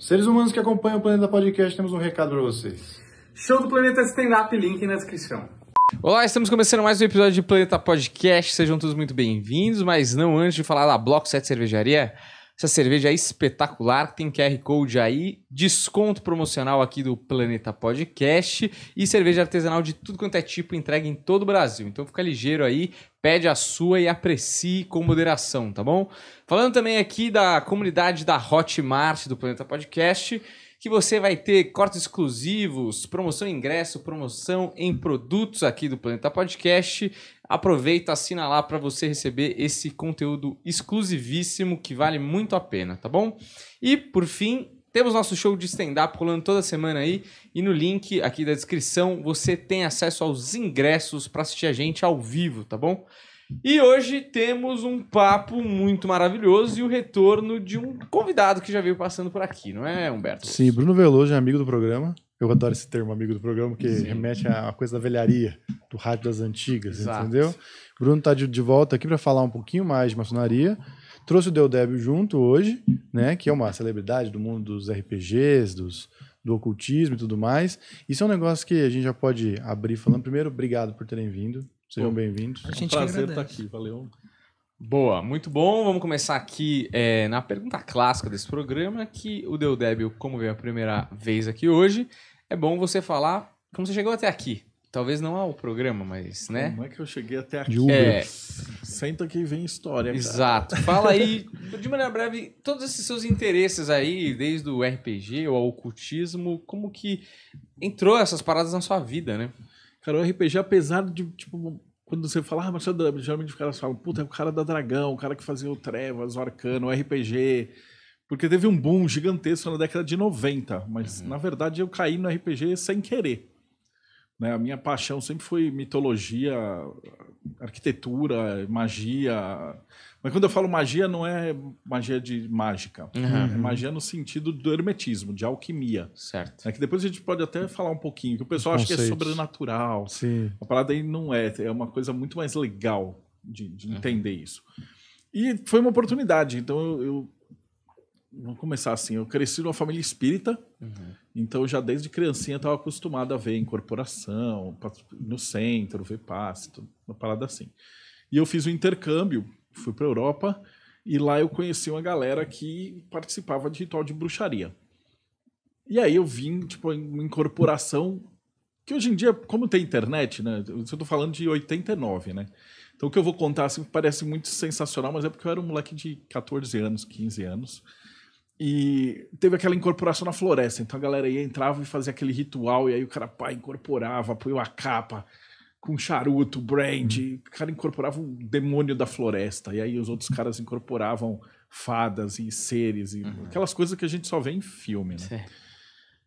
Seres humanos que acompanham o Planeta Podcast, temos um recado para vocês. Show do Planeta Stand Up, link na descrição. Olá, estamos começando mais um episódio de Planeta Podcast. Sejam todos muito bem-vindos, mas não antes de falar da Bloco 7 Cervejaria. Essa cerveja é espetacular, tem QR Code aí, desconto promocional aqui do Planeta Podcast e cerveja artesanal de tudo quanto é tipo entregue em todo o Brasil. Então fica ligeiro aí, pede a sua e aprecie com moderação, tá bom? Falando também aqui da comunidade da Hotmart do Planeta Podcast, que você vai ter cortes exclusivos, promoção em ingresso, promoção em produtos aqui do Planeta Podcast. Aproveita, assina lá para você receber esse conteúdo exclusivíssimo que vale muito a pena, tá bom? E por fim, temos nosso show de stand-up rolando toda semana aí. E no link aqui da descrição você tem acesso aos ingressos para assistir a gente ao vivo, tá bom? E hoje temos um papo muito maravilhoso e o retorno de um convidado que já veio passando por aqui, não é, Humberto? Sim, Bruno Veloso é amigo do programa. Eu adoro esse termo, amigo do programa, que Sim. remete à coisa da velharia, do rádio das antigas, Exato. entendeu? Bruno está de, de, volta aqui para falar um pouquinho mais de maçonaria. Trouxe o Deodébio junto hoje, né? Que é uma celebridade do mundo dos RPGs, dos, do ocultismo e tudo mais. Isso é um negócio que a gente já pode abrir falando. Primeiro, obrigado por terem vindo. Sejam bem-vindos. É um prazer tá estar aqui, valeu. Boa, muito bom. Vamos começar aqui é, na pergunta clássica desse programa, que o Deu Débil, como veio a primeira vez aqui hoje, é bom você falar como você chegou até aqui. Talvez não ao programa, mas, né? Como é que eu cheguei até aqui? É... Senta que vem história. Cara. Exato. Fala aí, de maneira breve, todos esses seus interesses aí, desde o RPG ou ao ocultismo, como que entrou essas paradas na sua vida, né? Cara, o RPG, apesar de, tipo, quando você fala, ah, Marcelo W, geralmente os caras falam, puta, é o cara da Dragão, o cara que fazia o Trevas, o Arcano, o RPG. Porque teve um boom gigantesco na década de 90, mas uhum. na verdade eu caí no RPG sem querer. Né? A minha paixão sempre foi mitologia, arquitetura, magia, mas quando eu falo magia, não é magia de mágica. Uhum. É uhum. magia no sentido do hermetismo, de alquimia. Certo. É que depois a gente pode até falar um pouquinho, que o pessoal acha que é sobrenatural. Sim. A parada aí não é. É uma coisa muito mais legal de, de uhum. entender uhum. isso. E foi uma oportunidade. Então eu, eu vamos começar assim. Eu cresci numa família espírita, uhum. então já desde criancinha estava acostumado a ver incorporação, no centro, ver passe, uma parada assim. E eu fiz um intercâmbio fui para Europa e lá eu conheci uma galera que participava de ritual de bruxaria. E aí eu vim, tipo, em uma incorporação que hoje em dia, como tem internet, né? Eu estou falando de 89, né? Então o que eu vou contar assim, parece muito sensacional, mas é porque eu era um moleque de 14 anos, 15 anos. E teve aquela incorporação na floresta. Então a galera ia, entrava e fazia aquele ritual, e aí o cara pá, incorporava, põe a capa, com charuto, brand, uhum. O cara incorporava um demônio da floresta. E aí os outros caras incorporavam fadas e seres e uhum. aquelas coisas que a gente só vê em filme, né?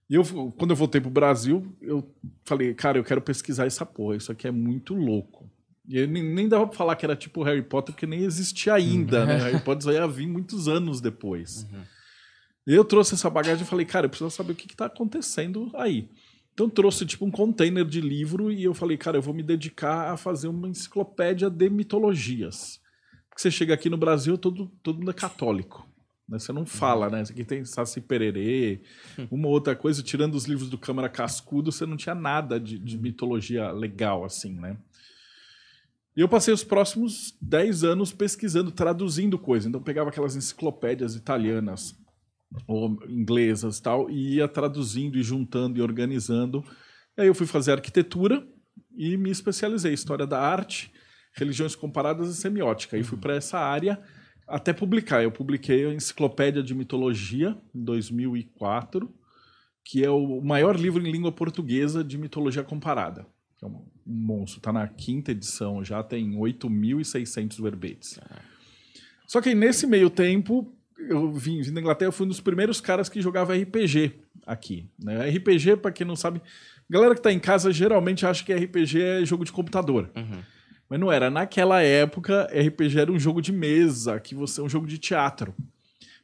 E eu, quando eu voltei pro Brasil, eu falei, cara, eu quero pesquisar essa porra, isso aqui é muito louco. E nem, nem dava pra falar que era tipo Harry Potter, porque nem existia uhum. ainda, uhum. né? Harry Potter só ia vir muitos anos depois. Uhum. Eu trouxe essa bagagem e falei, cara, eu preciso saber o que, que tá acontecendo aí. Então trouxe tipo um container de livro e eu falei, cara, eu vou me dedicar a fazer uma enciclopédia de mitologias. Porque você chega aqui no Brasil, todo, todo mundo é católico. Né? Você não fala, né? Aqui tem Saci Pererê, hum. uma outra coisa. Tirando os livros do Câmara Cascudo, você não tinha nada de, de mitologia legal, assim, né? E eu passei os próximos 10 anos pesquisando, traduzindo coisa. Então, pegava aquelas enciclopédias italianas, ou inglesas tal, e ia traduzindo e juntando e organizando. E aí eu fui fazer arquitetura e me especializei história da arte, religiões comparadas e semiótica. E fui uhum. para essa área até publicar. Eu publiquei a Enciclopédia de Mitologia em 2004, que é o maior livro em língua portuguesa de mitologia comparada. É um monstro, está na quinta edição, já tem 8.600 verbetes. Só que nesse meio tempo eu vim, vim da Inglaterra, eu fui um dos primeiros caras que jogava RPG aqui. Né? RPG, para quem não sabe, galera que tá em casa geralmente acha que RPG é jogo de computador. Uhum. Mas não era. Naquela época, RPG era um jogo de mesa, que você é um jogo de teatro.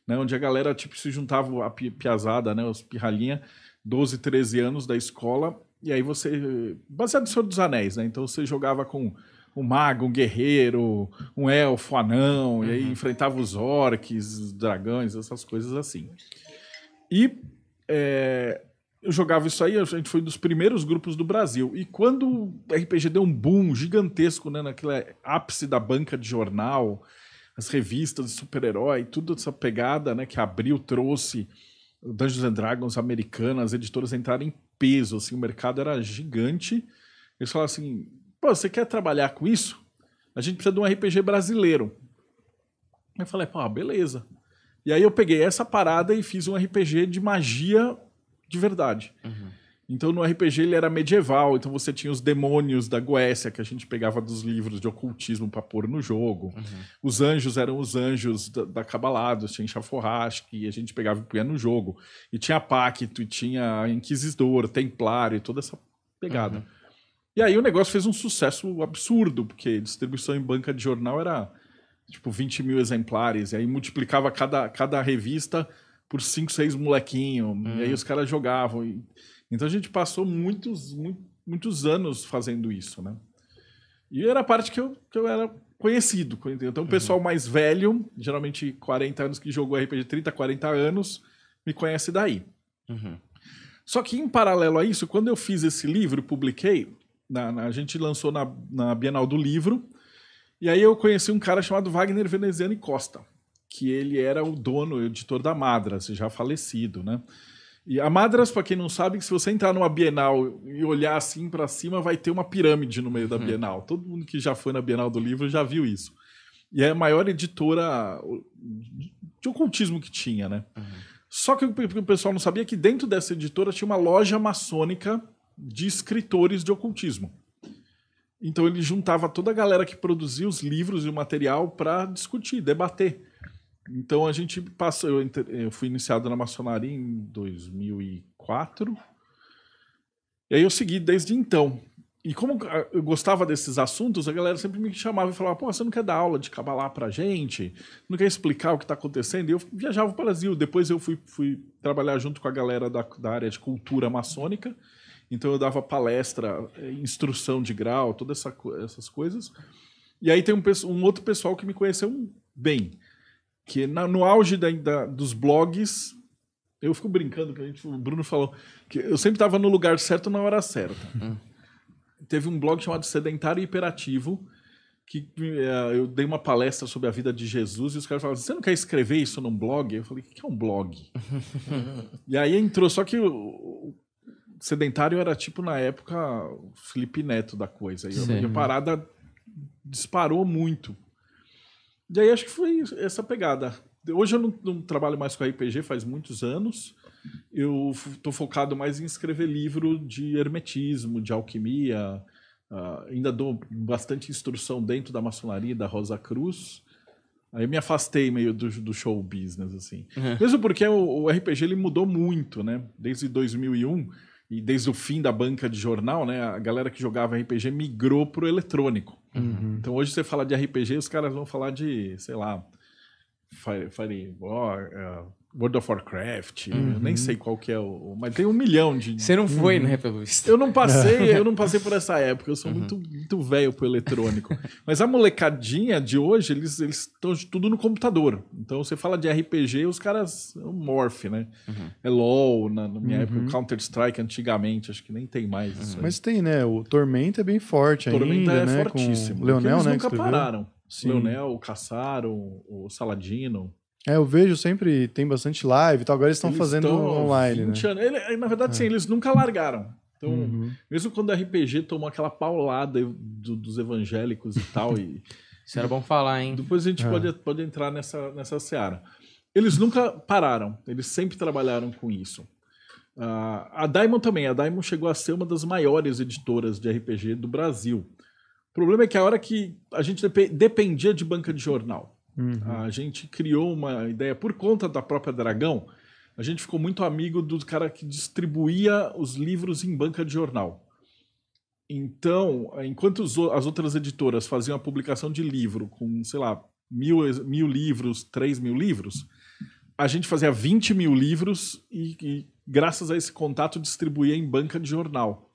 Né? Onde a galera tipo, se juntava a pi piazada, né? os pirralhinha, 12, 13 anos da escola, e aí você. Baseado no Senhor dos Anéis, né? Então você jogava com um mago, um guerreiro, um elfo, anão, uhum. e aí uhum. enfrentava os orques, dragões, essas coisas assim. E é, eu jogava isso aí, a gente foi um dos primeiros grupos do Brasil. E quando o RPG deu um boom gigantesco, né, naquela ápice da banca de jornal, as revistas de super-herói, tudo essa pegada, né, que abriu, trouxe Dungeons and Dragons americanas, as editoras entraram em peso, assim, o mercado era gigante. Eles falaram assim, pô, você quer trabalhar com isso? A gente precisa de um RPG brasileiro. Eu falei, pô, beleza. E aí eu peguei essa parada e fiz um RPG de magia de verdade. Uhum. Então no RPG ele era medieval, então você tinha os demônios da Goécia que a gente pegava dos livros de ocultismo para pôr no jogo. Uhum. Os anjos eram os anjos da, Cabalada. tinha Chaforrache, que a gente pegava e punha no jogo. E tinha Pacto, e tinha Inquisidor, Templário e toda essa pegada. Uhum. E aí o negócio fez um sucesso absurdo, porque distribuição em banca de jornal era tipo 20 mil exemplares, e aí multiplicava cada, cada revista por 5, 6 molequinho, e aí hum. os caras jogavam. E... Então a gente passou muitos, muito, muitos anos fazendo isso, né? E era a parte que eu, que eu era conhecido. Então o uhum. pessoal uhum. mais velho, geralmente 40 anos, que jogou RPG 30, 40 anos, me conhece daí. Uhum. Só que em paralelo a isso, quando eu fiz esse livro, publiquei, na, na, a gente lançou na, na Bienal do Livro. E aí eu conheci um cara chamado Wagner Veneziano Costa, que ele era o dono, o editor da Madras, já falecido, né? E a Madras, para quem não sabe, se você entrar numa Bienal e olhar assim para cima, vai ter uma pirâmide no meio da uhum. Bienal. Todo mundo que já foi na Bienal do Livro já viu isso. E é a maior editora de ocultismo que tinha, né? Uhum. Só que o pessoal não sabia que dentro dessa editora tinha uma loja maçônica de escritores de ocultismo. Então ele juntava toda a galera que produzia os livros e o material para discutir, debater. Então a gente passou, eu, eu, fui iniciado na maçonaria em 2004. E aí eu segui desde então. E como eu gostava desses assuntos, a galera sempre me chamava e falava: "Pô, você não quer dar aula de cabalá para gente? Não quer explicar o que está acontecendo?" E eu viajava para o Brasil, depois eu fui, fui trabalhar junto com a galera da, da área de cultura maçônica então eu dava palestra, eh, instrução de grau, todas essa, essas coisas. E aí tem um, um, outro pessoal que me conheceu bem, que na, no auge da, da, dos blogs, eu fico brincando que a gente, o Bruno falou que eu sempre estava no lugar certo na hora certa. Hum. Teve um blog chamado Sedentário Hiperativo, que uh, eu dei uma palestra sobre a vida de Jesus e os caras falavam: Você não quer escrever isso num blog? Eu falei: O que é um blog? e aí entrou, só que o, sedentário era tipo, na época, o Felipe Neto da coisa. E a parada disparou muito. E aí acho que foi essa pegada. Hoje eu não, não trabalho mais com RPG faz muitos anos. Eu estou focado mais em escrever livro de hermetismo, de alquimia. Uh, ainda dou bastante instrução dentro da maçonaria, da Rosa Cruz. Aí me afastei meio do, do show business, assim. Uhum. Mesmo porque o, o, RPG ele mudou muito, né? Desde 2001, e desde o fim da banca de jornal, né, a galera que jogava RPG migrou pro eletrônico. Uhum. Então hoje você fala de RPG, os caras vão falar de, sei lá, Fire, Fire, oh, uh, World of Warcraft, uhum. eu nem uhum. sei qual que é o, mas tem um milhão de. Você não foi, uhum. né, pelo visto? Eu não passei, eu não passei por essa época. Eu sou uhum. muito, muito velho pro eletrônico. mas a molecadinha de hoje, eles estão tudo no computador. Então você fala de RPG, os caras é um morph, né? Uhum. É LOL na, na minha época, uhum. Counter Strike antigamente, acho que nem tem mais. Isso aí. Mas tem, né? O Tormenta é bem forte Tormenta ainda, é né? Fortíssimo. Com o Leonel, eles né? Nunca pararam. Sim. Leonel, o Caçaro, o Saladino. É, eu vejo sempre, tem bastante live e tal. Agora eles, eles fazendo estão fazendo online, né? Ele, na verdade, é. sim, eles nunca largaram. Então, uhum. mesmo quando o RPG tomou aquela paulada do, dos evangélicos e tal, e... Isso era bom falar, hein? Depois a gente é. pode, pode entrar nessa, nessa seara. Eles nunca pararam, eles sempre trabalharam com isso. Uh, a Diamond também, a Diamond chegou a ser uma das maiores editoras de RPG do Brasil. O problema é que a hora que a gente dependia de banca de jornal, Uhum. A gente criou uma ideia por conta da própria Dragão. A gente ficou muito amigo do cara que distribuía os livros em banca de jornal. Então, eh, enquanto as outras editoras faziam a publicação de livro com, sei lá, mil, mil livros, três mil livros, a gente fazia 20 mil livros e, e graças a esse contato, distribuía em banca de jornal.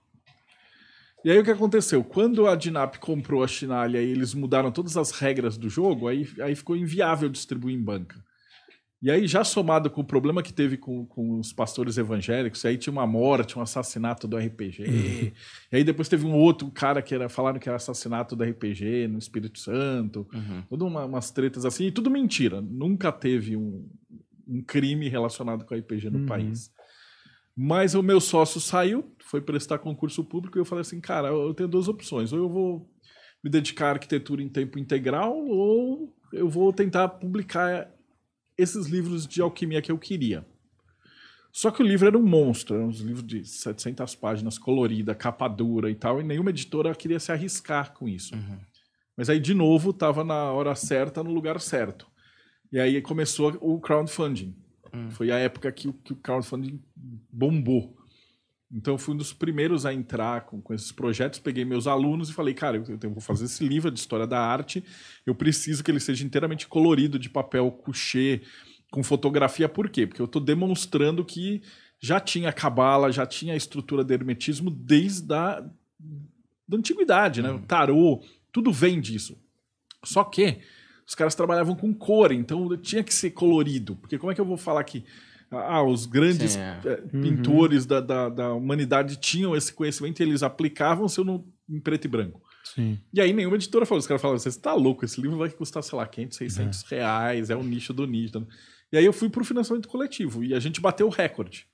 E aí o que aconteceu? Quando a DINAP comprou a Chinalia e eles mudaram todas as regras do jogo, aí, aí ficou inviável distribuir em banca. E aí, já somado com o problema que teve com, com os pastores evangélicos, aí tinha uma morte, um assassinato do RPG. Uhum. e aí depois teve um outro cara que era, falaram que era assassinato do RPG no Espírito Santo. Uhum. Todas uma, umas tretas assim. E tudo mentira. Nunca teve um, um crime relacionado com o RPG no uhum. país. Mas o meu sócio saiu, foi prestar concurso público e eu falei assim, cara, eu tenho duas opções. Ou eu vou me dedicar à arquitetura em tempo integral, ou eu vou tentar publicar esses livros de alquimia que eu queria. Só que o livro era um monstro, era um livro de 700 páginas, colorida, capa dura e tal, e nenhuma editora queria se arriscar com isso. Uhum. Mas aí, de novo, estava na hora certa, no lugar certo. E aí começou o crowdfunding. Uhum. Foi a época que, que o crowdfunding bombou. Então, eu fui um dos primeiros a entrar com, com esses projetos. Peguei meus alunos e falei, cara, eu, eu vou fazer esse livro é de história da arte. Eu preciso que ele seja inteiramente colorido, de papel couché, com fotografia. Por quê? Porque eu estou demonstrando que já tinha a cabala, já tinha a estrutura do hermetismo desde a da antiguidade, né? Uhum. O tarô, tudo vem disso. Só que os caras trabalhavam com cor, então tinha que ser colorido. Porque como é que eu vou falar que ah, os grandes Sim, é. Eh, uhum. pintores uhum. da, da, da, humanidade tinham esse conhecimento e eles aplicavam seu no, em preto e branco. Sim. E aí nenhuma editora falou, os caras falaram, você está louco, esse livro vai custar, sei lá, 500, 600 é. reais, é o nicho do nicho. Tá? E aí eu fui para o financiamento coletivo e a gente bateu o recorde.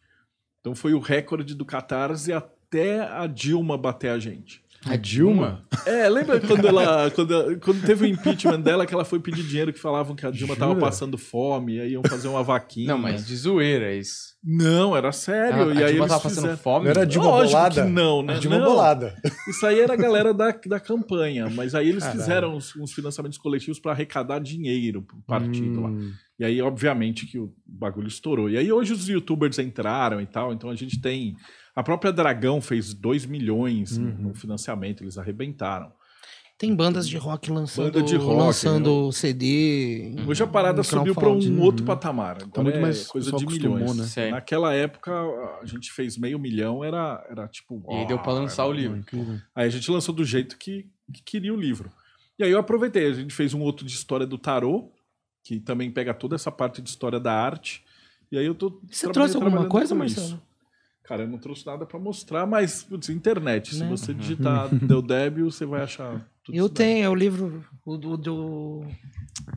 Então foi o recorde do Catarse até a Dilma bater a gente. A Dilma? É, lembra quando ela, quando Quando, teve o impeachment dela, que ela foi pedir dinheiro que falavam que a Dilma Jura? tava passando fome, aí iam fazer uma vaquinha. Não, mas de zoeira é isso. Não, era sério. Ah, a, Dilma tava fizeram... passando fome? Não era Dilma Lógico bolada? não, né? A Dilma não. bolada. Isso aí era a galera da, da campanha, mas aí eles Caralho. fizeram uns, uns, financiamentos coletivos para arrecadar dinheiro pro partido hum. lá. E aí, obviamente, que o bagulho estourou. E aí hoje os youtubers entraram e tal, então a gente tem a própria Dragão fez 2 milhões uhum. no financiamento, eles arrebentaram. Tem bandas de rock lançando, Banda de rock, lançando né? CD. Hoje a parada subiu para um outro patamar. Uhum. Então muito é mais coisa de milhões. Né? Naquela época, a gente fez meio milhão, era, era tipo. E aí deu para ah, lançar o livro. Aí a gente lançou do jeito que, que queria o livro. E aí eu aproveitei, a gente fez um outro de história do tarô, que também pega toda essa parte de história da arte. E aí eu tô. Você trouxe alguma coisa, Marcelo? Isso. Cara, eu não trouxe nada para mostrar, mas, putz, internet. Se né? você uhum. digitar Del você vai achar. eu tenho, é o livro, o, do, do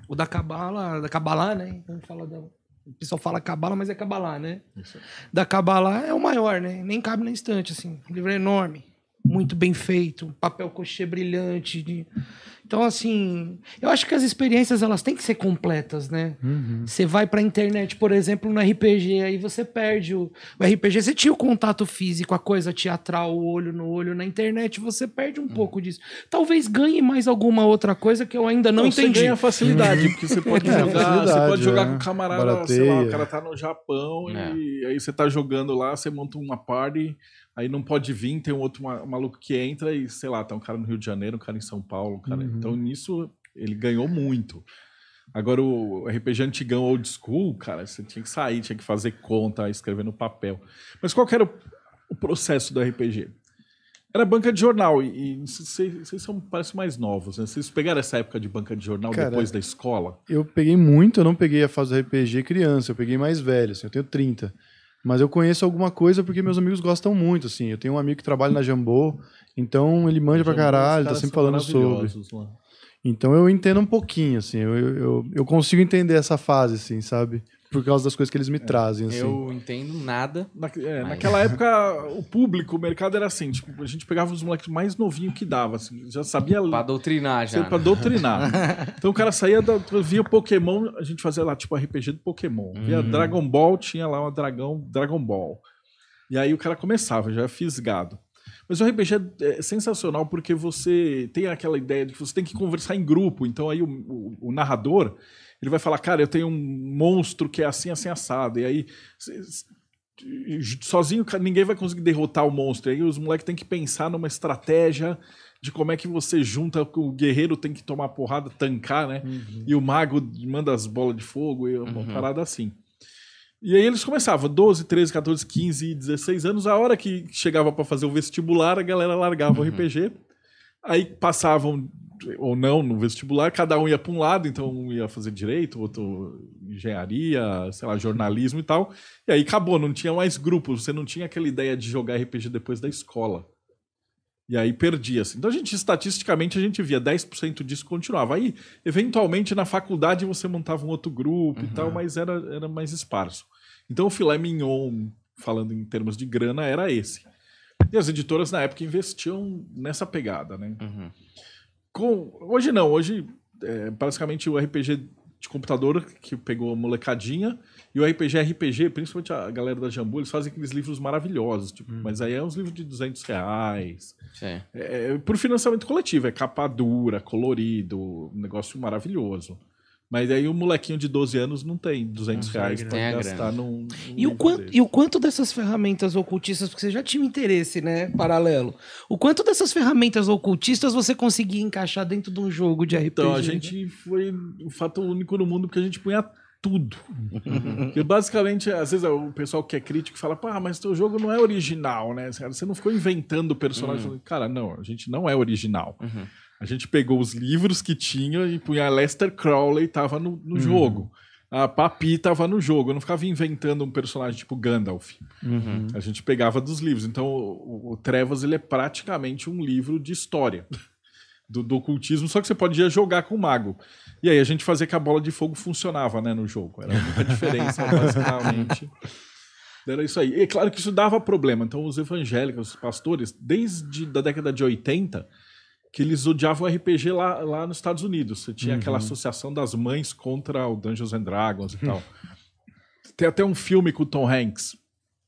o da Cabala, da Cabalá, né? Então fala da, o pessoal fala Cabala, mas é Cabalá, né? Da Cabalá é o maior, né? Nem cabe na estante, assim. O livro é enorme muito bem feito, papel cochê brilhante. De... Então, assim, eu acho que as experiências elas têm que ser completas, né? Uhum. Você uhum. vai pra internet, por exemplo, no RPG, aí você perde o... o RPG, você tinha o contato físico, a coisa teatral, o olho no olho, na internet você perde um uhum. pouco disso. Talvez ganhe mais alguma outra coisa que eu ainda não, entendi. Você ganha facilidade, porque você pode é, jogar, você pode jogar é. com o camarada, Barateia. sei lá, o cara tá no Japão é. e aí você tá jogando lá, você monta uma party aí não pode vir, tem um outro maluco que entra e, sei lá, tá um cara no Rio de Janeiro, um cara em São Paulo, um cara... Uhum. Então, nisso, ele ganhou muito. Agora, o RPG antigão old school, cara, você tinha que sair, tinha que fazer conta, escrever no papel. Mas qual era o, o processo do RPG? Era banca de jornal, e, vocês, vocês são, parecem mais novos, né? Vocês pegaram essa época de banca de jornal cara, depois da escola? Eu peguei muito, eu não peguei a fase do RPG criança, eu peguei mais velho, assim, eu tenho 30. Mas eu conheço alguma coisa porque meus amigos gostam muito, assim. Eu tenho um amigo que trabalha na Jambô, então ele manja pra caralho, tá sempre falando sobre. Lá. Então eu entendo um pouquinho, assim, eu, eu, eu consigo entender essa fase, assim, sabe? Por causa das coisas que eles me é, trazem, assim. Eu entendo nada. Na, é, mas... Naquela época, o público, o mercado era assim, tipo, a gente pegava os moleques mais novinhos que dava, assim, já sabia... Pra doutrinar, já. Pra né? doutrinar. então o cara saía, da, via Pokémon, a gente fazia lá, tipo, RPG do Pokémon. Via uhum. Dragon Ball, tinha lá uma dragão, Dragon Ball. E aí o cara começava, já fisgado. Mas o RPG é, é sensacional porque você tem aquela ideia de que você tem que conversar em grupo. Então aí o, o, o narrador ele vai falar, cara, eu tenho um monstro que é assim, assim, assado. E aí sozinho ninguém vai conseguir derrotar o monstro. Aí os moleques têm que pensar numa estratégia de como é que você junta o guerreiro tem que tomar porrada, tancar, né? Uhum. E o mago manda as bolas de fogo e uma uhum. parada assim. E aí eles começavam, 12, 13, 14, 15, 16 anos. A hora que chegava para fazer o vestibular, a galera largava uhum. o RPG. Aí passavam ou não no vestibular, cada um ia para um lado, então um ia fazer direito, outro engenharia, sei lá, jornalismo e tal. E aí acabou, não tinha mais grupos, você não tinha aquela ideia de jogar RPG depois da escola. E aí perdia, assim. Então a gente, estatisticamente, a gente via 10% disso continuava. Aí, eventualmente, na faculdade você montava um outro grupo uhum. e tal, uhum. mas era, era mais esparso. Então o filé mignon, falando em termos de grana, era esse. E as editoras na época investiam nessa pegada, né? Uhum. Com, hoje não, hoje é, basicamente o RPG de computador que pegou a molecadinha e o RPG RPG, principalmente a galera da Jambu, eles fazem aqueles livros maravilhosos, tipo, uhum. mas aí é uns livros de 200 reais. É, é por financiamento coletivo, é capa dura, colorido, um negócio maravilhoso. Mas aí o molequinho de 12 anos não tem 200 não reais para né? gastar num, num e, o quanto, e o quanto dessas ferramentas ocultistas, porque você já tinha interesse, né, paralelo, o quanto dessas ferramentas ocultistas você conseguia encaixar dentro de um jogo de RPG? Então, a gente foi o um fato único no mundo, porque a gente punha tudo. Porque basicamente, às vezes o pessoal que é crítico fala, pá, mas teu jogo não é original, né? Você não ficou inventando personagens. Uhum. Cara, não, a gente não é original. Uhum. A gente pegou os livros que tinha e punha Lester Crowley tava no, no uhum. jogo. A Papi tava no jogo. Eu não ficava inventando um personagem tipo Gandalf. Uhum. A gente pegava dos livros. Então, o, o, Trevas ele é praticamente um livro de história do, do ocultismo, só que você podia jogar com o mago. E aí a gente fazia que a bola de fogo funcionava né, no jogo. Era a única diferença, basicamente. Era isso aí. E é claro que isso dava problema. Então, os evangélicos, os pastores, desde a década de 80, que eles odiavam RPG lá, lá nos Estados Unidos. Você tinha uhum. aquela associação das mães contra o Dungeons and Dragons e tal. Tem até um filme com o Tom Hanks,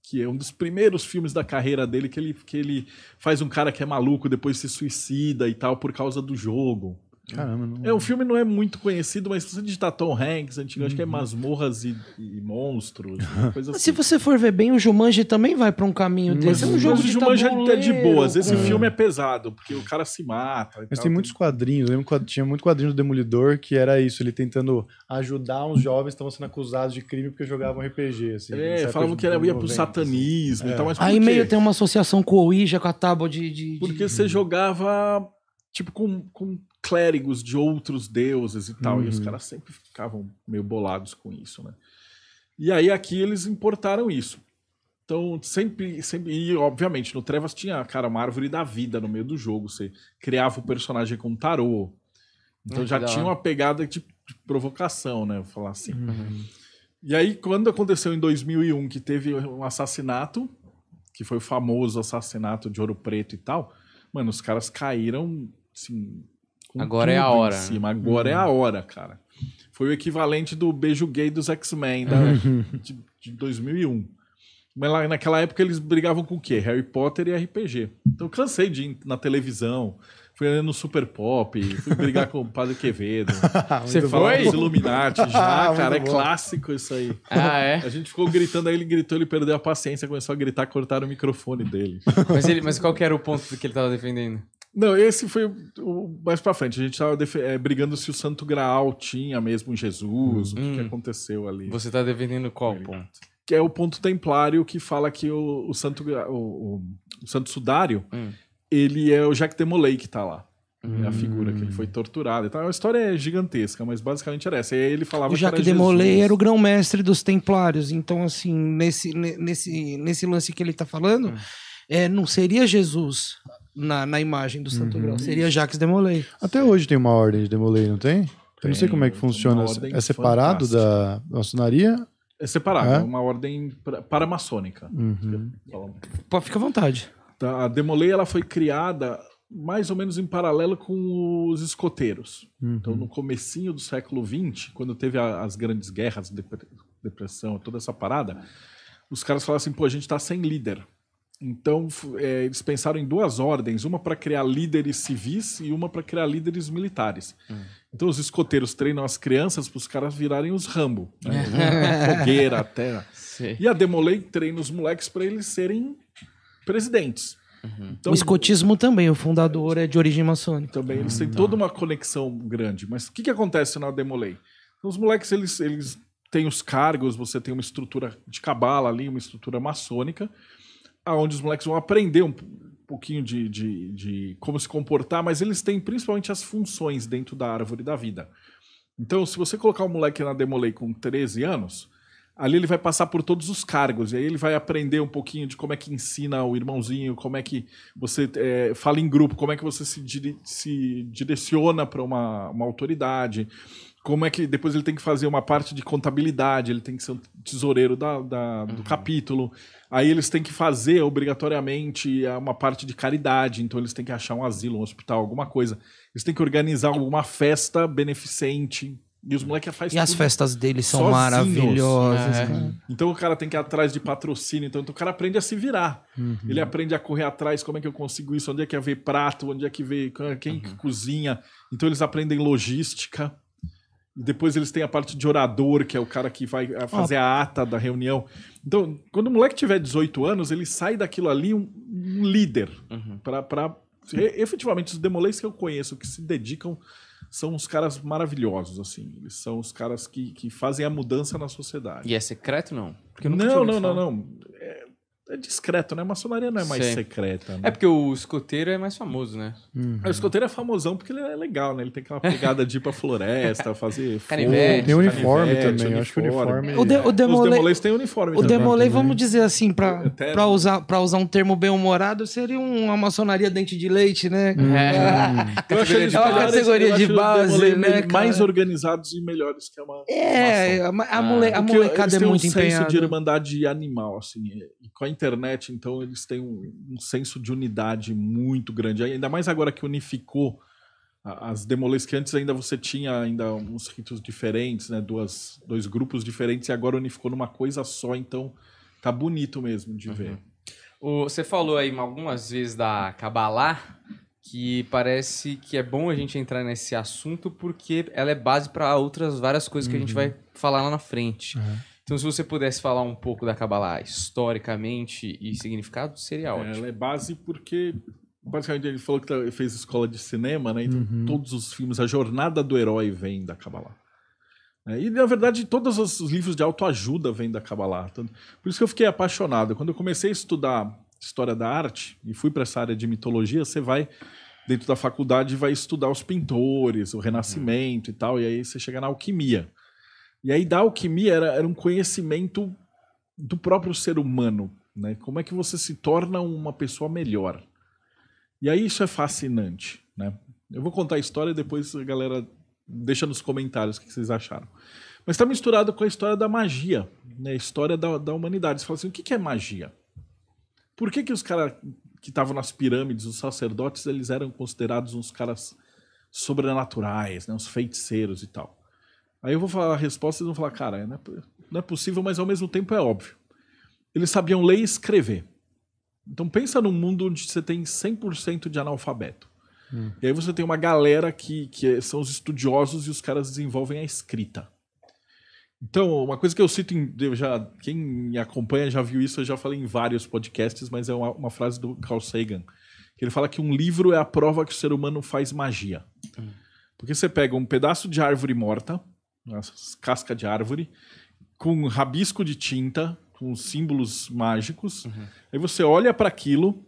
que é um dos primeiros filmes da carreira dele, que ele, que ele faz um cara que é maluco, depois se suicida e tal, por causa do jogo. Caramba, não... É, o filme não é muito conhecido, mas se você digitar Tom Hanks, antigo, uhum. acho que é uhum. masmorras e, e monstros, coisa assim. Se você for ver bem, o Jumanji também vai para um caminho desse. Mas, é um jogo mas de o Jumanji é de boas. Esse é. filme é pesado, porque o cara se mata. mas tal, tem muitos tem... quadrinhos. lembro que tinha muito quadrinho do Demolidor que era isso, ele tentando ajudar uns jovens que estavam sendo acusados de crime porque jogavam RPG. Assim, é, falavam que era, ia pro assim. satanismo é. e tal. Mas Aí meio tem uma associação com o Ouija, com a tábua de... de porque de... você jogava tipo, com, com clérigos de outros deuses e tal. Uhum. E os uhum. caras sempre ficavam meio bolados com isso, né? E aí aqui eles importaram isso. Então, sempre, sempre. E, obviamente, no Trevas tinha, cara, uma árvore da vida no meio do jogo. Você criava o personagem com tarô. Então é já tinha uma pegada de, de provocação, né? Vou falar assim. Uhum. E aí, quando aconteceu em 2001 que teve um assassinato, que foi o famoso assassinato de Ouro Preto e tal, mano, os caras caíram sim é né? Agora é a hora. Agora é a hora, cara. Foi o equivalente do beijo gay dos X-Men de, de 2001. Mas lá, naquela época eles brigavam com o quê? Harry Potter e RPG. Então eu cansei de ir na televisão. Fui no Super Pop, fui brigar com o Padre Quevedo. Você foi? Dos Illuminati já, ah, cara. É clássico isso aí. Ah, é? A gente ficou gritando, aí ele gritou, ele perdeu a paciência, começou a gritar, cortaram o microfone dele. Mas, ele, mas qual que era o ponto que ele tava defendendo? Não, esse foi o mais pra frente. A gente tava é, brigando se o Santo Graal tinha mesmo Jesus, hum. o que, que, hum. aconteceu ali. Você tá defendendo qual ponto? Que é o ponto templário que fala que o, o Santo o, o, Santo Sudário, hum. ele é o Jacques de Molay que tá lá. É hum. A figura que ele foi torturado e tal. A história é gigantesca, mas basicamente era essa. E aí ele falava o Jacques que era de Molay era o grão-mestre dos templários. Então, assim, nesse, nesse, nesse lance que ele tá falando, hum. é, não seria Jesus na, na imagem do Santo uhum. Grau. Seria Jacques Demolay. Até hoje tem uma ordem de Demolay, não tem? tem Eu não sei como é que funciona. É separado fantástica. da maçonaria? É separado, é, é uma ordem paramaçônica. Uhum. Pode ficar à vontade. Tá, a Demolay ela foi criada mais ou menos em paralelo com os escoteiros. Uhum. Então, no comecinho do século XX, quando teve a, as grandes guerras, depressão, toda essa parada, os caras falaram assim, pô, a gente está sem líder. Então, é, eles pensaram em duas ordens, uma para criar líderes civis e uma para criar líderes militares. Hum. Então, os escoteiros treinam as crianças para os caras virarem os Rambo. Né? É. fogueira, terra. Sim. E a Demolay treina os moleques para eles serem presidentes. Uhum. Então, o escotismo também, o fundador é de origem maçônica. Também, eles têm hum, toda tá. uma conexão grande. Mas o que, que acontece na Demolay? Então, os moleques, eles, eles têm os cargos, você tem uma estrutura de cabala ali, uma estrutura maçônica, aonde os moleques vão aprender um pouquinho de, de, de como se comportar, mas eles têm principalmente as funções dentro da árvore da vida. Então, se você colocar o um moleque na Demolay com 13 anos, ali ele vai passar por todos os cargos, e aí ele vai aprender um pouquinho de como é que ensina o irmãozinho, como é que você é, fala em grupo, como é que você se, dire se direciona para uma, uma autoridade, como é que depois ele tem que fazer uma parte de contabilidade, ele tem que ser um tesoureiro da, da do uhum. capítulo. Aí eles têm que fazer obrigatoriamente uma parte de caridade, então eles têm que achar um asilo, um hospital, alguma coisa. Eles têm que organizar alguma festa beneficente. E os moleques fazem tudo. E as festas deles são sozinhos. maravilhosas. É. Então o cara tem que ir atrás de patrocínio. Então, então o cara aprende a se virar. Uhum. Ele aprende a correr atrás, como é que eu consigo isso, onde é que é ver prato, onde é que vê quem uhum. cozinha. Então eles aprendem logística. Depois eles têm a parte de orador, que é o cara que vai eh, fazer a ata da reunião. Então, quando o moleque tiver 18 anos, ele sai daquilo ali um, um líder. Uhum. Pra, pra, e, efetivamente, os demolês que eu conheço, que se dedicam, são uns caras maravilhosos, assim. Eles são os caras que, que fazem a mudança na sociedade. E é secreto, não? não, não, não, não, é, não é discreto, né? A maçonaria não é mais secreta. Né? É porque o escoteiro é mais famoso, né? Uhum. O escoteiro é famosão porque ele é legal, né? Ele tem aquela pegada de ir pra floresta, fazer canivete, Tem uniforme canivete, também, uniforme. acho que uniforme. O de, o demole... Os demolês têm uniforme. O também. demolei, vamos uhum. dizer assim, pra, é, Até... pra, usar, pra usar um termo bem humorado, seria uma maçonaria dente de leite, né? Hum. É. Eu acho eles categoria de base, né? Mais organizados e melhores que a uma. É, a, ah. mole... ah. a molecada é muito um empenhada. senso de irmandade animal, assim com a internet, então, eles têm um, um senso de unidade muito grande. Ainda mais agora que unificou as demolês que antes ainda você tinha ainda uns ritos diferentes, né? Duas, dois grupos diferentes e agora unificou numa coisa só, então tá bonito mesmo de uhum. ver. O, você falou aí algumas vezes da Kabbalah, que parece que é bom a gente entrar nesse assunto porque ela é base para outras várias coisas uhum. que a gente uhum. vai falar lá na frente. Uhum. Então, se você pudesse falar um pouco da Kabbalah historicamente e significado, seria é, ótimo. Ela é base porque, basicamente, ele falou que tá, fez escola de cinema, né? Então, uhum. todos os filmes, a jornada do herói vem da Kabbalah. Né? E, na verdade, todos os livros de autoajuda vêm da Kabbalah. Por isso que eu fiquei apaixonado. Quando eu comecei a estudar história da arte e fui para essa área de mitologia, você vai dentro da faculdade vai estudar os pintores, o renascimento uhum. e tal, e aí você chega na alquimia. E aí da alquimia era, era um conhecimento do próprio ser humano, né? Como é que você se torna uma pessoa melhor? E aí isso é fascinante, né? Eu vou contar a história e depois a galera deixa nos comentários o que vocês acharam. Mas está misturado com a história da magia, né? a história da, da humanidade. Você fala assim, o que, que é magia? Por que, que os caras que estavam nas pirâmides, os sacerdotes, eles eram considerados uns caras sobrenaturais, né? uns feiticeiros e tal? Aí eu vou falar a resposta e vocês vão falar, cara, é, não é, não é possível, mas ao mesmo tempo é óbvio. Eles sabiam ler e escrever. Então pensa num mundo onde você tem 100% de analfabeto. Hum. E aí você tem uma galera que, que é, são os estudiosos e os caras desenvolvem a escrita. Então, uma coisa que eu cito, em, eu já, quem me acompanha já viu isso, eu já falei em vários podcasts, mas é uma, uma frase do Carl Sagan, que ele fala que um livro é a prova que o ser humano faz magia. Hum. Porque você pega um pedaço de árvore morta, uma casca de árvore, com rabisco de tinta, com símbolos mágicos. Uhum. Aí você olha para aquilo,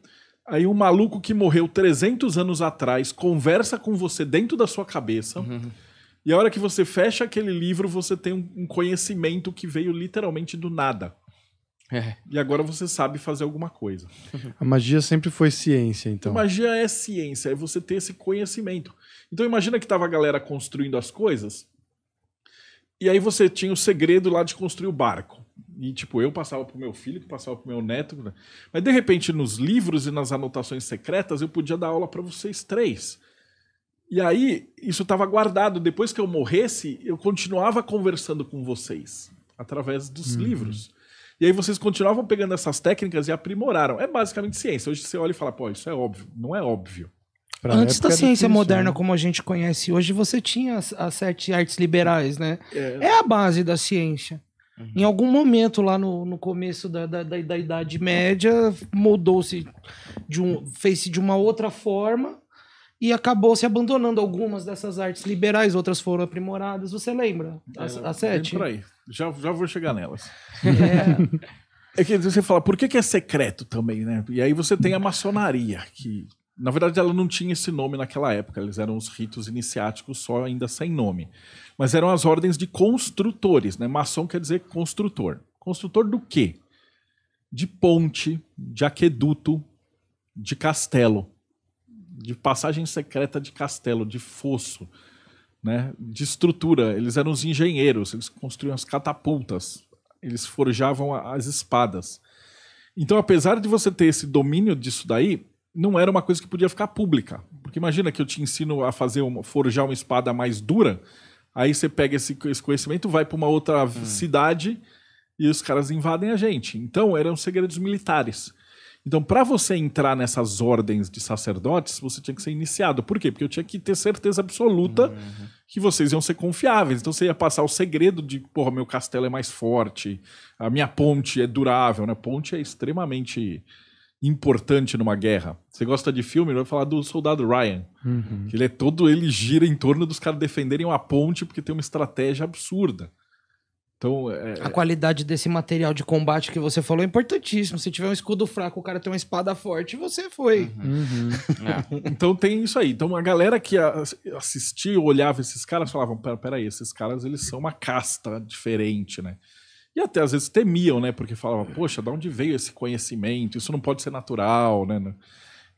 aí um maluco que morreu 300 anos atrás conversa com você dentro da sua cabeça. Uhum. E a hora que você fecha aquele livro, você tem um conhecimento que veio literalmente do nada. É. E agora você sabe fazer alguma coisa. A magia sempre foi ciência, então. A magia é ciência, é você ter esse conhecimento. Então imagina que tava a galera construindo as coisas, e aí você tinha o segredo lá de construir o barco. E, tipo, eu passava pro meu filho, que passava pro meu neto. Mas, de repente, nos livros e nas anotações secretas, eu podia dar aula para vocês três. E aí, isso estava guardado. Depois que eu morresse, eu continuava conversando com vocês através dos uhum. livros. E aí vocês continuavam pegando essas técnicas e aprimoraram. É basicamente ciência. Hoje você olha e fala, pô, isso é óbvio. Não é óbvio. Pra Antes da ciência difícil, moderna né? como a gente conhece hoje, você tinha as, as sete artes liberais, né? É. é, a base da ciência. Uhum. Em algum momento lá no, no começo da, da, da, da Idade Média, moldou-se, um, fez-se de uma outra forma e acabou se abandonando algumas dessas artes liberais, outras foram aprimoradas. Você lembra? As, é, as sete? Por aí. Já, já vou chegar nelas. É. É que você fala, por que, que, é secreto também, né? E aí você tem a maçonaria, que na verdade, ela não tinha esse nome naquela época, eles eram os ritos iniciáticos só ainda sem nome. Mas eram as ordens de construtores, né? Maçom quer dizer construtor. Construtor do quê? De ponte, de aqueduto, de castelo, de passagem secreta de castelo, de fosso, né? de estrutura. Eles eram os engenheiros, eles construíam as catapultas, eles forjavam as espadas. Então, apesar de você ter esse domínio disso daí, não era uma coisa que podia ficar pública. Porque imagina que eu te ensino a fazer uma, forjar uma espada mais dura, aí você pega esse, esse conhecimento, vai para uma outra hum. cidade e os caras invadem a gente. Então, eram segredos militares. Então, para você entrar nessas ordens de sacerdotes, você tinha que ser iniciado. Por quê? Porque eu tinha que ter certeza absoluta uhum. que vocês iam ser confiáveis. Então, você ia passar o segredo de, porra, meu castelo é mais forte, a minha ponte é durável, né? Ponte é extremamente importante numa guerra. Você gosta de filme? Vai falar do soldado Ryan. Uhum. Que ele é todo, ele gira em torno dos caras defenderem uma ponte porque tem uma estratégia absurda. Então, é... A qualidade desse material de combate que você falou é importantíssimo. Se tiver um escudo fraco, o cara tem uma espada forte, você foi. Uhum. Uhum. é. Então tem isso aí. Então a galera que assistia, olhava esses caras, falavam, peraí, esses caras eles são uma casta diferente, né? E até às vezes temiam, né? Porque falavam, poxa, de onde veio esse conhecimento? Isso não pode ser natural, né?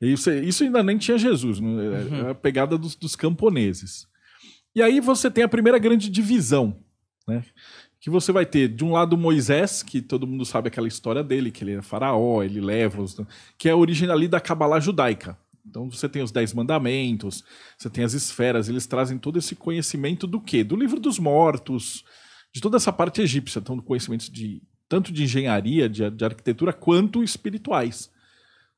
Isso, isso ainda nem tinha Jesus, né? Uhum. É a pegada dos, dos, camponeses. E aí você tem a primeira grande divisão, né? Que você vai ter, de um lado, Moisés, que todo mundo sabe aquela história dele, que ele é faraó, ele leva os... Que é a origem ali da Kabbalah judaica. Então você tem os Dez Mandamentos, você tem as esferas, eles trazem todo esse conhecimento do quê? Do livro dos mortos, de toda essa parte egípcia, tanto conhecimentos de tanto de engenharia, de, de arquitetura, quanto espirituais.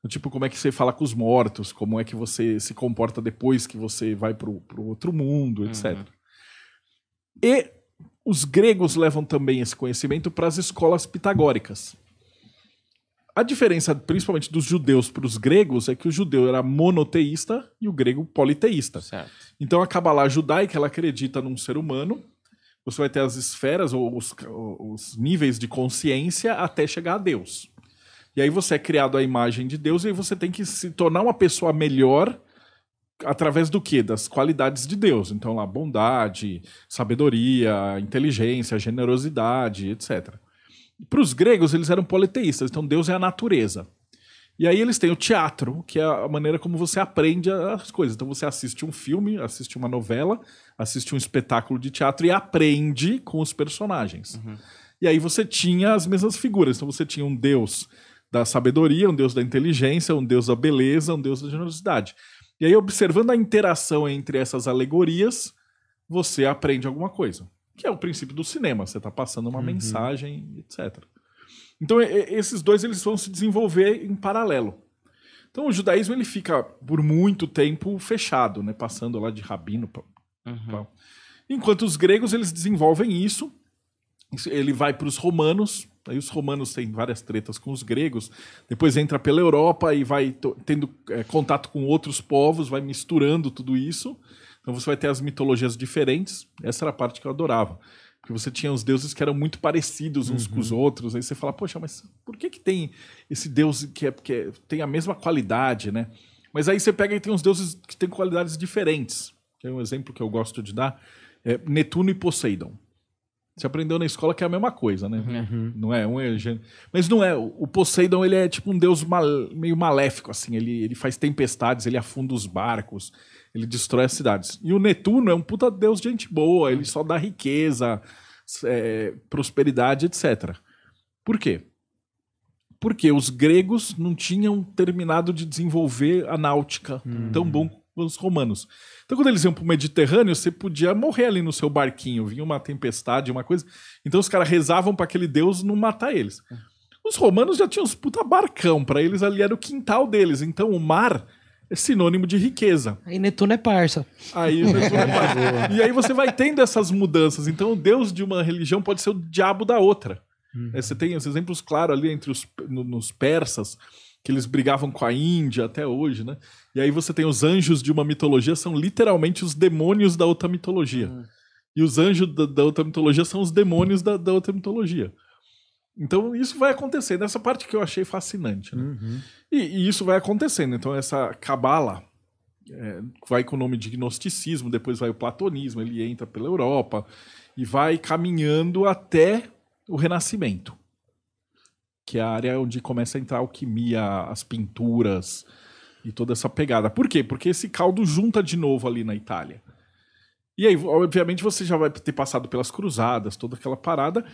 Tipo, como é que você fala com os mortos, como é que você se comporta depois que você vai para o outro mundo, etc. Uhum. E os gregos levam também esse conhecimento para as escolas pitagóricas. A diferença, principalmente dos judeus para os gregos, é que o judeu era monoteísta e o grego politeísta. Certo. Então a Kabbalah judaica ela acredita num ser humano você vai ter as esferas ou os, os níveis de consciência até chegar a Deus. E aí você é criado à imagem de Deus e aí você tem que se tornar uma pessoa melhor através do que? Das qualidades de Deus. Então lá, bondade, sabedoria, inteligência, generosidade, etc. Para os gregos, eles eram politeístas, então Deus é a natureza. E aí eles têm o teatro, que é a maneira como você aprende as coisas. Então você assiste um filme, assiste uma novela, assiste um espetáculo de teatro e aprende com os personagens. Uhum. E aí você tinha as mesmas figuras. Então você tinha um deus da sabedoria, um deus da inteligência, um deus da beleza, um deus da generosidade. E aí, observando a interação entre essas alegorias, você aprende alguma coisa. Que é o princípio do cinema. Você está passando uma uhum. mensagem, etc. Então esses dois eles vão se desenvolver em paralelo. Então o judaísmo ele fica por muito tempo fechado, né, passando lá de rabino. uhum. Enquanto os gregos eles desenvolvem isso, ele vai para os romanos. Aí os romanos têm várias tretas com os gregos. Depois entra pela Europa e vai tendo é, contato com outros povos, vai misturando tudo isso. Então você vai ter as mitologias diferentes. Essa era a parte que eu adorava. Porque você tinha os deuses que eram muito parecidos uns uhum. com os uhum. outros. Aí você fala, poxa, mas por que, que tem esse deus que, é, que é, tem a mesma qualidade, né? Mas aí você pega e tem uns deuses que têm qualidades diferentes. Tem é um exemplo que eu gosto de dar: é Netuno e Poseidon. Você aprendeu na escola que é a mesma coisa, né? Uhum. Não é? Um é Mas não é. O Poseidon, ele é tipo um deus mal... meio maléfico, assim. Ele, ele faz tempestades, ele afunda os barcos. Ele destrói as cidades. E o Netuno é um puta deus de gente boa, ele só dá riqueza, é, prosperidade, etc. Por quê? Porque os gregos não tinham terminado de desenvolver a náutica hum. tão bom quanto os romanos. Então, quando eles iam para o Mediterrâneo, você podia morrer ali no seu barquinho, vinha uma tempestade, uma coisa. Então, os caras rezavam para aquele deus não matar eles. É. Os romanos já tinham uns puta barcão, para eles ali era o quintal deles. Então, o mar é sinônimo de riqueza. Aí Netuno é parça. Aí Netuno é parça. e aí você vai tendo essas mudanças. Então, o Deus de uma religião pode ser o diabo da outra. Uhum. É, você tem os exemplos claros ali entre os no, nos persas, que eles brigavam com a Índia até hoje, né? E aí você tem os anjos de uma mitologia, são literalmente os demônios da outra mitologia. Uhum. E os anjos da, da outra mitologia são os demônios da, da outra mitologia. Então isso vai acontecendo. Essa parte que eu achei fascinante. Né? Uhum. E, e, isso vai acontecendo. Então essa cabala é, vai com o nome de gnosticismo, depois vai o platonismo, ele entra pela Europa e vai caminhando até o Renascimento, que é a área onde começa a entrar a alquimia, as pinturas e toda essa pegada. Por quê? Porque esse caldo junta de novo ali na Itália. E aí, obviamente, você já vai ter passado pelas cruzadas, toda aquela parada.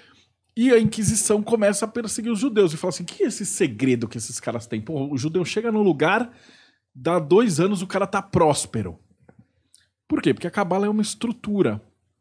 E a Inquisição começa a perseguir os judeus e fala assim: que é esse segredo que esses caras têm? Pô, o judeu chega num lugar, dá dois anos, o cara tá próspero. Por quê? Porque a cabala é uma estrutura.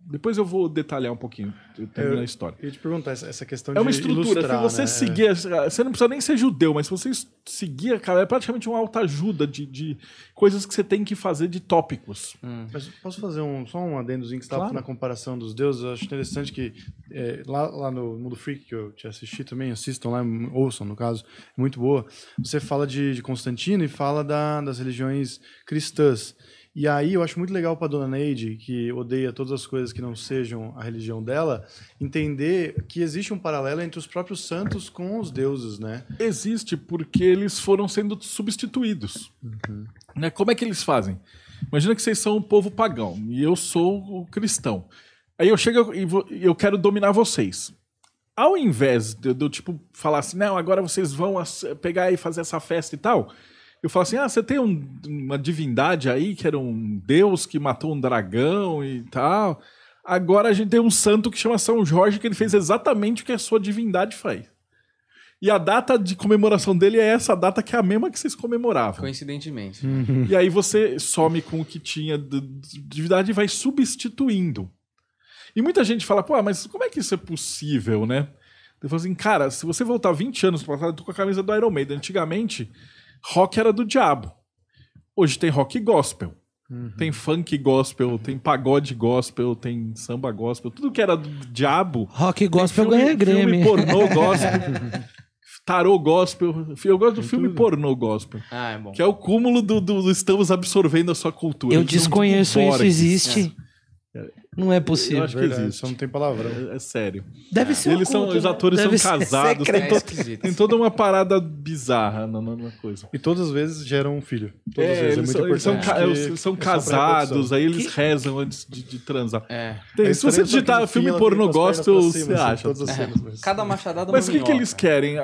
Depois eu vou detalhar um pouquinho, eu é, a história. Eu ia te perguntar, essa questão de É uma estrutura, se você né? seguir... Você não precisa nem ser judeu, mas se você seguir, cara, é praticamente uma autoajuda de, de coisas que você tem que fazer de tópicos. Hum. Mas posso fazer um, só um adendozinho que você claro. na comparação dos deuses? Eu acho interessante que é, lá, lá no Mundo Freak, que eu te assisti também, assistam lá, ouçam no caso, é muito boa, você fala de, de Constantino e fala da, das religiões cristãs. E aí eu acho muito legal para dona Neide, que odeia todas as coisas que não sejam a religião dela, entender que existe um paralelo entre os próprios santos com os deuses, né? Existe, porque eles foram sendo substituídos. Uhum. Né? Como é que eles fazem? Imagina que vocês são um povo pagão e eu sou o cristão. Aí eu chego e vou, eu quero dominar vocês. Ao invés de eu, tipo, falar assim, não, agora vocês vão pegar e fazer essa festa e tal, eu falo assim: ah, você tem um, uma divindade aí que era um deus que matou um dragão e tal. Agora a gente tem um santo que chama São Jorge, que ele fez exatamente o que a sua divindade faz. E a data de comemoração dele é essa data que é a mesma que vocês comemoravam. Coincidentemente. Uhum. E aí você some com o que tinha de divindade e vai substituindo. E muita gente fala, pô, mas como é que isso é possível, né? Eu falo assim, cara, se você voltar 20 anos para trás, eu com a camisa do Iron Maiden. Antigamente, Rock era do diabo. Hoje tem rock gospel. Uhum. Tem funk gospel, uhum. tem pagode gospel, tem samba gospel, tudo que era do diabo. Rock gospel filme, ganha Grêmio. Filme pornô gospel. tarô gospel. Eu gosto do tem filme tudo. pornô gospel. Ah, é bom. Que é o cúmulo do, do, do estamos absorvendo a sua cultura. Eu então, tipo, desconheço isso existe. É. Não é possível. Eu acho que Verdade. existe. Só não tem palavrão. É, é sério. Deve ser Eles oculto, são, Os né? atores são casados. Tem, to, é tem, toda uma parada bizarra na, na, coisa. E todas as vezes geram um filho. Todas as é, vezes. É muito eles importante. É, são, são casados, aí eles que... rezam antes de, de transar. Tem, se você digitar filme pornô gosto, você assim, acha. Cada machadada Mas o que eles querem?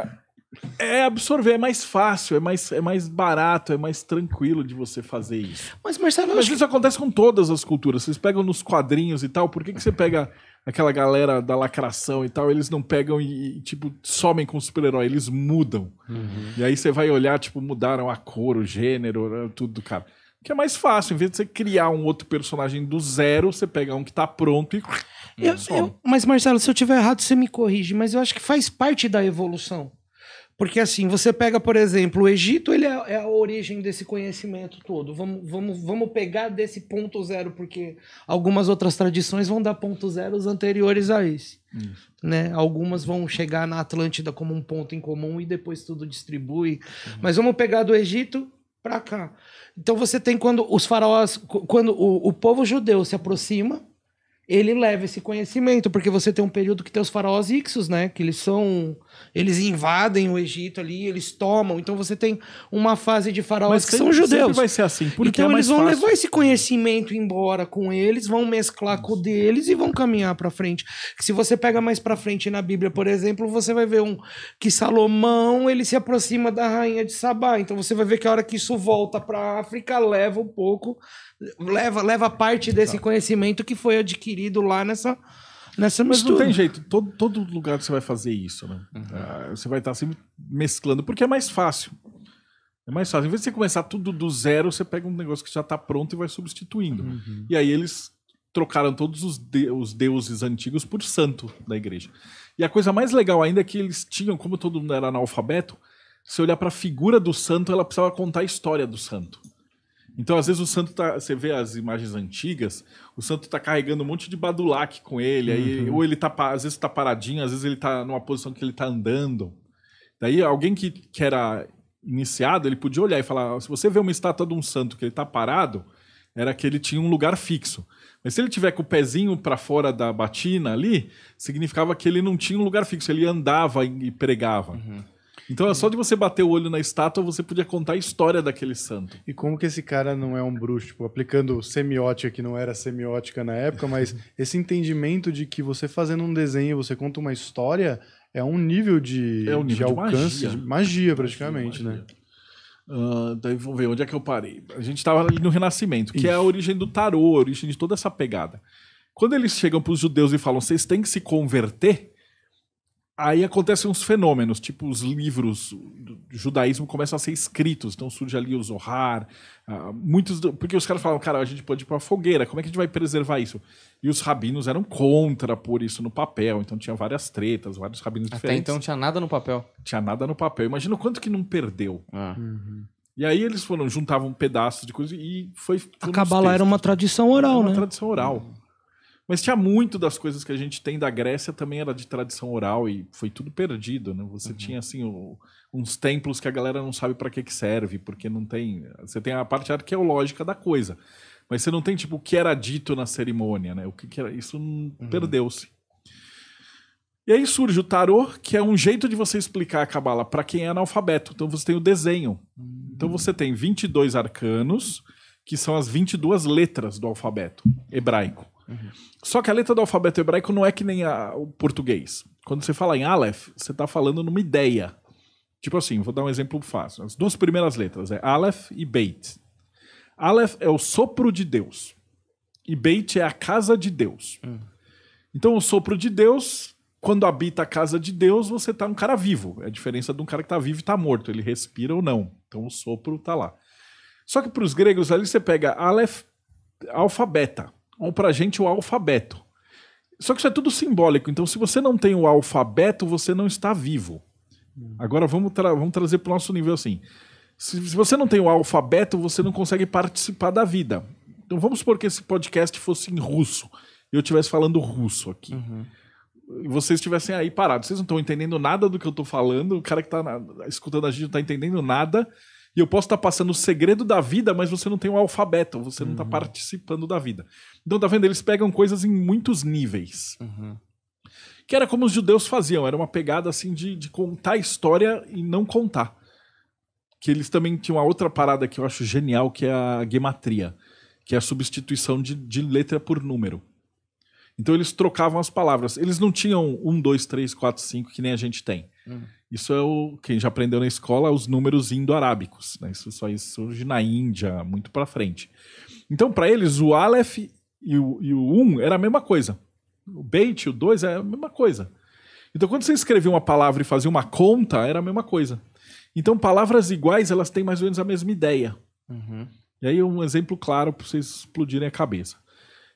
É absorver, é mais fácil, é mais, é mais barato, é mais tranquilo de você fazer isso. Mas, Marcelo, Mas isso que... acontece com todas as culturas. Vocês pegam nos quadrinhos e tal, por que, que você pega aquela galera da lacração e tal, eles não pegam e, tipo, somem com o super-herói, eles mudam. Uhum. E aí você vai olhar, tipo, mudaram a cor, o gênero, né, tudo, cara. Que é mais fácil, em vez de você criar um outro personagem do zero, você pega um que tá pronto e. Eu, eu, mas, Marcelo, se eu tiver errado, você me corrige, mas eu acho que faz parte da evolução. Porque assim, você pega, por exemplo, o Egito, ele é, é, a origem desse conhecimento todo. Vamos, vamos, vamos pegar desse ponto zero, porque algumas outras tradições vão dar ponto zero os anteriores a esse. Isso. Né? Algumas vão chegar na Atlântida como um ponto em comum e depois tudo distribui. Uhum. Mas vamos pegar do Egito para cá. Então você tem quando os faraós, quando o, o povo judeu se aproxima, ele leva esse conhecimento, porque você tem um período que tem os faraós Ixos, né? Que eles são eles invadem o Egito ali, eles tomam. Então você tem uma fase de faraós Mas que sempre, são judeus. vai ser assim, porque então é eles vão fácil. levar esse conhecimento embora com eles, vão mesclar com o deles e vão caminhar para frente. Se você pega mais para frente na Bíblia, por exemplo, você vai ver um que Salomão, ele se aproxima da rainha de Sabá. Então você vai ver que a hora que isso volta para África, leva um pouco, leva leva parte desse conhecimento que foi adquirido lá nessa nessa mistura. não tem jeito. Todo, todo lugar você vai fazer isso, né? Uhum. Você vai estar sempre mesclando, porque é mais fácil. É mais fácil. Em vez de você começar tudo do zero, você pega um negócio que já está pronto e vai substituindo. Uhum. E aí eles trocaram todos os, de os deuses antigos por santo da igreja. E a coisa mais legal ainda é que eles tinham, como todo mundo era analfabeto, se olhar para a figura do santo, ela precisava contar a história do santo. Então, às vezes, o santo tá. Você vê as imagens antigas, o santo tá carregando um monte de badulaque com ele. Uhum. Aí, ou ele tá, às vezes, tá paradinho, às vezes ele tá numa posição que ele tá andando. Daí, alguém que, que era iniciado, ele podia olhar e falar: se você vê uma estátua de um santo que ele tá parado, era que ele tinha um lugar fixo. Mas se ele tiver com o pezinho para fora da batina ali, significava que ele não tinha um lugar fixo, ele andava e pregava. Uhum. Então é só de você bater o olho na estátua, você podia contar a história daquele santo. E como que esse cara não é um bruxo? Tipo, aplicando semiótica, que não era semiótica na época, mas esse entendimento de que você fazendo um desenho, você conta uma história, é um nível de, é um nível de, de alcance, magia. De magia praticamente, né? magia. né? Uh, daí vamos ver onde é que eu parei. A gente estava ali no Renascimento, que Isso. é a origem do tarô, a origem de toda essa pegada. Quando eles chegam para os judeus e falam, vocês têm que se converter, aí acontecem uns fenômenos, tipo os livros do judaísmo começam a ser escritos, então surge ali o Zohar, uh, muitos, do, porque os caras falam, cara, a gente pode ir para fogueira, como é que a gente vai preservar isso? E os rabinos eram contra pôr isso no papel, então tinha várias tretas, vários rabinos Até diferentes. Até então tinha nada no papel. Tinha nada no papel, imagina o quanto que não perdeu. Ah. Uhum. E aí eles foram, juntavam pedaços de coisa e foi... a cabala era uma tradição oral, era uma né? tradição oral. Uhum. Mas tinha muito das coisas que a gente tem da Grécia também era de tradição oral e foi tudo perdido, né? Você uhum. tinha assim o, uns templos que a galera não sabe para que que serve, porque não tem, você tem a parte arqueológica da coisa, mas você não tem tipo o que era dito na cerimônia, né? O que, que era, isso uhum. perdeu-se. E aí surge o tarô, que é um jeito de você explicar a cabala para quem é analfabeto. Então você tem o desenho. Uhum. Então hum. você tem 22 arcanos, que são as 22 letras do alfabeto hebraico. Uhum. Só que a letra do alfabeto hebraico não é que nem a, o português. Quando você fala em Aleph, você está falando numa ideia. Tipo assim, vou dar um exemplo fácil. As duas primeiras letras é Aleph e Beit. Aleph é o sopro de Deus. E Beit é a casa de Deus. Uhum. Então, o sopro de Deus, quando habita a casa de Deus, você está um cara vivo. É a diferença de um cara que está vivo e está morto. Ele respira ou não. Então, o sopro está lá. Só que para os gregos ali, você pega Aleph, alfabeta ou para a gente o alfabeto. Só que isso é tudo simbólico. Então, se você não tem o alfabeto, você não está vivo. Agora vamos, tra vamos trazer para o nosso nível assim. Se, se, você não tem o alfabeto, você não consegue participar da vida. Então vamos supor que esse podcast fosse em russo e eu estivesse falando russo aqui. Uhum. E vocês estivessem aí parados. Vocês não estão entendendo nada do que eu estou falando. O cara que está escutando a gente não está entendendo nada. E eu posso estar tá passando o segredo da vida, mas você não tem o alfabeto, você tá uhum. não está participando da vida. Então, tá vendo? Eles pegam coisas em muitos níveis. Uhum. Que era como os judeus faziam, era uma pegada assim de, de contar a história e não contar. Que eles também tinham uma outra parada que eu acho genial, que é a gematria, que é a substituição de, de letra por número. Então eles trocavam as palavras. Eles não tinham um, dois, três, quatro, cinco, que nem a gente tem. Uhum. Isso é o quem já aprendeu na escola os números indo-arábicos. Né? Isso só isso surge na Índia, muito para frente. Então, para eles, o Aleph e o, e o 1 era a mesma coisa. O Beit e o 2 é a mesma coisa. Então, quando você escrevia uma palavra e fazia uma conta, era a mesma coisa. Então, palavras iguais, elas têm mais ou menos a mesma ideia. Uhum. E aí, um exemplo claro para vocês explodirem a cabeça.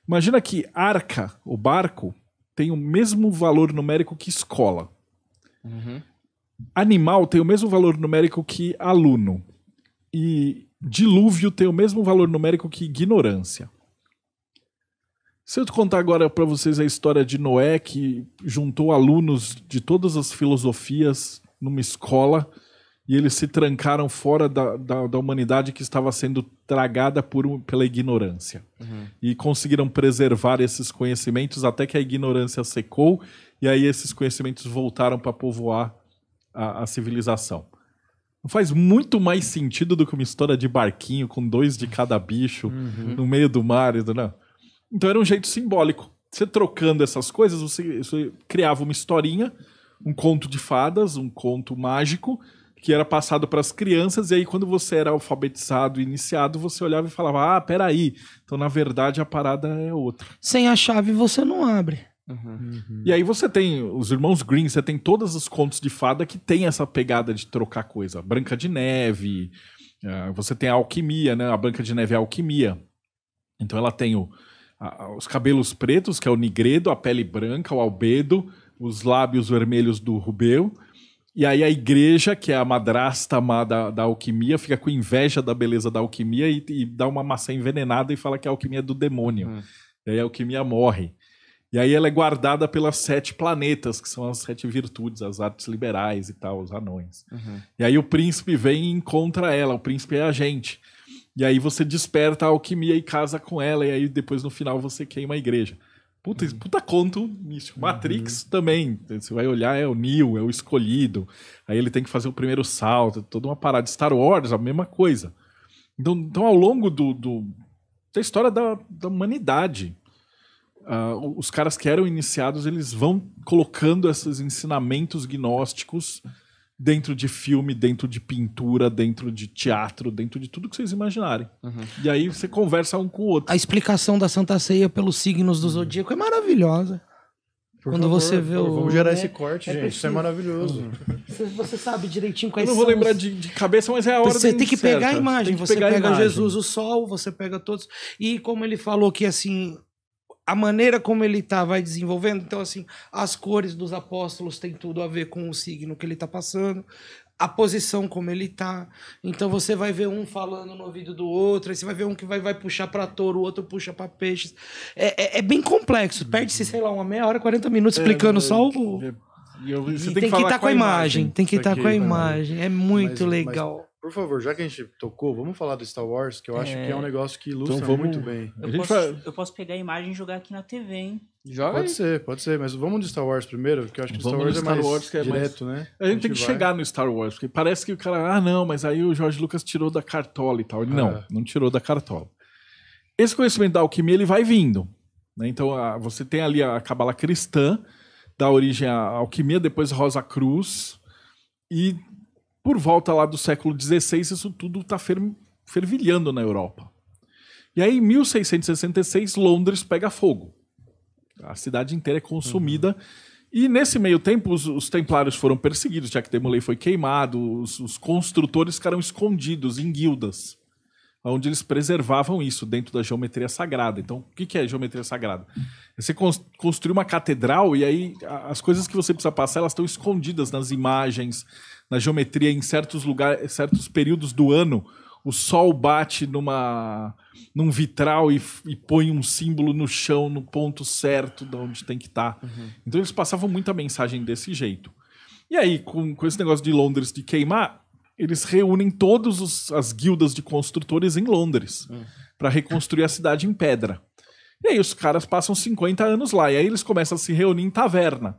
Imagina que arca, o barco, tem o mesmo valor numérico que escola. Uhum animal tem o mesmo valor numérico que aluno. E dilúvio tem o mesmo valor numérico que ignorância. Se eu te contar agora para vocês a história de Noé, que juntou alunos de todas as filosofias numa escola e eles se trancaram fora da, da, da humanidade que estava sendo tragada por, pela ignorância. Uhum. E conseguiram preservar esses conhecimentos até que a ignorância secou e aí esses conhecimentos voltaram para povoar a, a civilização. Faz muito mais sentido do que uma história de barquinho com dois de cada bicho uhum. no meio do mar. Não. Então era um jeito simbólico. Você trocando essas coisas, você, você criava uma historinha, um conto de fadas, um conto mágico, que era passado para as crianças, e aí quando você era alfabetizado, iniciado, você olhava e falava: Ah, peraí, então na verdade a parada é outra. Sem a chave você não abre. Uhum. uhum. E aí você tem os irmãos Green, você tem todos os contos de fada que tem essa pegada de trocar coisa. Branca de Neve, ah, você tem a alquimia, né? A Branca de Neve é a alquimia. Então ela tem o, a, os cabelos pretos, que é o nigredo, a pele branca, o albedo, os lábios vermelhos do Rubeu. E aí a igreja, que é a madrasta amada da alquimia, fica com inveja da beleza da alquimia e, e dá uma maçã envenenada e fala que a alquimia é do demônio. Uhum. E aí a alquimia morre. E aí ela é guardada pelas sete planetas, que são as sete virtudes, as artes liberais e tal, os anões. Uhum. E aí o príncipe vem e encontra ela, o príncipe é a gente. E aí você desperta a alquimia e casa com ela, e aí depois no final você queima a igreja. Puta, uhum. puta conto místico. Matrix uhum. também. Você vai olhar, é o Neo, é o escolhido. Aí ele tem que fazer o primeiro salto, toda uma parada. Star Wars, a mesma coisa. Então, então ao longo do, do da história da, da humanidade, Uh, os caras que eram iniciados eles vão colocando esses ensinamentos gnósticos dentro de filme, dentro de pintura, dentro de teatro, dentro de tudo que vocês imaginarem. Uhum. E aí você conversa um com o outro. A explicação da Santa Ceia pelos signos do uhum. zodíaco é maravilhosa. Por Quando favor, você vê o. Vamos gerar é, esse corte, é gente. Preciso. Isso é maravilhoso. Você sabe direitinho quais Eu não vou lembrar os... de, de, cabeça, mas é a hora Você tem que certa. pegar a imagem. Você pega imagem. Jesus, o sol, você pega todos. E como ele falou que assim, a maneira como ele tá vai desenvolvendo. Então, assim, as cores dos apóstolos têm tudo a ver com o signo que ele tá passando, a posição como ele tá. Então, você vai ver um falando no ouvido do outro, aí você vai ver um que vai, vai puxar para touro, o outro puxa para peixes. É, é, é, bem complexo. Perde-se, uhum. sei lá, uma meia hora, 40 minutos é, explicando é, só o. E eu, você e tem, tem, que estar tá com a imagem. imagem. Tem que estar tá com a né? imagem. É muito mas, legal. Mas por favor, já que a gente tocou, vamos falar do Star Wars, que eu acho que é, é. um negócio que ilustra então vamos... muito bem. Eu posso, eu posso, pegar a imagem e jogar aqui na TV, hein? Joga pode aí. ser, pode ser, mas vamos de Star Wars primeiro, que eu acho que vamos é Star Wars, Star é mais Wars, é direto, mais... né? A gente, a gente tem que vai. chegar no Star Wars, porque parece que o cara, ah, não, mas aí o George Lucas tirou da cartola e tal. Ele, ah. Não, é. não tirou da cartola. Esse conhecimento da alquimia, ele vai vindo. Né? Então, a, você tem ali a cabala cristã, dá origem à alquimia, depois Rosa Cruz, e por volta lá do século XVI, isso tudo está fervilhando na Europa. E aí, em 1666, Londres pega fogo. A cidade inteira é consumida. Uhum. E nesse meio tempo, os, os, templários foram perseguidos, já que Demolay foi queimado, os, os, construtores ficaram escondidos em guildas, onde eles preservavam isso dentro da geometria sagrada. Então, o que, que é geometria sagrada? Você construir uma catedral e aí as coisas que você precisa passar, elas estão escondidas nas imagens, na geometria, em certos lugares, certos períodos do ano, o sol bate numa num vitral e, e, põe um símbolo no chão, no ponto certo de onde tem que estar. Tá. Uhum. Então eles passavam muita mensagem desse jeito. E aí, com, com esse negócio de Londres de queimar, eles reúnem todas as guildas de construtores em Londres uhum. para reconstruir a cidade em pedra. E aí os caras passam 50 anos lá, e aí eles começam a se reunir em taverna.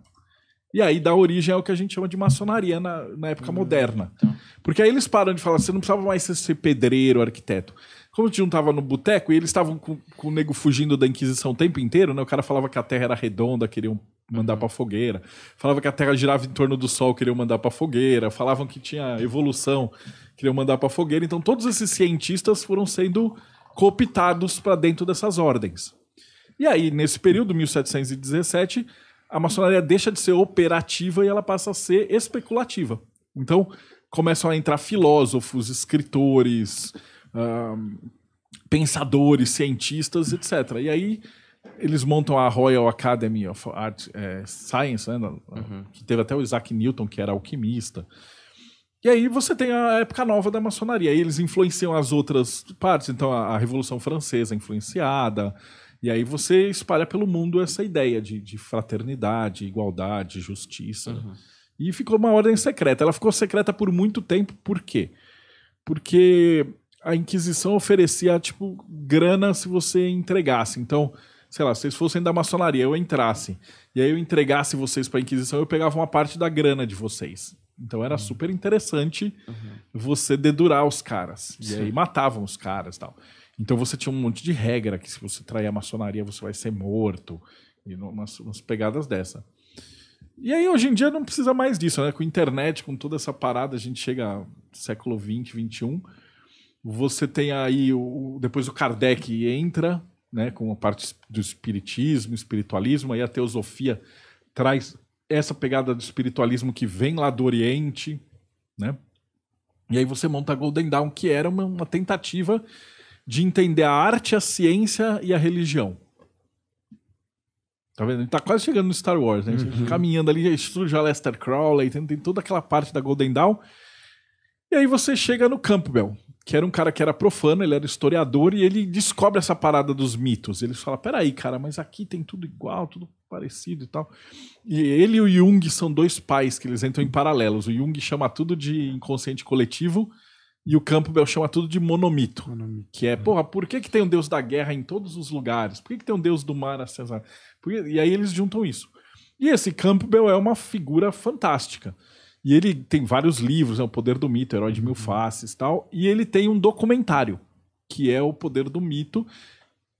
E aí dá origem ao que a gente chama de maçonaria na, na época hum, moderna. Então. Porque aí eles param de falar, você não precisava mais ser pedreiro, arquiteto. Como te juntava no boteco e eles estavam com, com o nego fugindo da Inquisição o tempo inteiro, né? O cara falava que a terra era redonda, queriam mandar uhum. para fogueira. Falava que a Terra girava em torno do Sol, queriam mandar para fogueira. Falavam que tinha evolução, queriam mandar para fogueira. Então todos esses cientistas foram sendo cooptados para dentro dessas ordens. E aí, nesse período, 1717, a maçonaria deixa de ser operativa e ela passa a ser especulativa. Então, começam a entrar filósofos, escritores, um, pensadores, cientistas, etc. E aí eles montam a Royal Academy of Art, é, Science, né, uhum. que teve até o Isaac Newton, que era alquimista. E aí você tem a época nova da maçonaria. E eles influenciam as outras partes. Então, a, a Revolução Francesa é influenciada, e aí você espalha pelo mundo essa ideia de, de fraternidade, igualdade, justiça. Né? Uhum. E ficou uma ordem secreta. Ela ficou secreta por muito tempo, por quê? Porque a Inquisição oferecia, tipo, grana se você entregasse. Então, sei lá, se vocês fossem da maçonaria, eu entrasse, e aí eu entregasse vocês para a Inquisição, eu pegava uma parte da grana de vocês. Então era uhum. super interessante uhum. você dedurar os caras. Sim. E aí matavam os caras e tal. Então você tinha um monte de regra que se você trair a maçonaria você vai ser morto e umas, umas pegadas dessa. E aí hoje em dia não precisa mais disso, né? Com internet, com toda essa parada, a gente chega século 20, 21. Você tem aí o, depois o Kardec entra, né, com a parte do espiritismo, espiritualismo, aí a teosofia traz essa pegada do espiritualismo que vem lá do Oriente, né? E aí você monta a Golden Dawn, que era uma, uma tentativa de entender a arte, a ciência e a religião. Tá vendo? A gente tá quase chegando no Star Wars, né? Uhum. Caminhando ali, estuda já Lester Crowley, tem, tem toda aquela parte da Golden Dawn. E aí você chega no Campbell, que era um cara que era profano, ele era historiador, e ele descobre essa parada dos mitos. Ele fala, peraí, cara, mas aqui tem tudo igual, tudo parecido e tal. E ele e o Jung são dois pais que eles entram em paralelos. O Jung chama tudo de inconsciente coletivo, e o Campbell chama tudo de monomito. monomito que é, uhum. porra, por que, que tem um deus da guerra em todos os lugares? Por que, que tem um deus do mar a César? e aí eles juntam isso. E esse Campbell é uma figura fantástica. E ele tem vários livros, é O Poder do Mito, Herói de Mil uhum. Faces tal. E ele tem um documentário, que é O Poder do Mito,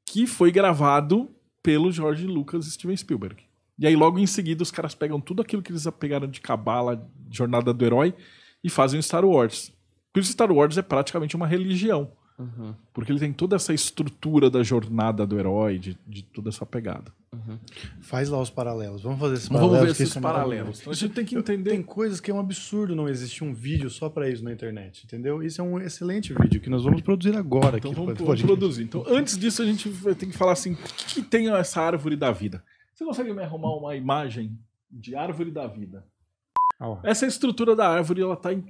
que foi gravado pelo George Lucas e Steven Spielberg. E aí, logo em seguida, os caras pegam tudo aquilo que eles pegaram de Cabala, Jornada do Herói, e fazem Star Wars. Por isso Star Wars é praticamente uma religião. Uhum. Porque ele tem toda essa estrutura da jornada do herói, de, de toda essa pegada. Uhum. Faz lá os paralelos. Vamos fazer esses paralelos. Vamos ver esses é paralelos. Então, a gente tem que entender. Tem coisas que é um absurdo não existir um vídeo só para isso na internet, entendeu? Isso é um excelente vídeo que nós vamos produzir agora. Então aqui vamos produzir. Então, antes disso, a gente tem que falar assim: o que, que tem essa árvore da vida? Você consegue me arrumar uma imagem de árvore da vida? essa estrutura da árvore ela está em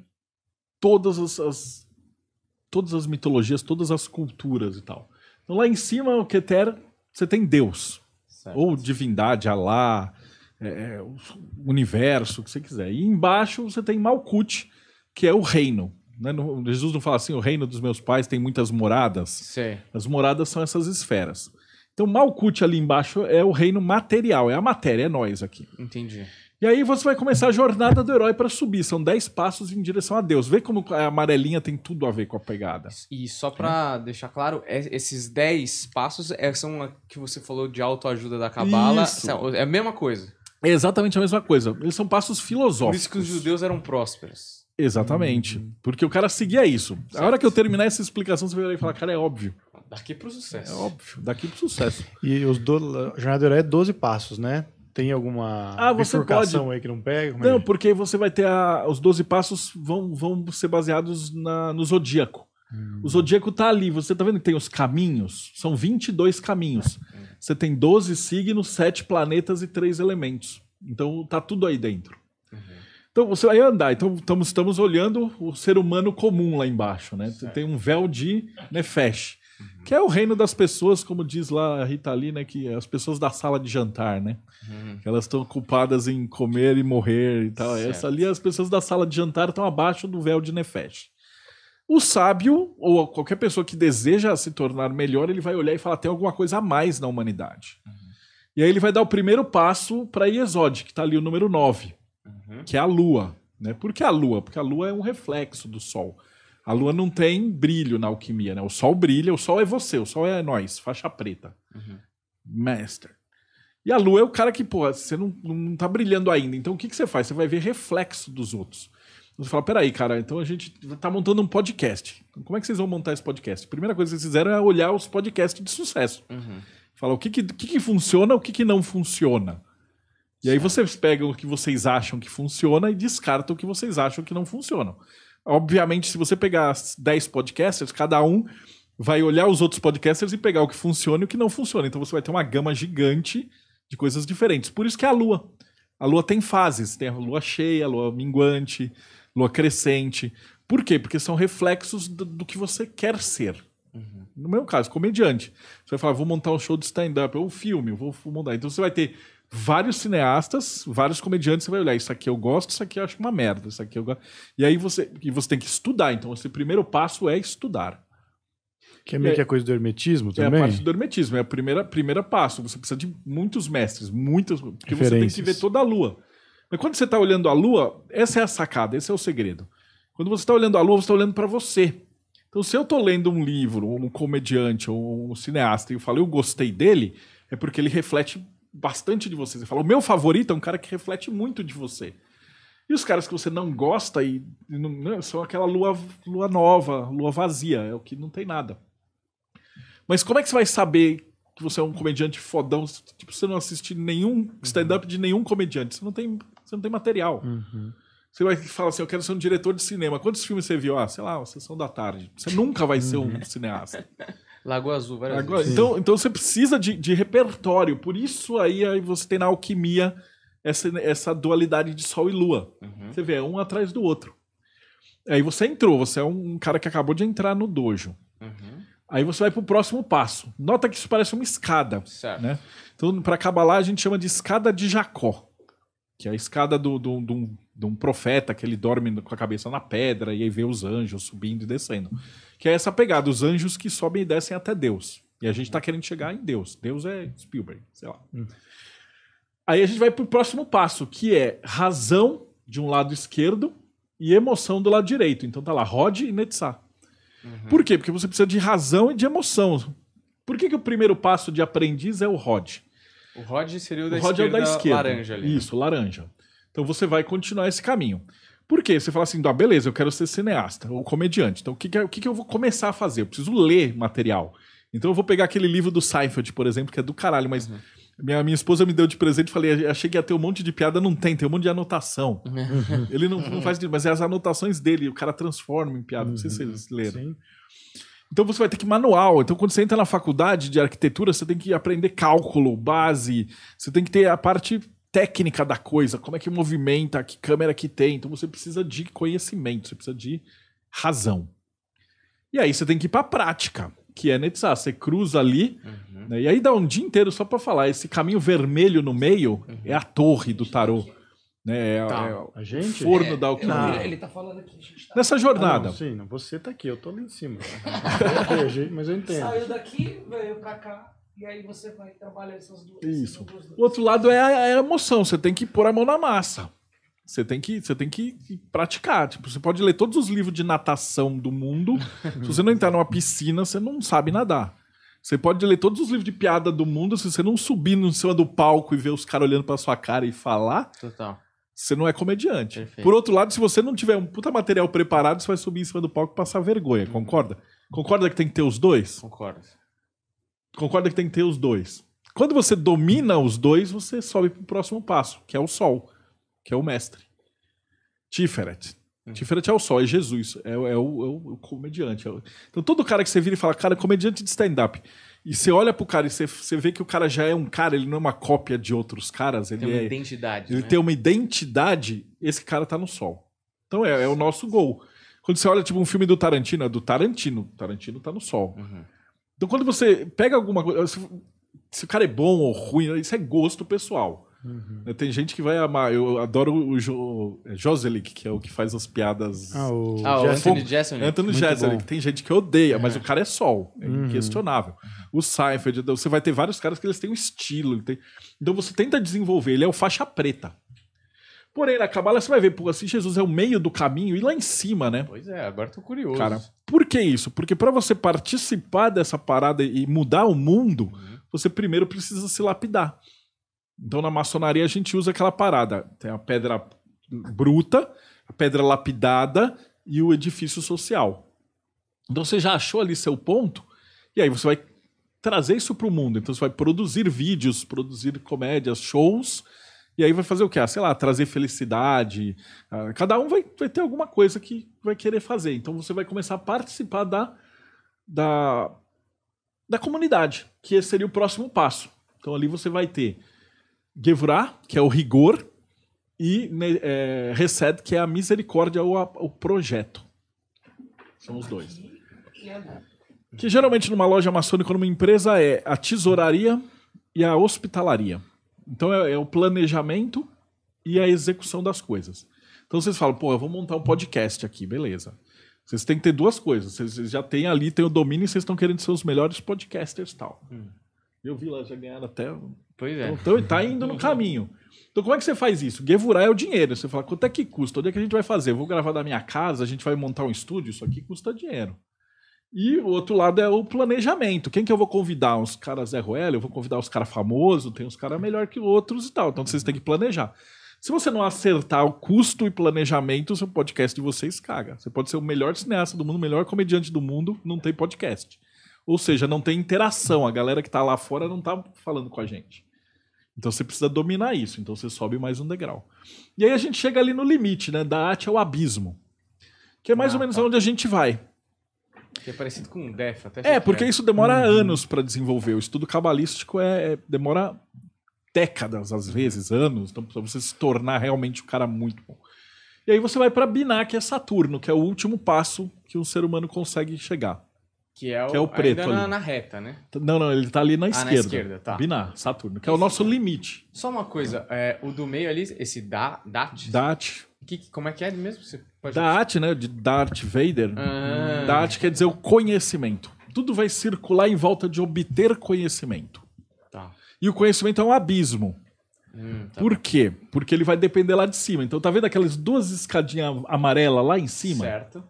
todas as, as, todas as mitologias, todas as culturas e tal. Então lá em cima, o Keter, você tem Deus. Certo. Ou divindade, Alá, é, é universo, o que você quiser. E embaixo você tem Malkut, que é o reino. Né? No, Jesus não fala assim, o reino dos meus pais tem muitas moradas. Sim. As moradas são essas esferas. Então Malkut ali embaixo é o reino material, é a matéria, é nós aqui. Entendi. E aí você vai começar a jornada do herói para subir. São 10 passos em direção a Deus. Vê como a amarelinha tem tudo a ver com a pegada. E só para deixar claro, é, esses 10 passos é, são a que você falou de autoajuda da cabala. É a mesma coisa. É exatamente a mesma coisa. Eles são passos filosóficos. Por isso que os judeus eram prósperos. Exatamente. Hum. Porque o cara seguia isso. Certo. A hora que eu terminar essa explicação, você vai falar, cara, é óbvio. Daqui pro sucesso. É óbvio, daqui pro sucesso. e os do... jornada do herói é 12 passos, né? Tem alguma ah, bifurcação pode... aí que não pega? Como é não, é? porque você vai ter a, os 12 passos vão, vão ser baseados na, no zodíaco. Hum. O zodíaco tá ali, você tá vendo que tem os caminhos? São 22 caminhos. Você tem 12 signos, 7 planetas e 3 elementos. Então tá tudo aí dentro. Uhum. Então você vai andar. Então estamos, estamos olhando o ser humano comum lá embaixo, né? Certo. Tem um véu de Nefesh. Né, que é o reino das pessoas, como diz lá a Rita Lee, né? Que as pessoas da sala de jantar, né? Uhum. elas estão culpadas em comer e morrer e tal. Certo. Essa ali, as pessoas da sala de jantar estão abaixo do véu de Nefesh. O sábio, ou qualquer pessoa que deseja se tornar melhor, ele vai olhar e falar: tem alguma coisa a mais na humanidade. Uhum. E aí ele vai dar o primeiro passo para Iesod, que está ali o número 9, uhum. que é a lua. Né? Por que a lua? Porque a lua é um reflexo do sol. A lua não tem brilho na alquimia, né? O sol brilha, o sol é você, o sol é nós, faixa preta. Uhum. Master. E a lua é o cara que, pô, você não, não tá brilhando ainda. Então o que, que você faz? Você vai ver reflexo dos outros. Você fala, peraí, cara, então a gente tá montando um podcast. Como é que vocês vão montar esse podcast? A primeira coisa que vocês fizeram é olhar os podcasts de sucesso. Uhum. Falar o que que, que que, funciona, o que, que não funciona. E certo. aí vocês pegam o que vocês acham que funciona e descartam o que vocês acham que não funciona. Obviamente, se você pegar 10 podcasters, cada um vai olhar os outros podcasters e pegar o que funciona e o que não funciona. Então você vai ter uma gama gigante de coisas diferentes. Por isso que é a lua. A lua tem fases, tem a lua cheia, a lua minguante, lua crescente. Por quê? Porque são reflexos do, do que você quer ser. Uhum. No meu caso, comediante. Você vai falar, vou montar um show de stand-up, ou um filme, vou, vou montar. Então você vai ter vários cineastas, vários comediantes, você vai olhar, isso aqui eu gosto, isso aqui eu acho uma merda, isso aqui eu gosto. E aí você, e você tem que estudar, então esse primeiro passo é estudar. Que é meio é, que a coisa do hermetismo também? É a parte do hermetismo, é a primeira, primeira passo. Você precisa de muitos mestres, muitas. Porque você tem que ver toda a lua. Mas quando você está olhando a lua, essa é a sacada, esse é o segredo. Quando você está olhando a lua, você está olhando para você. Então, se eu estou lendo um livro, um comediante, ou um cineasta, e eu falo, eu gostei dele, é porque ele reflete bastante de você. Você fala, o meu favorito é um cara que reflete muito de você. E os caras que você não gosta e, e não, não, né, são aquela lua, lua nova, lua vazia, é o que não tem nada. Mas como é que você vai saber que você é um comediante fodão? Tipo, você não assiste nenhum stand-up de nenhum comediante. Você não tem, você não tem material. Uhum. Você vai falar assim, eu quero ser um diretor de cinema. Quantos filmes você viu? Ah, sei lá, uma sessão da tarde. Você nunca vai ser um uhum. cineasta. Lagoa Azul, várias Lagoa... vezes. Então, então você precisa de, de repertório. Por isso aí, aí você tem na alquimia essa, essa dualidade de sol e lua. Uhum. Você vê, é um atrás do outro. Aí você entrou, você é um cara que acabou de entrar no dojo. Uhum. Aí você vai para o próximo passo. Nota que isso parece uma escada. Certo. Né? Então, para lá, a gente chama de escada de Jacó que é a escada de do, do, do, do, um profeta que ele dorme com a cabeça na pedra e aí vê os anjos subindo e descendo. Que é essa pegada, os anjos que sobem e descem até Deus. E a gente está querendo chegar em Deus. Deus é Spielberg, sei lá. Hum. Aí a gente vai para o próximo passo, que é razão de um lado esquerdo e emoção do lado direito. Então tá lá, Rod e Netzah. Uhum. Por quê? Porque você precisa de razão e de emoção. Por que, que o primeiro passo de aprendiz é o Rod? O Rod seria o da, o Rod esquerda, é o da esquerda. Laranja ali. Né? Isso, laranja. Então você vai continuar esse caminho. Por quê? Você fala assim, ah, beleza, eu quero ser cineasta ou comediante. Então o que, que, é, o que, que eu vou começar a fazer? Eu preciso ler material. Então eu vou pegar aquele livro do Seinfeld, por exemplo, que é do caralho, mas. Uhum. Minha, minha esposa me deu de presente e falei, achei que ia ter um monte de piada, não tem, tem um monte de anotação. Uhum. Ele não, não faz, mas é as anotações dele, o cara transforma em piada, uhum. não sei se eles uhum. leram. Sim. Então você vai ter que manual. Então quando você entra na faculdade de arquitetura, você tem que aprender cálculo, base, você tem que ter a parte técnica da coisa, como é que movimenta, que câmera que tem. Então você precisa de conhecimento, você precisa de razão. E aí você tem que ir para a prática, que é Netzar. Você cruza ali, uhum. né? e aí dá um dia inteiro só para falar. Esse caminho vermelho no meio uhum. é a torre do tarô. Né? É, tá. é a gente? forno é, da alquimia. Ele está falando aqui. Tá... Nessa jornada. Ah, não, sim, não, você está aqui, eu estou lá em cima. eu mas eu entendo. Saiu daqui, veio pra cá. E aí você vai trabalhar essas duas. Isso. o outro lado é a, é a emoção. Você tem que pôr a mão na massa. Você tem que, você tem que praticar. Tipo, você pode ler todos os livros de natação do mundo. se você não entrar numa piscina, você não sabe nadar. Você pode ler todos os livros de piada do mundo. Se você não subir em cima do palco e ver os caras olhando para sua cara e falar, Total você não é comediante. Perfeito. Por outro lado, se você não tiver um puta material preparado, você vai subir em cima do palco e passar vergonha, uhum. concorda? Concorda que tem que ter os dois? Concordo. Concorda que tem que ter os dois. Quando você domina os dois, você sobe pro próximo passo, que é o sol, que é o mestre. Tiferet, diferente uhum. Tiferet é o sol, é Jesus, é, é, o, é, o, comediante. É então todo cara que você vira e fala, cara, é comediante de stand-up. E você olha pro cara e você, você vê que o cara já é um cara, ele não é uma cópia de outros caras. Ele tem uma é, identidade. Ele né? tem uma identidade, esse cara tá no sol. Então é, é o nosso gol. Quando você olha, tipo, um filme do Tarantino, é do Tarantino. Tarantino tá no sol. Uhum. Então quando você pega alguma coisa. Se, se o cara é bom ou ruim, isso é gosto pessoal. Uhum. Né, tem gente que vai amar. Eu adoro o jo... É Joselic, que é o que faz as piadas. Ah, o, ah, o Anthony Jeselnik. Tem gente que odeia, é. mas o cara é sol. É uhum. inquestionável. O Seinfeld, então, você vai ter vários caras que eles têm um estilo. Tem... Então você tenta desenvolver. Ele é o faixa preta. Porém, na Cabala você vai ver, pô, assim, Jesus é o meio do caminho e lá em cima, né? Pois é, agora tô curioso. Cara, por que isso? Porque para você participar dessa parada e mudar o mundo, uhum. você primeiro precisa se lapidar. Então, na maçonaria, a gente usa aquela parada: tem a pedra bruta, a pedra lapidada e o edifício social. Então, você já achou ali seu ponto, e aí você vai trazer isso para o mundo. Então, você vai produzir vídeos, produzir comédias, shows. E aí vai fazer o quê? Ah, sei lá, trazer felicidade. Ah, cada um vai, vai ter alguma coisa que vai querer fazer. Então você vai começar a participar da, da, da comunidade, que seria o próximo passo. Então ali você vai ter Gevurah, que é o rigor, e né, é, que é a misericórdia ou a, o projeto. São os dois. Que geralmente numa loja maçônica, numa empresa, é a tesouraria e a hospitalaria. Então é, é o planejamento e a execução das coisas. Então vocês falam, pô, eu vou montar um podcast aqui, beleza. Vocês têm que ter duas coisas. Vocês já têm ali, tem o domínio e vocês estão querendo ser os melhores podcasters tal. Hum. Eu vi lá, já ganharam até. Pois é. Então tá indo no caminho. Então como é que você faz isso? Gevurá é o dinheiro. Você fala, quanto é que custa? Onde é que a gente vai fazer? Eu vou gravar da minha casa, a gente vai montar um estúdio, isso aqui custa dinheiro. E o outro lado é o planejamento. Quem que eu vou convidar? Os caras Zé Ruelo, eu vou convidar os caras famosos, tem uns caras melhor que outros e tal. Então vocês têm que planejar. Se você não acertar o custo e planejamento, o seu podcast de vocês caga. Você pode ser o melhor cineasta do mundo, o melhor comediante do mundo, não tem podcast. Ou seja, não tem interação. A galera que está lá fora não está falando com a gente. Então você precisa dominar isso. Então você sobe mais um degrau. E aí a gente chega ali no limite, né? Da arte ao abismo. Que é mais ah, ou menos tá. onde a gente vai. Que é parecido com um DEF, até. É, porque é. isso demora uhum. anos para desenvolver. O estudo cabalístico é, é, demora décadas, às vezes, anos, então, para você se tornar realmente um cara muito bom. E aí você vai para Binar, que é Saturno, que é o último passo que um ser humano consegue chegar. Que é o, que é o preto ainda ali. Na, na, reta, né? Não, não, ele tá ali na ah, esquerda. na esquerda, tá. Binar, Saturno, que é o nosso limite. Só uma coisa, é, o do meio ali, esse da, DAT... DAT. Que, como é que é mesmo? Você pode... DAT, né? De Darth Vader. Ah. DAT quer dizer o conhecimento. Tudo vai circular em volta de obter conhecimento. Tá. E o conhecimento é um abismo. Hum, tá Por bem. quê? Porque ele vai depender lá de cima. Então, tá vendo aquelas duas escadinhas amarelas lá em cima? Certo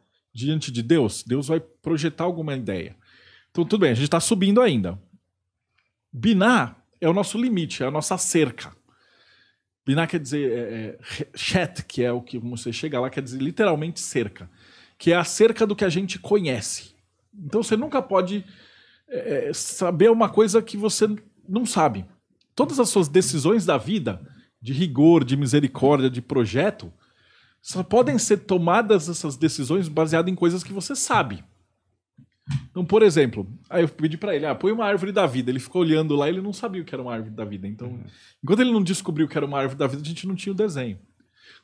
diante de Deus, Deus vai projetar alguma ideia. Então, tudo bem, a gente está subindo ainda. Biná é o nosso limite, é a nossa cerca. Biná quer dizer, é, é, que é o que você chega lá, quer dizer literalmente cerca, que é a cerca do que a gente conhece. Então você nunca pode é, é saber uma coisa que você não sabe. Todas as suas decisões da vida, de rigor, de misericórdia, de projeto, só podem ser tomadas essas decisões baseadas em coisas que você sabe. Então, por exemplo, aí eu pedi para ele, ah, põe uma árvore da vida. Ele ficou olhando lá, ele não sabia o que era uma árvore da vida. Então, uhum. enquanto ele não descobriu que era uma árvore da vida, a gente não tinha o desenho.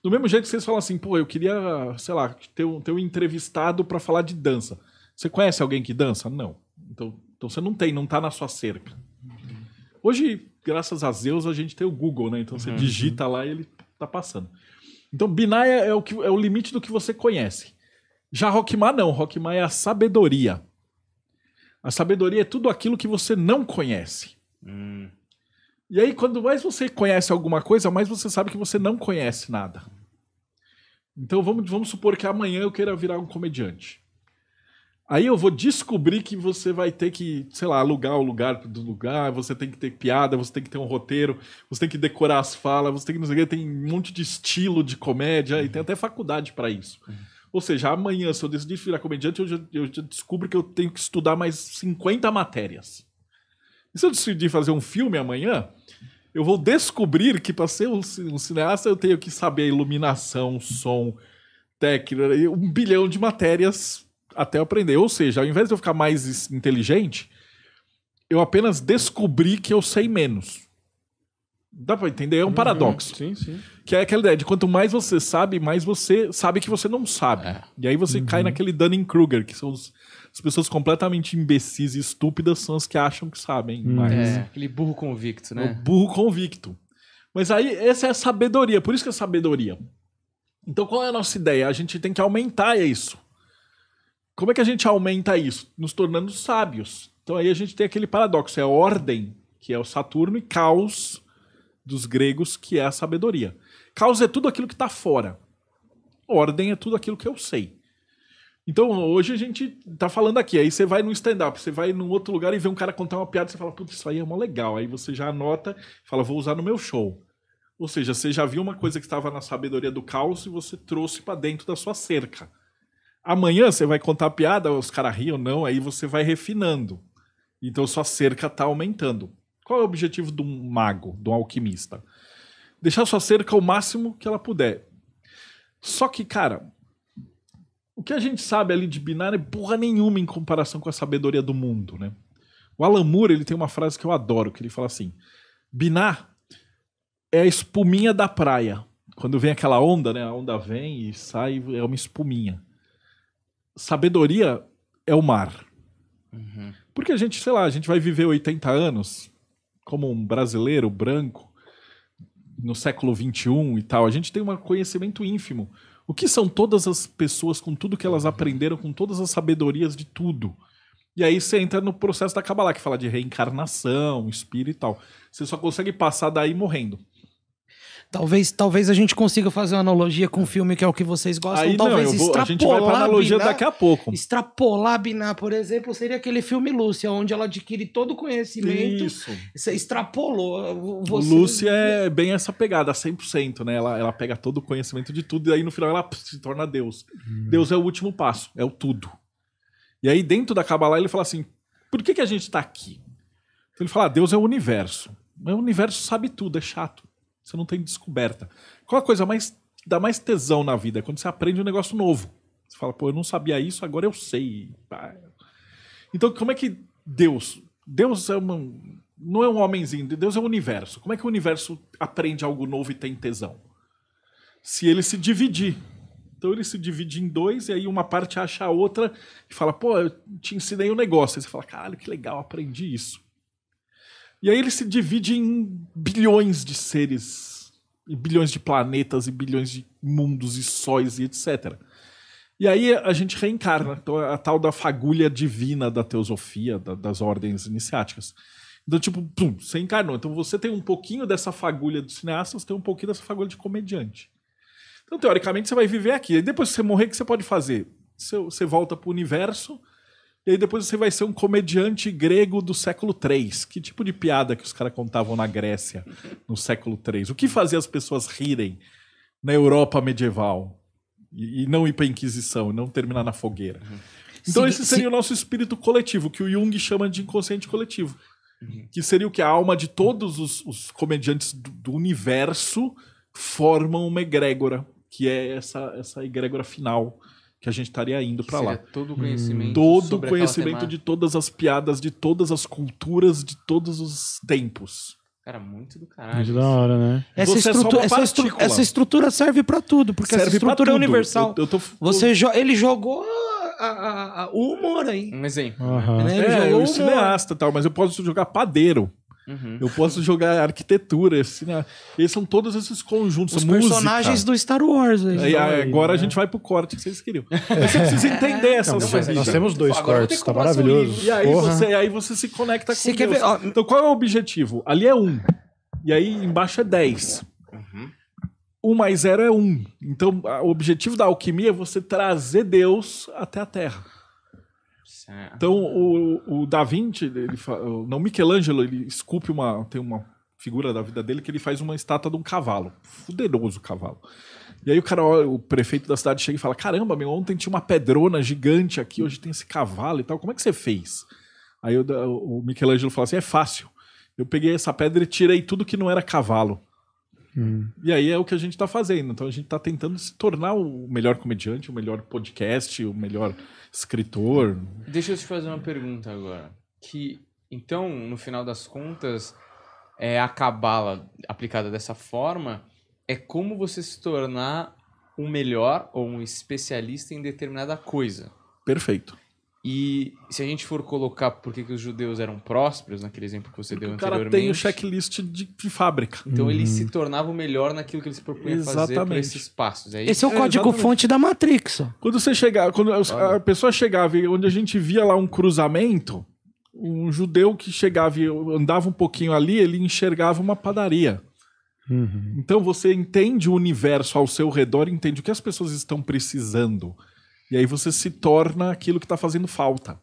Do mesmo jeito que vocês falam assim, pô, eu queria, sei lá, ter um, ter um entrevistado para falar de dança. Você conhece alguém que dança? Não. Então, então você não tem, não tá na sua cerca. Hoje, graças a zeus a gente tem o Google, né? Então você uhum. digita lá e ele tá passando. Então, Binah é, é, o que, é o limite do que você conhece. Já Rockmar não. Rockmar é a sabedoria. A sabedoria é tudo aquilo que você não conhece. Hum. E aí, quando mais você conhece alguma coisa, mais você sabe que você não conhece nada. Então, vamos, vamos supor que amanhã eu queira virar um comediante. Aí eu vou descobrir que você vai ter que, sei lá, alugar o lugar do lugar, você tem que ter piada, você tem que ter um roteiro, você tem que decorar as falas, você tem que não sei o que, tem um monte de estilo de comédia, uhum. e tem uhum. até faculdade para isso. Uhum. Ou seja, amanhã, se eu decidir virar comediante, eu já, eu já descubro que eu tenho que estudar mais 50 matérias. E se eu decidir fazer um filme amanhã, eu vou descobrir que para ser um, um cineasta eu tenho que saber iluminação, som, técnica, um bilhão de matérias até aprender. Ou seja, ao invés de eu ficar mais inteligente, eu apenas descobri que eu sei menos. Dá para entender? É um uhum, paradoxo. Sim, sim. Que é aquela ideia de quanto mais você sabe, mais você sabe que você não sabe. É. E aí você uhum. cai naquele Dunning-Kruger, que são os, as pessoas completamente imbecis e estúpidas são as que acham que sabem. Hum. Mas... É, aquele burro convicto, né? É, o burro convicto. Mas aí, essa é a sabedoria. Por isso que é sabedoria. Então, qual é a nossa ideia? A gente tem que aumentar isso. Como é que a gente aumenta isso? Nos tornando sábios. Então aí a gente tem aquele paradoxo: é ordem, que é o Saturno, e caos dos gregos, que é a sabedoria. Caos é tudo aquilo que está fora. Ordem é tudo aquilo que eu sei. Então, hoje a gente tá falando aqui. Aí você vai num stand-up, você vai num outro lugar e vê um cara contar uma piada, você fala, putz, isso aí é mó legal. Aí você já anota, fala, vou usar no meu show. Ou seja, você já viu uma coisa que estava na sabedoria do caos e você trouxe para dentro da sua cerca. Amanhã você vai contar a piada, os caras riam ou não, aí você vai refinando. Então sua cerca está aumentando. Qual é o objetivo de um mago, de um alquimista? Deixar sua cerca o máximo que ela puder. Só que, cara, o que a gente sabe ali de binário é porra nenhuma em comparação com a sabedoria do mundo, né? O Alan Moore, ele tem uma frase que eu adoro, que ele fala assim: "Binar é a espuminha da praia. Quando vem aquela onda, né? A onda vem e sai, é uma espuminha sabedoria é o mar. Uhum. Porque a gente, sei lá, a gente vai viver 80 anos como um brasileiro branco no século XXI e tal. A gente tem um conhecimento ínfimo. O que são todas as pessoas com tudo que elas aprenderam, com todas as sabedorias de tudo? E aí você entra no processo da Kabbalah, que fala de reencarnação, espírito e tal. Você só consegue passar daí morrendo. Talvez, talvez a gente consiga fazer uma analogia com um filme que é o que vocês gostam. Aí, talvez não, vou, extrapolar. A gente vai pra analogia Binar, daqui a pouco. Extrapolar Binar, por exemplo, seria aquele filme Lúcia, onde ela adquire todo o conhecimento. Isso. Extrapolou. Uh, você... Lúcia é bem essa pegada, 100%, né? Ela, ela pega todo o conhecimento de tudo e aí no final ela se torna Deus. Hum. Deus é o último passo, é o tudo. E aí dentro da Kabbalah ele fala assim: por que, que a gente está aqui? Então, ele fala: ah, Deus é o universo. o universo sabe tudo, é chato. Você não tem descoberta. Qual é a coisa mais dá mais tesão na vida? É quando você aprende um negócio novo. Você fala, pô, eu não sabia isso, agora eu sei. Então, como é que Deus. Deus é uma, não é um homenzinho, Deus é o um universo. Como é que o universo aprende algo novo e tem tesão? Se ele se dividir. Então ele se divide em dois, e aí uma parte acha a outra e fala, pô, eu te ensinei um negócio. E você fala, caralho, que legal, aprendi isso. E aí ele se divide em bilhões de seres, e bilhões de planetas, e bilhões de mundos, e sóis, e etc. E aí a gente reencarna, então a tal da fagulha divina da teosofia, da, das ordens iniciáticas. Então, tipo, pum, você encarnou. Então você tem um pouquinho dessa fagulha do cineasta, você tem um pouquinho dessa fagulha de comediante. Então, teoricamente, você vai viver aqui. E depois que você morrer, o que você pode fazer? Você, você volta o universo, e aí depois você vai ser um comediante grego do século III. Que tipo de piada que os caras contavam na Grécia no século III? O que fazia as pessoas rirem na Europa medieval? E, e não ir para Inquisição, e não terminar na fogueira. Uhum. Então se, esse seria se... o nosso espírito coletivo, que o Jung chama de inconsciente coletivo. Uhum. Que seria o que? A alma de todos os, os comediantes do, do universo formam uma egrégora, que é essa, essa egrégora final que a gente estaria indo para lá. Todo o conhecimento, hum. todo conhecimento de todas as piadas, de todas as culturas, de todos os tempos. Cara, muito do caralho. Muito da hora, né? Essa, estrutura, é essa, estru essa, estrutura serve para tudo, porque serve essa estrutura é universal. Eu, eu tô... Você jo ele jogou o humor aí. Um exemplo. Uhum. Né? né? é, jogou cineasta e tal, mas eu posso jogar padeiro. Uhum. Eu posso jogar arquitetura, assim, né? Esses são todos esses conjuntos. Os música. personagens do Star Wars. Aí, aí agora a né? gente vai pro corte que vocês queriam. Mas você precisa entender é, essa Nós temos dois agora cortes, tá maravilhoso. E aí você, aí você se conecta você com Deus. Ver, então qual é o objetivo? Ali é um. E aí embaixo é dez. Uhum. mais zero é um. Então, o objetivo da alquimia é você trazer Deus até a Terra. É. Então, o, o Da Vinci, ele, não, Michelangelo, ele esculpe uma. Tem uma figura da vida dele que ele faz uma estátua de um cavalo. Fuderoso cavalo. E aí o cara, o prefeito da cidade chega e fala: Caramba, meu, ontem tinha uma pedrona gigante aqui, hoje tem esse cavalo e tal. Como é que você fez? Aí o, o Michelangelo fala assim: é fácil. Eu peguei essa pedra e tirei tudo que não era cavalo. Hum. E aí é o que a gente está fazendo. Então a gente está tentando se tornar o melhor comediante, o melhor podcast, o melhor escritor. Deixa eu te fazer uma pergunta agora. Que então, no final das contas, é a cabala aplicada dessa forma é como você se tornar o melhor ou um especialista em determinada coisa. Perfeito. E se a gente for colocar por que os judeus eram prósperos, naquele exemplo que você Porque deu anteriormente. O cara tem o checklist de, de fábrica. Então ele se uhum. tornava o melhor naquilo que ele se propunha exatamente. fazer nesses esses passos. É Esse é o código-fonte da Matrix. Quando você chegava, quando a pessoa chegava onde a gente via lá um cruzamento, um judeu que chegava e andava um pouquinho ali, ele enxergava uma padaria. Uhum. Então você entende o universo ao seu redor, entende o que as pessoas estão precisando. E aí você se torna aquilo que está fazendo falta.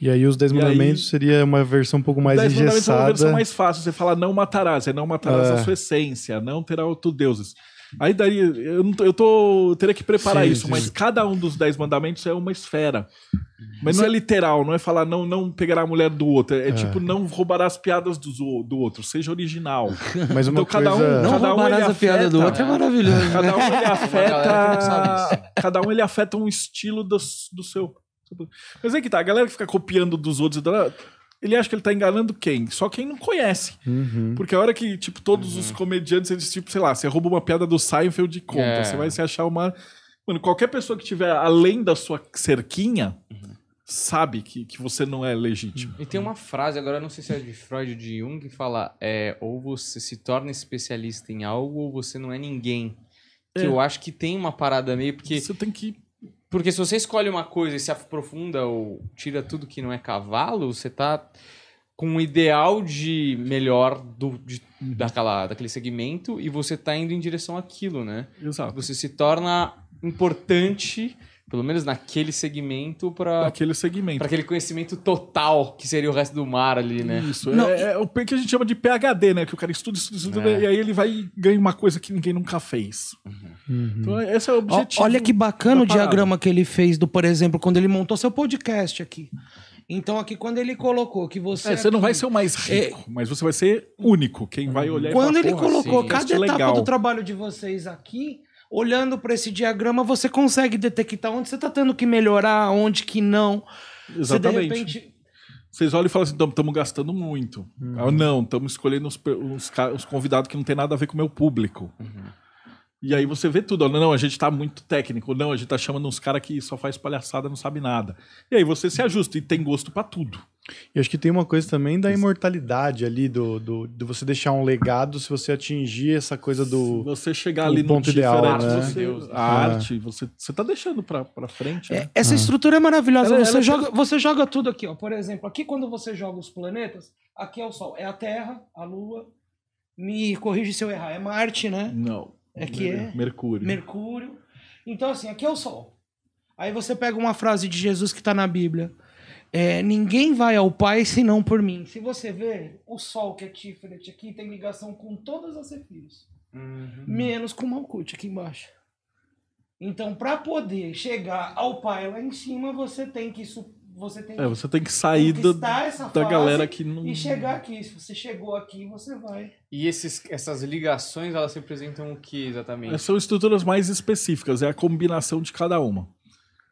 E aí os 10 mandamentos aí, seria uma versão um pouco mais dez engessada. 10 mandamentos é uma versão mais fácil. Você fala não matarás, é não matarás é. a sua essência, não terá outros deuses. Aí daria. Eu, não, eu tô. teria que preparar sim, isso, sim. mas cada um dos dez mandamentos é uma esfera. Mas não é literal, não é falar não, não pegará a mulher do outro. É, é. é. tipo, não roubará as piadas do, do outro, seja original. Mas então, uma então, coisa... cada um. Não cada roubarás um ele afeta, piada do outro é maravilhoso. Né? Cada um ele afeta. cada um ele afeta um estilo do, do seu. Mas é que tá, a galera que fica copiando dos outros. Então, ele acha que ele tá enganando quem? Só quem não conhece. Uhum. Porque a hora que, tipo, todos uhum. os comediantes, eles, tipo, sei lá, você rouba uma piada do Seinfeld de conta, é. você vai se achar uma... Mano, qualquer pessoa que tiver além da sua cerquinha uhum. sabe que, que você não é legítimo. E tem uma frase, agora não sei se é de Freud ou de Jung, que fala é, ou você se torna especialista em algo ou você não é ninguém. Que é. eu acho que tem uma parada meio, porque... Você tem que porque se você escolhe uma coisa e se aprofunda ou tira tudo que não é cavalo, você tá com um ideal de melhor do, de, daquela, daquele segmento e você tá indo em direção àquilo, né? Exato. Você se torna importante pelo menos naquele segmento, para aquele segmento, para aquele conhecimento total que seria o resto do mar ali, né? Isso é, é, o que a gente chama de PhD, né? Que o cara estuda, estuda, estuda é. e aí ele vai ganhar uma coisa que ninguém nunca fez. Uhum. Então é, esse é o objetivo. Olha que bacana o diagrama que ele fez do, por exemplo, quando ele montou seu podcast aqui. Então aqui quando ele colocou que você é, aqui, você não vai ser o mais é rico, é, mas você vai ser único. Quem vai olhar quando ele colocou é cada etapa legal. do trabalho de vocês aqui olhando para esse diagrama, você consegue detectar onde você está tendo que melhorar, onde que não. Exatamente. Você, repente... Vocês olham e falam assim, estamos gastando muito. Uhum. Ah, não, estamos escolhendo os, os, os convidados que não tem nada a ver com o meu público. Uhum. E aí você vê tudo. Não, a gente tá muito técnico. Não, a gente tá chamando uns caras que só faz palhaçada, não sabe nada. E aí você se ajusta e tem gosto para tudo. E acho que tem uma coisa também da imortalidade ali, do, do, do, você deixar um legado se você atingir essa coisa do. Se você chegar ali no ponto ideal, né? você, né? a ah. arte, você, você tá deixando para frente. Né? É, essa ah. estrutura é maravilhosa. Ela, é você, ela é joga, você joga tudo aqui, ó. Por exemplo, aqui quando você joga os planetas, aqui é o Sol, é a Terra, a Lua. Me corrige se eu errar, é Marte, né? Não é que é Mercúrio. Mercúrio. Então, assim, aqui é o Sol. Aí você pega uma frase de Jesus que está na Bíblia. É, ninguém vai ao Pai senão por mim. Se você ver, o Sol, que é Tiferet aqui, tem ligação com todas as Cefiros. Uhum. Menos com Malkut aqui embaixo. Então, para poder chegar ao Pai lá em cima, você tem que su você tem, é, você tem que sair do, da galera que não. E chegar aqui. Se você chegou aqui, você vai. E esses, essas ligações, elas representam o que exatamente? São estruturas mais específicas, é a combinação de cada uma.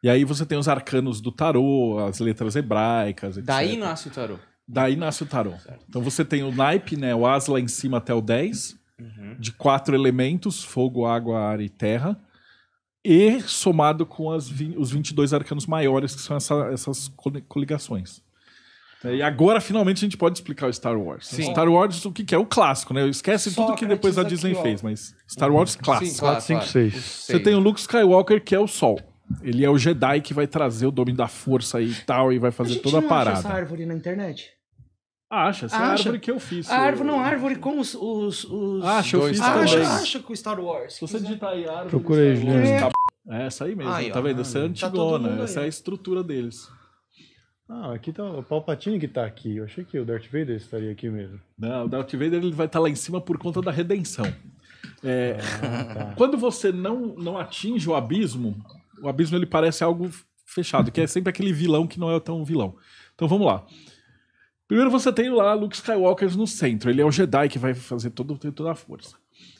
E aí você tem os arcanos do tarô, as letras hebraicas. Etc. Daí nasce o tarô. Daí nasce o tarô. Certo. Então você tem o naipe, né? O as lá em cima até o 10, uhum. de quatro elementos: fogo, água, ar e terra e somado com as, os 22 arcanos maiores, que são essa, essas coligações. E agora, finalmente, a gente pode explicar o Star Wars. Sim. Star Wars, o que, que é? O clássico, né? Esquece Só tudo que depois a Disney aqui, fez, mas Star Wars clássico. Sim, claro, 4, 5, 6. Você tem o Luke Skywalker, que é o Sol. Ele é o Jedi que vai trazer o domínio da força e tal, e vai fazer a toda a parada. Acha essa árvore na internet? Acha, essa é acha. árvore que eu fiz. A árvore, não, a árvore com os. os, os... Acha, eu fiz acha, acha com o Star Wars. Se você digitar aí árvore. Procura aí, Juliano. É, é essa aí mesmo, aí, tá ó, vendo? Essa é tá antigona, tá essa aí. é a estrutura deles. Ah, aqui tá o Palpatine que tá aqui. Eu achei que o Darth Vader estaria aqui mesmo. Não, o Darth Vader ele vai estar tá lá em cima por conta da redenção. É, ah, tá. Quando você não, não atinge o abismo, o abismo ele parece algo fechado, que é sempre aquele vilão que não é tão vilão. Então vamos lá. Primeiro você tem lá Luke Skywalker no centro. Ele é o Jedi que vai fazer todo, toda a força.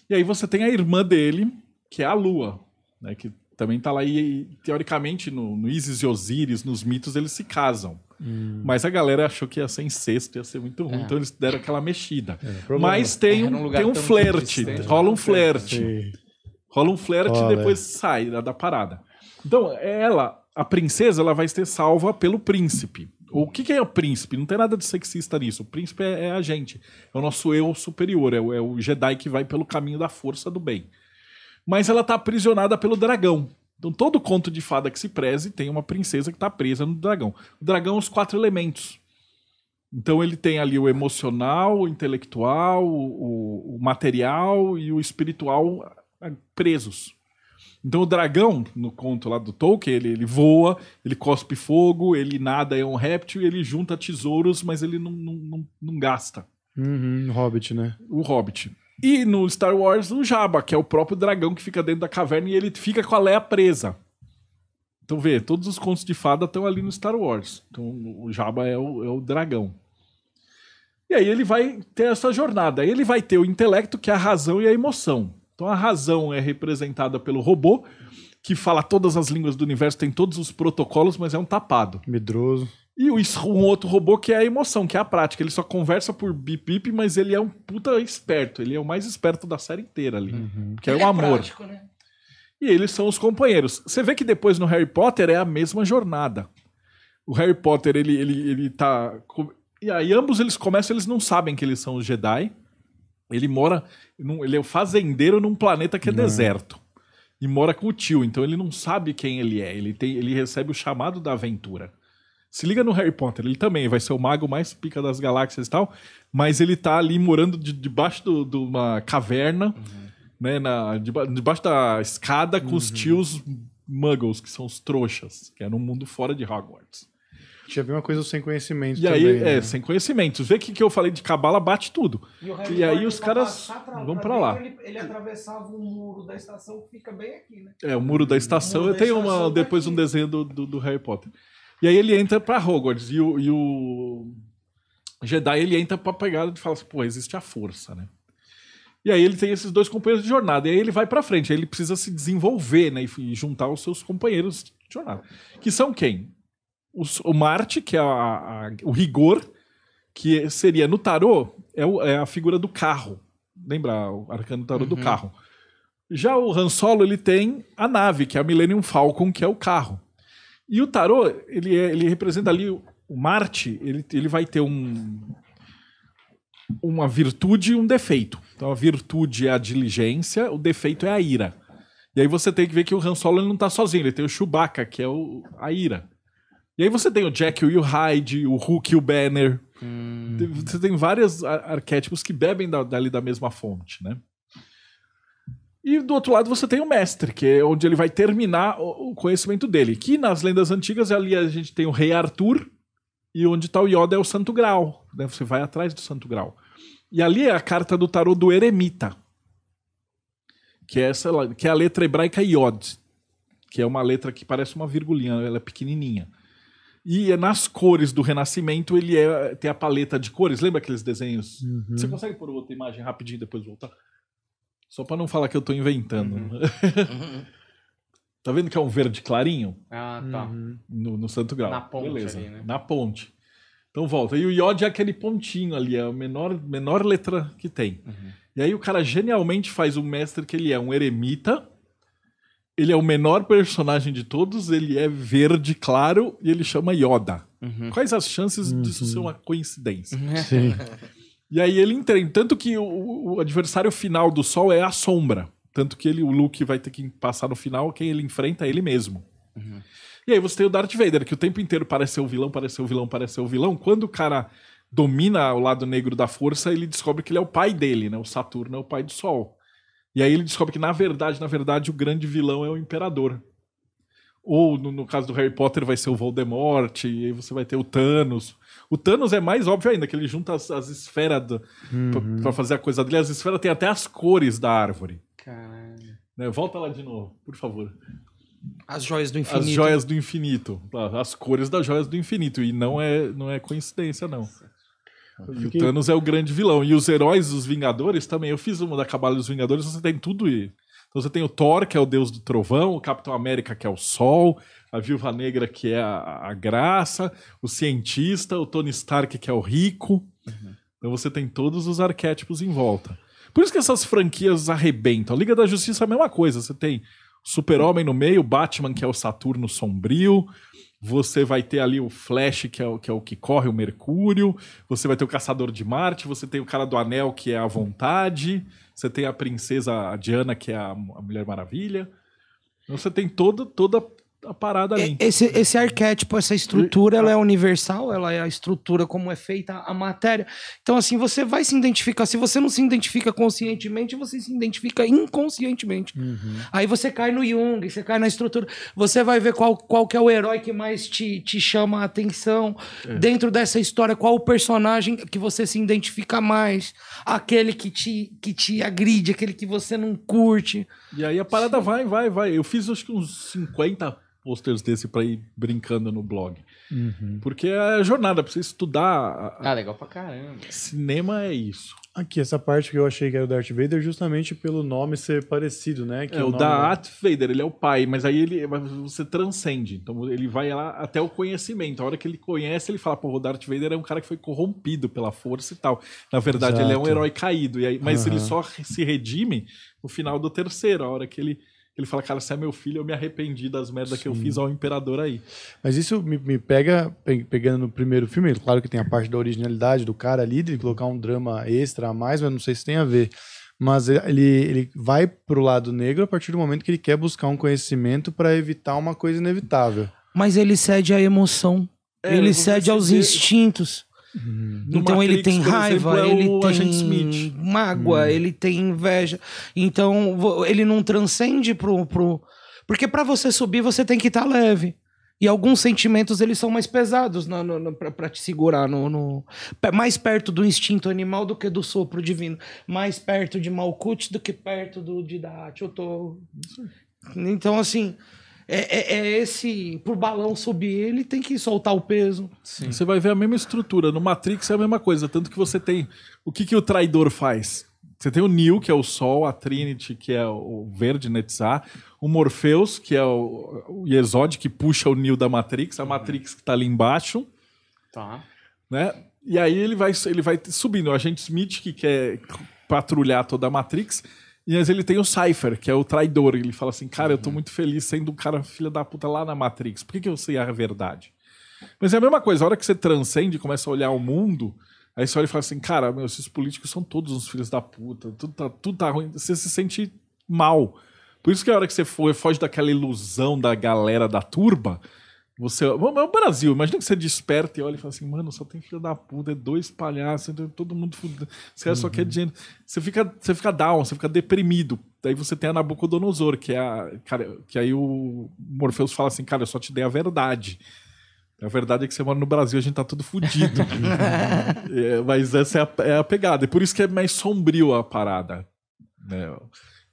E aí você tem a irmã dele, que é a Lua, né, que também tá lá e, teoricamente, no, no Isis e Osíris, nos mitos, eles se casam. Hum. Mas a galera achou que ia ser incesto, ia ser muito ruim, é. então eles deram aquela mexida. É, Mas tem, é, um, tem um flerte, rola um flerte. Rola um flerte e depois sai da, da, parada. Então, ela, a princesa, ela vai ser salva pelo príncipe. O que, que é o príncipe? Não tem nada de sexista nisso. O príncipe é, é a gente. É o nosso eu superior, é é o Jedi que vai pelo caminho da força do bem mas ela tá aprisionada pelo dragão. Então, todo conto de fada que se preze tem uma princesa que tá presa no dragão. O dragão, é os quatro elementos. Então, ele tem ali o emocional, o intelectual, o, o material e o espiritual presos. Então o dragão, no conto lá do Tolkien, ele, ele voa, ele cospe fogo, ele nada, é um réptil, ele junta tesouros, mas ele não, não, não, não gasta. Uhum, Hobbit, né? O Hobbit. E no Star Wars, o Jabba, que é o próprio dragão que fica dentro da caverna e ele fica com a Leia presa. Então vê, todos os contos de fada estão ali no Star Wars. Então o Jabba é o, é o dragão. E aí ele vai ter essa jornada. Aí ele vai ter o intelecto, que é a razão e a emoção. Então a razão é representada pelo robô, que fala todas as línguas do universo, tem todos os protocolos, mas é um tapado. Medroso. E um outro robô que é a emoção, que é a prática. Ele só conversa por bip-bip, mas ele é um puta esperto. Ele é o mais esperto da série inteira ali. Uhum. Que é o é amor. É prático, né? E eles são os companheiros. Você vê que depois no Harry Potter é a mesma jornada. O Harry Potter, ele, ele, ele tá. E aí ambos eles começam, eles não sabem que eles são os Jedi. Ele mora. Num, ele é o um fazendeiro num planeta que é uhum. deserto. E mora com o tio, então ele não sabe quem ele é. Ele, tem, ele recebe o chamado da aventura. Se liga no Harry Potter, ele também vai ser o mago mais pica das galáxias e tal, mas ele tá ali morando de, debaixo de, uma caverna, uhum. né, na, debaixo da escada com uhum. os tios muggles, que são os trouxas, que é no mundo fora de Hogwarts. Já vi uma coisa sem conhecimento e também, aí, é, né? é, sem conhecimento. Vê que que eu falei de cabala bate tudo. E, e aí os caras pra, vão para lá. Ele, ele, atravessava o muro da estação que fica bem aqui, né? É, o muro da uhum. estação. Muro eu da tenho estação uma, é depois aqui. um desenho do, do, do Harry Potter. E aí ele entra para Hogwarts e o, e o, Jedi ele entra para pegada de falar assim, pô, existe a força, né? E aí ele tem esses dois companheiros de jornada. E aí ele vai para frente, aí ele precisa se desenvolver, né, e juntar os seus companheiros de jornada, que são quem? Os, o Marte, que é a, a, o rigor, que seria no tarô, é, o, é a figura do carro. Lembra o arcano tarô uhum. do carro. Já o Han Solo, ele tem a nave, que é a Millennium Falcon, que é o carro. E o tarô, ele, é, ele representa ali o Marte, ele, ele vai ter um, uma virtude e um defeito. Então a virtude é a diligência, o defeito é a ira. E aí você tem que ver que o Han Solo ele não está sozinho, ele tem o Chewbacca, que é o, a ira. E aí você tem o Jack e o Hyde, o Hulk e o Banner. Hum. Você tem vários arquétipos que bebem dali da mesma fonte, né? E do outro lado você tem o mestre, que é onde ele vai terminar o conhecimento dele. Que nas lendas antigas ali a gente tem o rei Arthur e onde está o Yoda é o Santo Graal. Né? Você vai atrás do Santo Graal. E ali é a carta do tarô do eremita, que é essa, que é a letra hebraica Yod, que é uma letra que parece uma virgulinha, ela é pequenininha. E é nas cores do Renascimento ele é, tem a paleta de cores. Lembra aqueles desenhos? Uhum. Você consegue pôr outra imagem rapidinho e depois voltar? Só para não falar que eu tô inventando. Uhum. Né? uhum. tá vendo que é um verde clarinho? Ah, tá. Uhum. No, no, Santo Grau. Na ponte. Beleza. Ali, né? Na ponte. Então volta. E o Yod é aquele pontinho ali, é a menor, menor letra que tem. Uhum. E aí o cara genialmente faz um mestre que ele é um eremita. Ele é o menor personagem de todos, ele é verde claro e ele chama Yoda. Quais as chances disso ser uma coincidência? Sim. E aí ele entrei. Tanto que o, o, adversário final do Sol é a sombra. Tanto que ele, o Luke vai ter que passar no final, quem ele enfrenta é ele mesmo. Uhum. E aí você tem o Darth Vader, que o tempo inteiro parece ser o vilão, parece ser o vilão, parece ser o vilão. Quando o cara domina o lado negro da força, ele descobre que ele é o pai dele, né? O Saturno é o pai do Sol. E aí ele descobre que, na verdade, na verdade, o grande vilão é o Imperador. Ou, no, no caso do Harry Potter, vai ser o Voldemort, e aí você vai ter o Thanos. O Thanos é mais óbvio ainda, que ele junta as, as esferas uhum. para fazer a coisa dele. As esferas tem até as cores da árvore. Caralho. Né? Volta lá de novo, por favor. As joias do infinito. As joias do infinito. Tá, as cores das joias do infinito. E não é, não é coincidência, não. E o Thanos é o grande vilão. E os heróis dos Vingadores também. Eu fiz uma da Cabala dos Vingadores, você tem tudo aí. Então você tem o Thor, que é o deus do trovão, o Capitão América, que é o Sol, a Viúva Negra, que é a, a graça, o cientista, o Tony Stark, que é o rico. Uhum. Então você tem todos os arquétipos em volta. Por isso que essas franquias arrebentam. A Liga da Justiça é a mesma coisa. Você tem Super-Homem no meio, Batman, que é o Saturno sombrio. Você vai ter ali o Flash, que é o, que é o que corre, o Mercúrio. Você vai ter o Caçador de Marte. Você tem o cara do Anel, que é a vontade. Você tem a princesa a Diana, que é a, a Mulher Maravilha. Então você tem todo, toda, a parada ali. Esse, esse arquétipo, essa estrutura, ela é universal, ela é a estrutura como é feita a matéria. Então, assim, você vai se identificar. Se você não se identifica conscientemente, você se identifica inconscientemente. Uhum. Aí você cai no Jung, você cai na estrutura. Você vai ver qual, qual que é o herói que mais te, te chama a atenção. É. Dentro dessa história, qual o personagem que você se identifica mais. Aquele que te, que te agride, aquele que você não curte. E aí a parada Sim. vai, vai, vai. Eu fiz acho que uns 50 posters desse para ir brincando no blog. Uhum. Porque é jornada, pra você estudar. Ah, legal pra caramba. Cinema é isso. Aqui, essa parte que eu achei que era o Darth Vader, é justamente pelo nome ser parecido, né? Que é, o, o nome... Darth é- Vader, ele é o pai, mas aí ele você transcende. Então ele vai lá até o conhecimento. A hora que ele conhece, ele fala, pô, o Darth Vader é um cara que foi corrompido pela força e tal. Na verdade, Exato. ele é um herói caído. E aí, mas uhum. ele só se redime no final do terceiro, a hora que ele ele fala, cara, você é meu filho, eu me arrependi das merdas que eu fiz ao imperador aí. Mas isso me, me pega, pegando no primeiro filme, claro que tem a parte da originalidade do cara ali, de colocar um drama extra a mais, mas não sei se tem a ver. Mas ele, ele vai pro lado negro a partir do momento que ele quer buscar um conhecimento para evitar uma coisa inevitável. Mas ele cede à emoção. É, ele cede aos instintos. Hum. Então Matrix, ele tem raiva, exemplo, é ele tem Smith. mágoa, hum. ele tem inveja. Então ele não transcende pro. pro... Porque para você subir, você tem que estar tá leve. E alguns sentimentos eles são mais pesados para te segurar no, no, mais perto do instinto animal do que do sopro divino, mais perto de Malkuth do que perto do de Eu tô então assim, é, é, é, esse. pro balão subir, ele tem que soltar o peso. Sim. Você vai ver a mesma estrutura. No Matrix é a mesma coisa. Tanto que você tem. O que, que o traidor faz? Você tem o Neo, que é o Sol, a Trinity, que é o verde Netzar, né, o Morpheus, que é o, o que puxa o Neo da Matrix, a Matrix que tá ali embaixo. Tá. Né? E aí ele vai, ele vai subindo. O agente Smith, que quer patrulhar toda a Matrix, e mas ele tem o Cypher, que é o traidor. Ele fala assim: Cara, eu tô uhum. muito feliz sendo um cara filha da puta lá na Matrix. Por que, que eu sei a verdade? Mas é a mesma coisa, a hora que você transcende começa a olhar o mundo, aí você olha e fala assim: Cara, meu, esses políticos são todos uns filhos da puta, tudo tá, tudo tá ruim. Você se sente mal. Por isso que a hora que você for, foge daquela ilusão da galera da turba, você, é o é Brasil, imagina que você desperta e olha e fala assim, mano, só tem filho da puta, é dois palhaços, então todo mundo fudido, Você é é uhum. só quer dinheiro. Você fica, você fica down, você fica deprimido. Daí você tem a Nabucodonosor, que é a. Cara, que aí o Morpheus fala assim, cara, eu só te dei a verdade. A verdade é que você mora no Brasil, a gente tá tudo fudido. é, mas essa é a, é a, pegada. E por isso que é mais sombrio a parada. Né?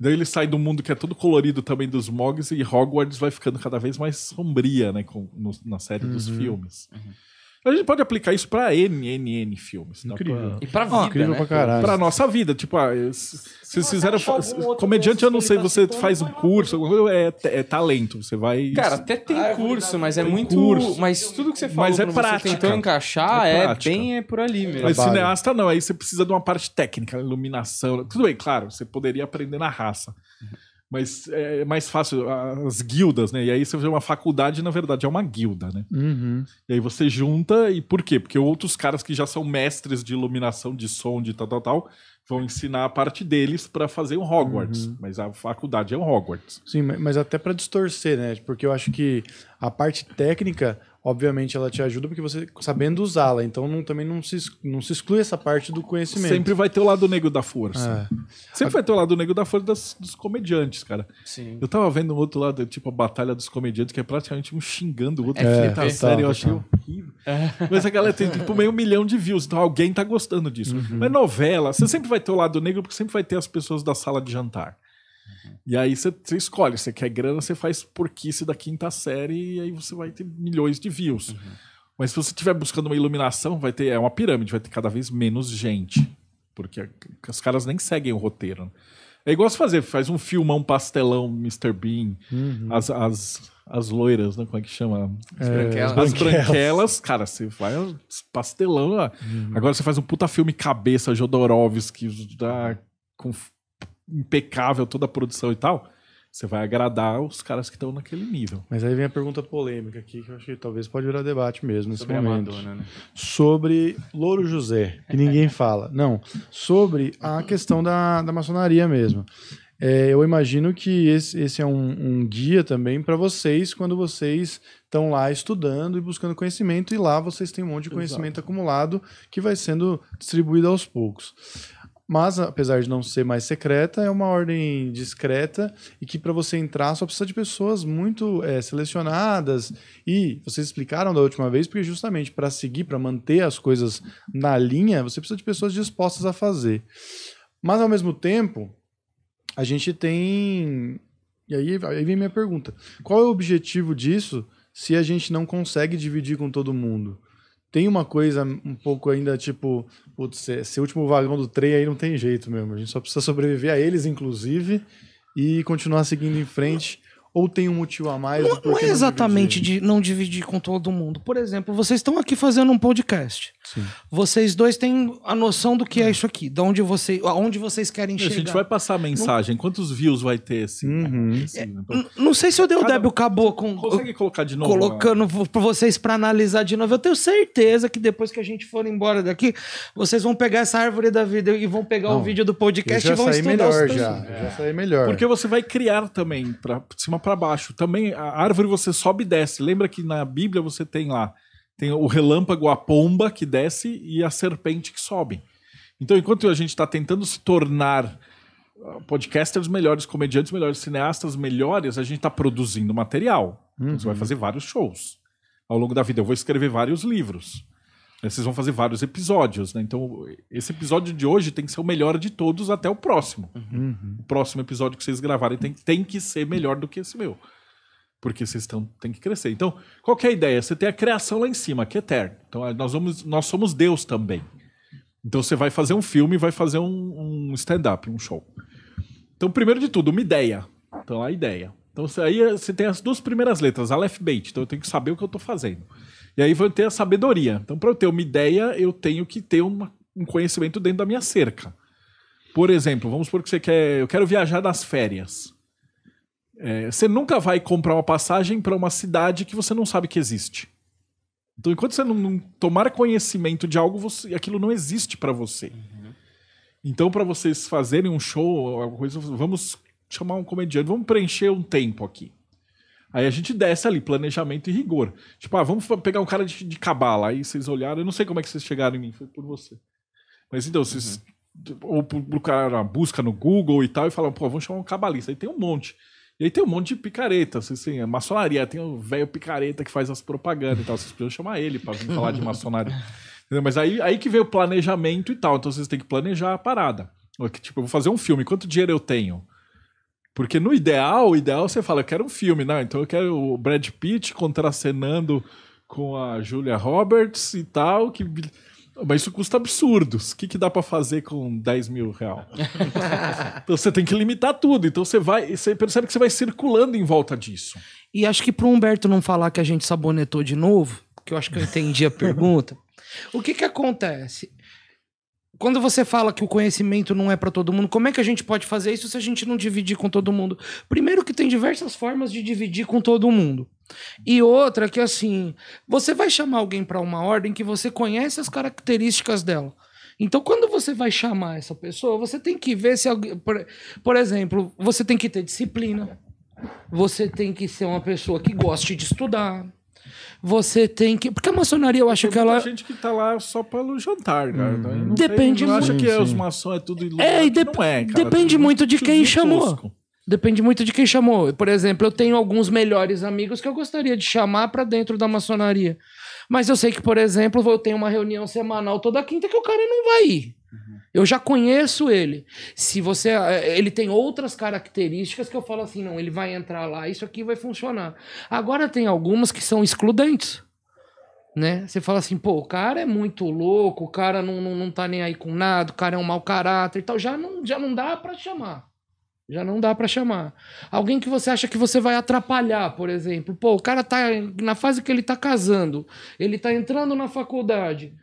Daí ele sai do mundo que é todo colorido também dos Mogs e Hogwarts vai ficando cada vez mais sombria, né? Com, no, na série uhum. dos filmes. Uhum. A gente pode aplicar isso pra NNN filmes. Tá? Incrível. Pra... E ah, pra vida, Incrível né? pra caralho. Pra nossa vida. Tipo, ah, se, se vocês fizeram... Comediante, eu não sei, tá você faz um curso, alguma é, é talento. Você vai... Cara, até tem ah, curso, mas é muito... Curso. Mas tudo que você falou, mas é prática. você tentou encaixar, é, é, bem é por ali mesmo. Mas cineasta não, aí você precisa de uma parte técnica, iluminação. Tudo bem, claro, você poderia aprender na raça. Uhum mas é mais fácil, as guildas, né? E aí você vê uma faculdade, na verdade, é uma guilda, né? Uhum. E aí você junta, e por quê? Porque outros caras que já são mestres de iluminação, de som, de tal, tal, tal, vão ensinar a parte deles para fazer um Hogwarts. Uhum. Mas a faculdade é um Hogwarts. Sim, mas até para distorcer, né? Porque eu acho que a parte técnica, obviamente ela te ajuda porque você sabendo usá-la. Então não, também não se, não se exclui essa parte do conhecimento. Sempre vai ter o lado negro da força. É. Sempre a... vai ter o lado negro da força das, dos comediantes, cara. Sim. Eu tava vendo um outro lado, tipo a batalha dos comediantes, que é praticamente um xingando o outro. É, tipo, é tá, é, sério, eu tá, achei tá. horrível. É. Mas a galera tem tipo meio um milhão de views, então alguém tá gostando disso. Uhum. Mas novela, você sempre vai ter o lado negro porque sempre vai ter as pessoas da sala de jantar. E aí você, escolhe, você quer grana, você faz porquice da quinta série e aí você vai ter milhões de views. Uhum. Mas se você estiver buscando uma iluminação, vai ter é uma pirâmide, vai ter cada vez menos gente. Porque os caras nem seguem o roteiro. É igual você fazer, faz um filmão pastelão, Mr. Bean, uhum. as, as, as loiras, né? Como é que chama? É, as, é, branquelas. as branquelas. Cara, você vai pastelão Uhum. Agora você faz um puta filme cabeça, Jodorowsky, da, com impecável toda a produção e tal, você vai agradar os caras que estão naquele nível. Mas aí vem a pergunta polêmica aqui, que eu acho que talvez pode virar debate mesmo nesse sobre momento. Madonna, né? Sobre Louro José, que ninguém fala. Não, sobre a questão da, da maçonaria mesmo. É, eu imagino que esse, esse é um, um guia também para vocês quando vocês estão lá estudando e buscando conhecimento, e lá vocês têm um monte de conhecimento Exato. acumulado que vai sendo distribuído aos poucos. Mas, apesar de não ser mais secreta, é uma ordem discreta e que para você entrar só precisa de pessoas muito é, selecionadas. E vocês explicaram da última vez, porque justamente para seguir, para manter as coisas na linha, você precisa de pessoas dispostas a fazer. Mas, ao mesmo tempo, a gente tem. E aí, aí vem minha pergunta: qual é o objetivo disso se a gente não consegue dividir com todo mundo? tem uma coisa um pouco ainda tipo, putz, esse último vagão do trem aí não tem jeito mesmo. A gente só precisa sobreviver a eles, inclusive, e continuar seguindo em frente. Ou tem um motivo a mais? Não, não é exatamente não de não dividir com todo mundo. Por exemplo, vocês estão aqui fazendo um podcast. Sim. Vocês dois têm a noção do que é, é isso aqui, de onde, você, onde vocês querem Meu, chegar. A gente vai passar a mensagem. Não... Quantos views vai ter assim? Né? Uhum. assim então... Não sei se eu dei o Débio Cabo com. Consegue colocar de novo? Colocando né? para vocês para analisar de novo. Eu tenho certeza que depois que a gente for embora daqui, vocês vão pegar essa árvore da vida e vão pegar o vídeo do podcast e vão estudar. Melhor, já, É. já saí melhor. Porque você vai criar também. se uma cima para baixo. Também a árvore você sobe e desce. Lembra que na Bíblia você tem lá tem o relâmpago, a pomba que desce e a serpente que sobe. Então, enquanto a gente está tentando se tornar ah, podcasters melhores, comediantes melhores, cineastas melhores, a gente está produzindo material. Uhum. Você vai uhum. fazer vários shows ao longo da vida. Eu vou escrever vários livros. Né, vocês vão fazer vários episódios, né? Então, esse episódio de hoje tem que ser o melhor de todos até o próximo. Uhum. O próximo episódio que vocês gravarem tem, tem que ser melhor do que esse meu. Porque vocês estão tem que crescer. Então, qual que é a ideia? Você tem a criação lá em cima, que é eterna. Então, é, nós, vamos, nós somos Deus também. Então, você vai fazer um filme, vai fazer um, um stand-up, um show. Então, primeiro de tudo, uma ideia. Então, a ideia. Então, aí você tem as duas primeiras letras, Aleph Bait. Então, eu tenho que saber o que eu estou fazendo. E aí vou ter a sabedoria. Então, para eu ter uma ideia, eu tenho que ter uma, um conhecimento dentro da minha cerca. Por exemplo, vamos supor que você quer. Eu quero viajar nas férias. É, você nunca vai comprar uma passagem para uma cidade que você não sabe que existe. Então, enquanto você não, não tomar conhecimento de algo, você, aquilo não existe para você. Uhum. Então, para vocês fazerem um show, alguma coisa, vamos chamar um comediante, vamos preencher um tempo aqui. Aí a gente desce ali, planejamento e rigor. Tipo, ah, vamos pegar um cara de, de cabala. Aí vocês olharam, eu não sei como é que vocês chegaram em mim, foi por você. Mas então, vocês. Uhum. Ou o cara busca no Google e tal e falam, pô, vamos chamar um cabalista. Aí tem um monte. E aí tem um monte de picareta, assim, assim maçonaria. Tem o um velho picareta que faz as propagandas e tal. Vocês precisam chamar ele para vir falar de maçonaria. Entendeu? Mas aí, aí que vem o planejamento e tal. Então vocês têm que planejar a parada. Tipo, eu vou fazer um filme, quanto dinheiro eu tenho? Porque no ideal, o ideal você fala, eu quero um filme, não, né? então eu quero o Brad Pitt contracenando com a Julia Roberts e tal, que... Mas isso custa absurdos. O que, que dá para fazer com 10 mil real? então você tem que limitar tudo. Então você vai. Você percebe que você vai circulando em volta disso. E acho que pro Humberto não falar que a gente sabonetou de novo, que eu acho que eu entendi a pergunta. O que que acontece? quando você fala que o conhecimento não é para todo mundo, como é que a gente pode fazer isso se a gente não dividir com todo mundo? Primeiro que tem diversas formas de dividir com todo mundo. E outra que assim, você vai chamar alguém para uma ordem que você conhece as características dela. Então, quando você vai chamar essa pessoa, você tem que ver se alguém, por, por exemplo, você tem que ter disciplina. Você tem que ser uma pessoa que goste de estudar. Você tem que. Porque a maçonaria, eu acho tem que ela. Tem gente que tá lá só pelo jantar, cara. Uhum. Né? Não depende muito. acha que é os maçons é tudo iluminado. É, e de... não é, cara. Depende muito de quem chamou. Tosco. Depende muito de quem chamou. Por exemplo, eu tenho alguns melhores amigos que eu gostaria de chamar para dentro da maçonaria. Mas eu sei que, por exemplo, eu tenho uma reunião semanal toda quinta que o cara não vai ir. Eu já conheço ele. Se você, eh, ele tem outras características que eu falo assim, não, ele vai entrar lá, isso aqui vai funcionar. Agora tem algumas que são excludentes, né? Você fala assim, pô, o cara é muito louco, o cara não, não, não tá nem aí com nada, o cara é um mau caráter e tal, já não, já não dá para chamar. Já não dá para chamar. Alguém que você acha que você vai atrapalhar, por exemplo. Pô, o cara tá na fase que ele tá casando, ele tá entrando na faculdade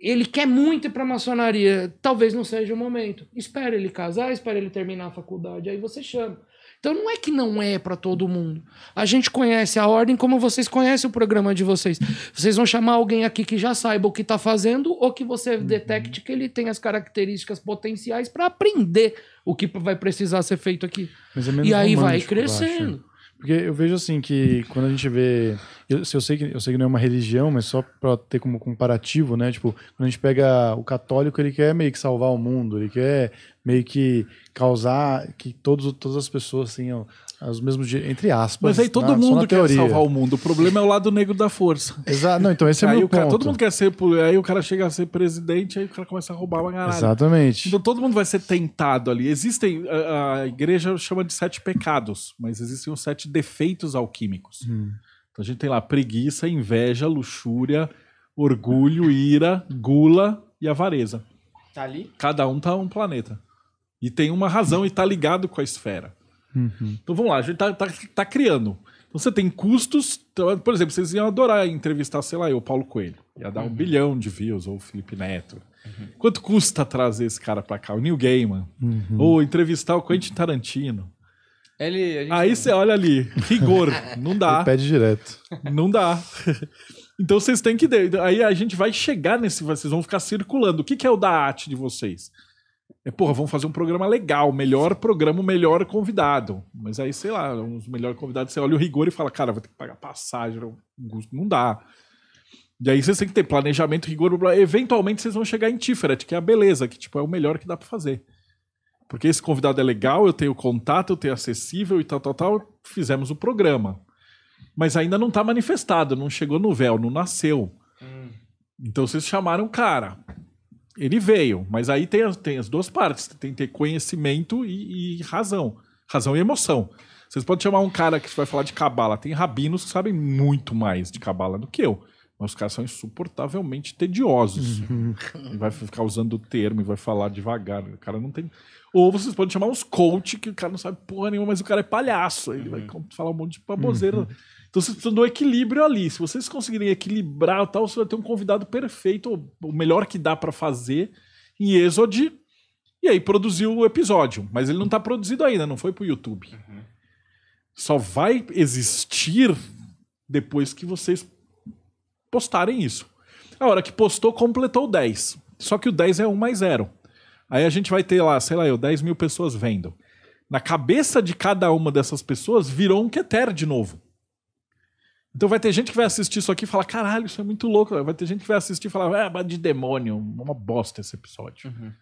ele quer muito ir para maçonaria, talvez não seja o momento. Espera ele casar, espera ele terminar a faculdade, aí você chama. Então não é que não é para todo mundo. A gente conhece a ordem como vocês conhecem o programa de vocês. Vocês vão chamar alguém aqui que já saiba o que está fazendo ou que você uhum. detecte que ele tem as características potenciais para aprender o que vai precisar ser feito aqui. É e aí vai crescendo. Porque eu vejo assim que quando a gente vê. Eu, eu, sei, que, eu sei que não é uma religião, mas só para ter como comparativo, né? Tipo, quando a gente pega o católico, ele quer meio que salvar o mundo, ele quer meio que causar que todos, todas as pessoas tenham é os mesmos entre aspas. Mas aí né? todo na, mundo quer teoria. salvar o mundo. O problema é o lado negro da força. Exato. Não, então esse é aí meu o cara, ponto. Todo mundo quer ser. Aí o cara chega a ser presidente, aí o cara começa a roubar uma galera. Exatamente. Então todo mundo vai ser tentado ali. Existem. A, a igreja chama de sete pecados, mas existem os sete defeitos alquímicos. Hum. Então a gente tem lá preguiça, inveja, luxúria, orgulho, ira, gula e avareza. Tá ali? Cada um tá um planeta. E tem uma razão e tá ligado com a esfera. Uhum. Então vamos lá, a gente tá, tá, tá criando. Então você tem custos. Então, por exemplo, vocês iam adorar entrevistar, sei lá, eu, Paulo Coelho. Ia dar uhum. um bilhão de views, ou Felipe Neto. Uhum. Quanto custa trazer esse cara para cá? O Neil Gaiman. Uhum. Ou entrevistar o Quentin Tarantino. Ele, Aí você olha ali, rigor, não dá. Ele pede direto. Não dá. Então vocês têm que. Aí a gente vai chegar nesse. Vocês vão ficar circulando. O que, que é o da arte de vocês? É, porra, vamos fazer um programa legal, melhor programa, melhor convidado. Mas aí, sei lá, os melhores convidados, você olha o rigor e fala, cara, vou ter que pagar passagem, não dá. E aí vocês têm que ter planejamento, rigor, blá, eventualmente vocês vão chegar em Tiferet, que é a beleza, que tipo, é o melhor que dá para fazer. Porque esse convidado é legal, eu tenho contato, eu tenho acessível e tal, tal, tal, fizemos o programa. Mas ainda não tá manifestado, não chegou no véu, não nasceu. Hum. Então vocês chamaram o cara ele veio, mas aí tem, as, tem as duas partes: tem que ter conhecimento e, e, razão. Razão e emoção. Vocês podem chamar um cara que vai falar de cabala. Tem rabinos que sabem muito mais de cabala do que eu. Mas os caras são insuportavelmente tediosos. Uhum. vai ficar usando o termo e vai falar devagar. O cara não tem. Ou vocês podem chamar uns coach que o cara não sabe porra nenhuma, mas o cara é palhaço. Ele uhum. vai falar um monte de baboseira. Uhum. Então vocês precisa do equilíbrio ali. Se vocês conseguirem equilibrar tal, você vai ter um convidado perfeito, o melhor que dá para fazer em Exod. E aí produziu o episódio. Mas ele não tá produzido ainda, não foi pro YouTube. Uhum. Só vai existir depois que vocês postarem isso. A hora que postou, completou 10. Só que o 10 é 1 mais 0. Aí a gente vai ter lá, sei lá, eu, 10 mil pessoas vendo. Na cabeça de cada uma dessas pessoas virou um Keter de novo. Então vai ter gente que vai assistir isso aqui e falar: caralho, isso é muito louco. Vai ter gente que vai assistir e falar: é, de demônio, uma bosta esse episódio. Uhum.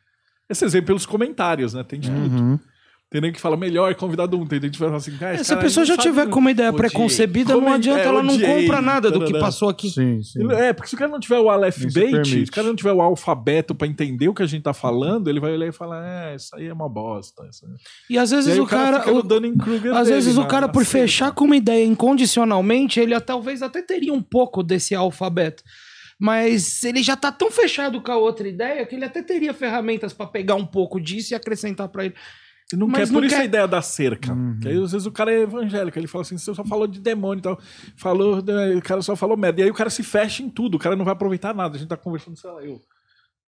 Esse exemplo é pelos comentários, né? Tem de uhum. tudo. Tem nem que fala melhor convidado um, tem gente que fala assim, cara, é, Se a pessoa já tiver com uma ideia preconcebida não é adianta, é, ela não compra nada do que passou aqui. Sim, sim. É, porque se o cara não tiver o alfabeto, se o cara não tiver o alfabeto para entender o que a gente tá falando, ele vai olhar e falar, é, isso aí é uma bosta. E às vezes o, cara. às vezes o cara, né? por fechar com uma ideia incondicionalmente, ele talvez até teria um pouco desse alfabeto mas ele já tá tão fechado com a outra ideia que ele até teria ferramentas para pegar um pouco disso e acrescentar para ele. Não mas quer, não por quer... isso a ideia da cerca. Uhum. Que aí, às vezes, o cara é evangélico, ele fala assim: você só falou de demônio e tal. Falou, o cara só falou merda. E aí o cara se fecha em tudo, o cara não vai aproveitar nada. A gente tá conversando, sei lá, eu.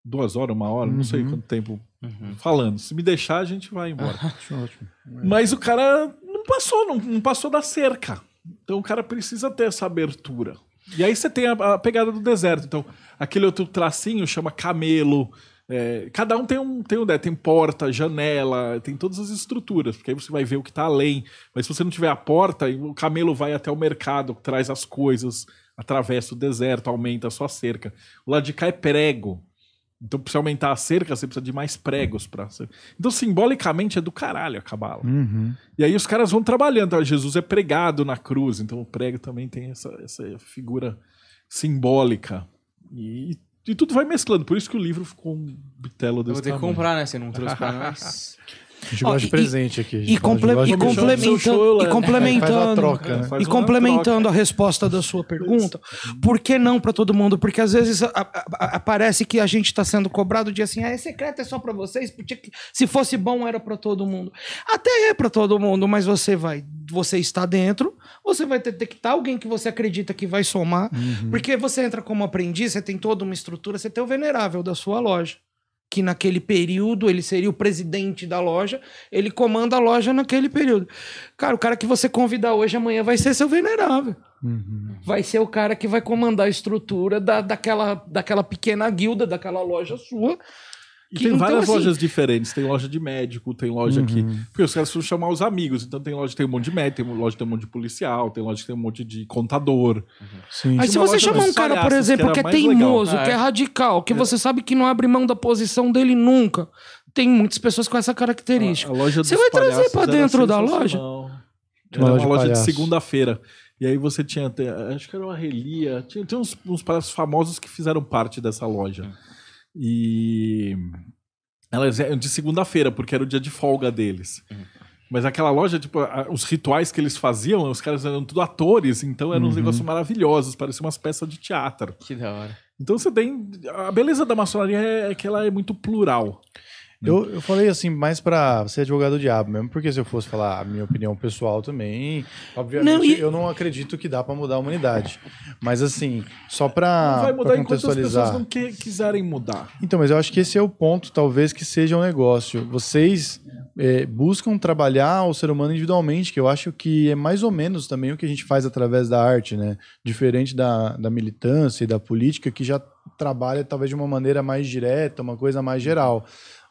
Duas horas, uma hora, uhum. não sei uhum. quanto tempo uhum. falando. Se me deixar, a gente vai embora. Mas o cara não passou, não, não, passou da cerca. Então o cara precisa ter essa abertura. E aí você tem a, a pegada do deserto. Então, aquele outro tracinho chama camelo é, cada um tem um, tem um né, tem porta, janela, tem todas as estruturas, porque aí você vai ver o que está além. Mas se você não tiver a porta, o camelo vai até o mercado, traz as coisas, atravessa o deserto, aumenta a sua cerca. O lado de cá é prego. Então, para você aumentar a cerca, você precisa de mais pregos. Pra... Então, simbolicamente, é do caralho a cabala. Uhum. E aí os caras vão trabalhando. Então, Jesus é pregado na cruz, então o prego também tem essa, essa figura simbólica. E e tudo vai mesclando, por isso que o livro ficou um bitelo desse Eu vou ter tamanho. que comprar, né? Você não trouxe pra nós. gente gosta de presente aqui. E, comple e, e complementando, e complementando, troca, né? e complementando a resposta da sua pergunta, por que não para todo mundo? Porque às vezes a, a, a, que a gente está sendo cobrado de assim, ah, é secreto, é só para vocês, porque se fosse bom era para todo mundo. Até é para todo mundo, mas você vai, você está dentro, você vai detectar tá alguém que você acredita que vai somar, uhum. porque você entra como aprendiz, você tem toda uma estrutura, você tem o venerável da sua loja que naquele período ele seria o presidente da loja, ele comanda a loja naquele período. Cara, o cara que você convidar hoje, amanhã vai ser seu venerável. Uhum. Vai ser o cara que vai comandar a estrutura da, daquela, daquela pequena guilda, daquela loja sua, e tem então, várias então, assim, lojas diferentes. Tem loja de médico, tem loja uhum. que. Porque os caras precisam chamar os amigos. Então tem loja que tem um monte de médico, tem loja que tem um monte de policial, tem loja que tem um monte de contador. Uhum. Sim. Aí se você chamar um cara, por exemplo, que, que é teimoso, que é, é radical, que é. você sabe que não abre mão da posição dele nunca. Tem muitas pessoas com essa característica. você vai trazer para dentro da loja? Era uma loja, uma loja de, de segunda-feira. E aí você tinha, acho que era uma relia, tinha, tinha uns, uns palhaços famosos que fizeram parte dessa loja. É. E elas eram é de segunda-feira, porque era o dia de folga deles. Uhum. Mas aquela loja, tipo, os rituais que eles faziam, os caras eram tudo atores, então eram uhum. uns negócios maravilhosos, pareciam umas peças de teatro. Que da hora. Então você tem. A beleza da maçonaria é, é que ela é muito plural. Eu, eu falei assim, mais para ser advogado do diabo mesmo, porque se eu fosse falar a minha opinião pessoal também, obviamente não, e... eu não acredito que dá para mudar a humanidade. Mas assim, só para Vai mudar contextualizar. enquanto as pessoas não que, quiserem mudar. Então, mas eu acho que esse é o ponto, talvez, que seja um negócio. Vocês é, buscam trabalhar o ser humano individualmente, que eu acho que é mais ou menos também o que a gente faz através da arte, né? Diferente da, da militância e da política, que já trabalha talvez de uma maneira mais direta, uma coisa mais geral.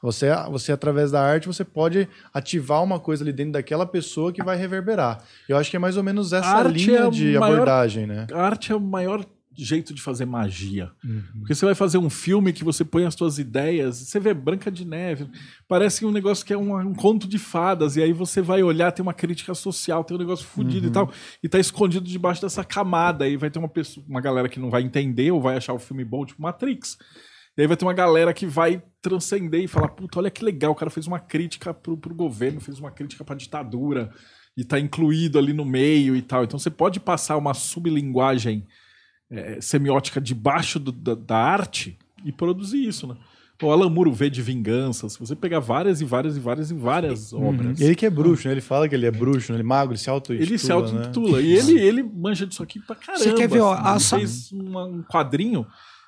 Você, você através da arte, você pode ativar uma coisa ali dentro daquela pessoa que vai reverberar. Eu acho que é mais ou menos essa linha é de maior, abordagem, né? A arte é o maior jeito de fazer magia. Uhum. Porque você vai fazer um filme que você põe as suas ideias, você vê Branca de Neve, parece um negócio que é um, um conto de fadas, e aí você vai olhar, tem uma crítica social, tem um negócio fodido uhum. e tal, e tá escondido debaixo dessa camada, e vai ter uma pessoa, uma galera que não vai entender ou vai achar o filme bom, tipo Matrix. E aí vai ter uma galera que vai transcender e falar: puta, olha que legal, o cara fez uma crítica pro, pro governo, fez uma crítica pra ditadura e tá incluído ali no meio e tal. Então você pode passar uma sublinguagem é, semiótica debaixo do, da, da, arte e produzir isso, né? O Alan Muro vê de vingança, se você pegar várias e várias e várias e várias uhum. obras. Ele que é bruxo, né? Ele fala que ele é bruxo, né? ele é magro, ele se auto-intitula. Ele se auto-intitula. Né? E ele, ele manja disso aqui pra caramba. Você quer ver, ó, assim, a... fez um quadrinho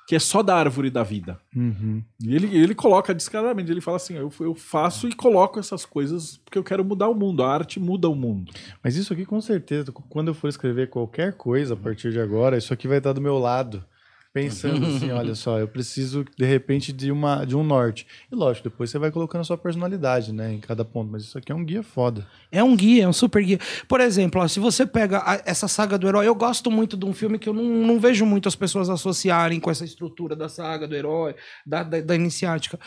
que é só da árvore da vida. Uhum. E ele, ele coloca descaradamente, ele fala assim: eu, eu faço e coloco essas coisas porque eu quero mudar o mundo, a arte muda o mundo. Mas isso aqui, com certeza, quando eu for escrever qualquer coisa a partir de agora, isso aqui vai estar do meu lado pensando assim, olha só, eu preciso de repente de uma de um norte. E lógico, depois você vai colocando a sua personalidade, né, em cada ponto, mas isso aqui é um guia foda. É um guia, é um super guia. Por exemplo, ó, se você pega a, essa saga do herói, eu gosto muito de um filme que eu não, não vejo muito as pessoas associarem com essa estrutura da saga do herói, da, da, da iniciática.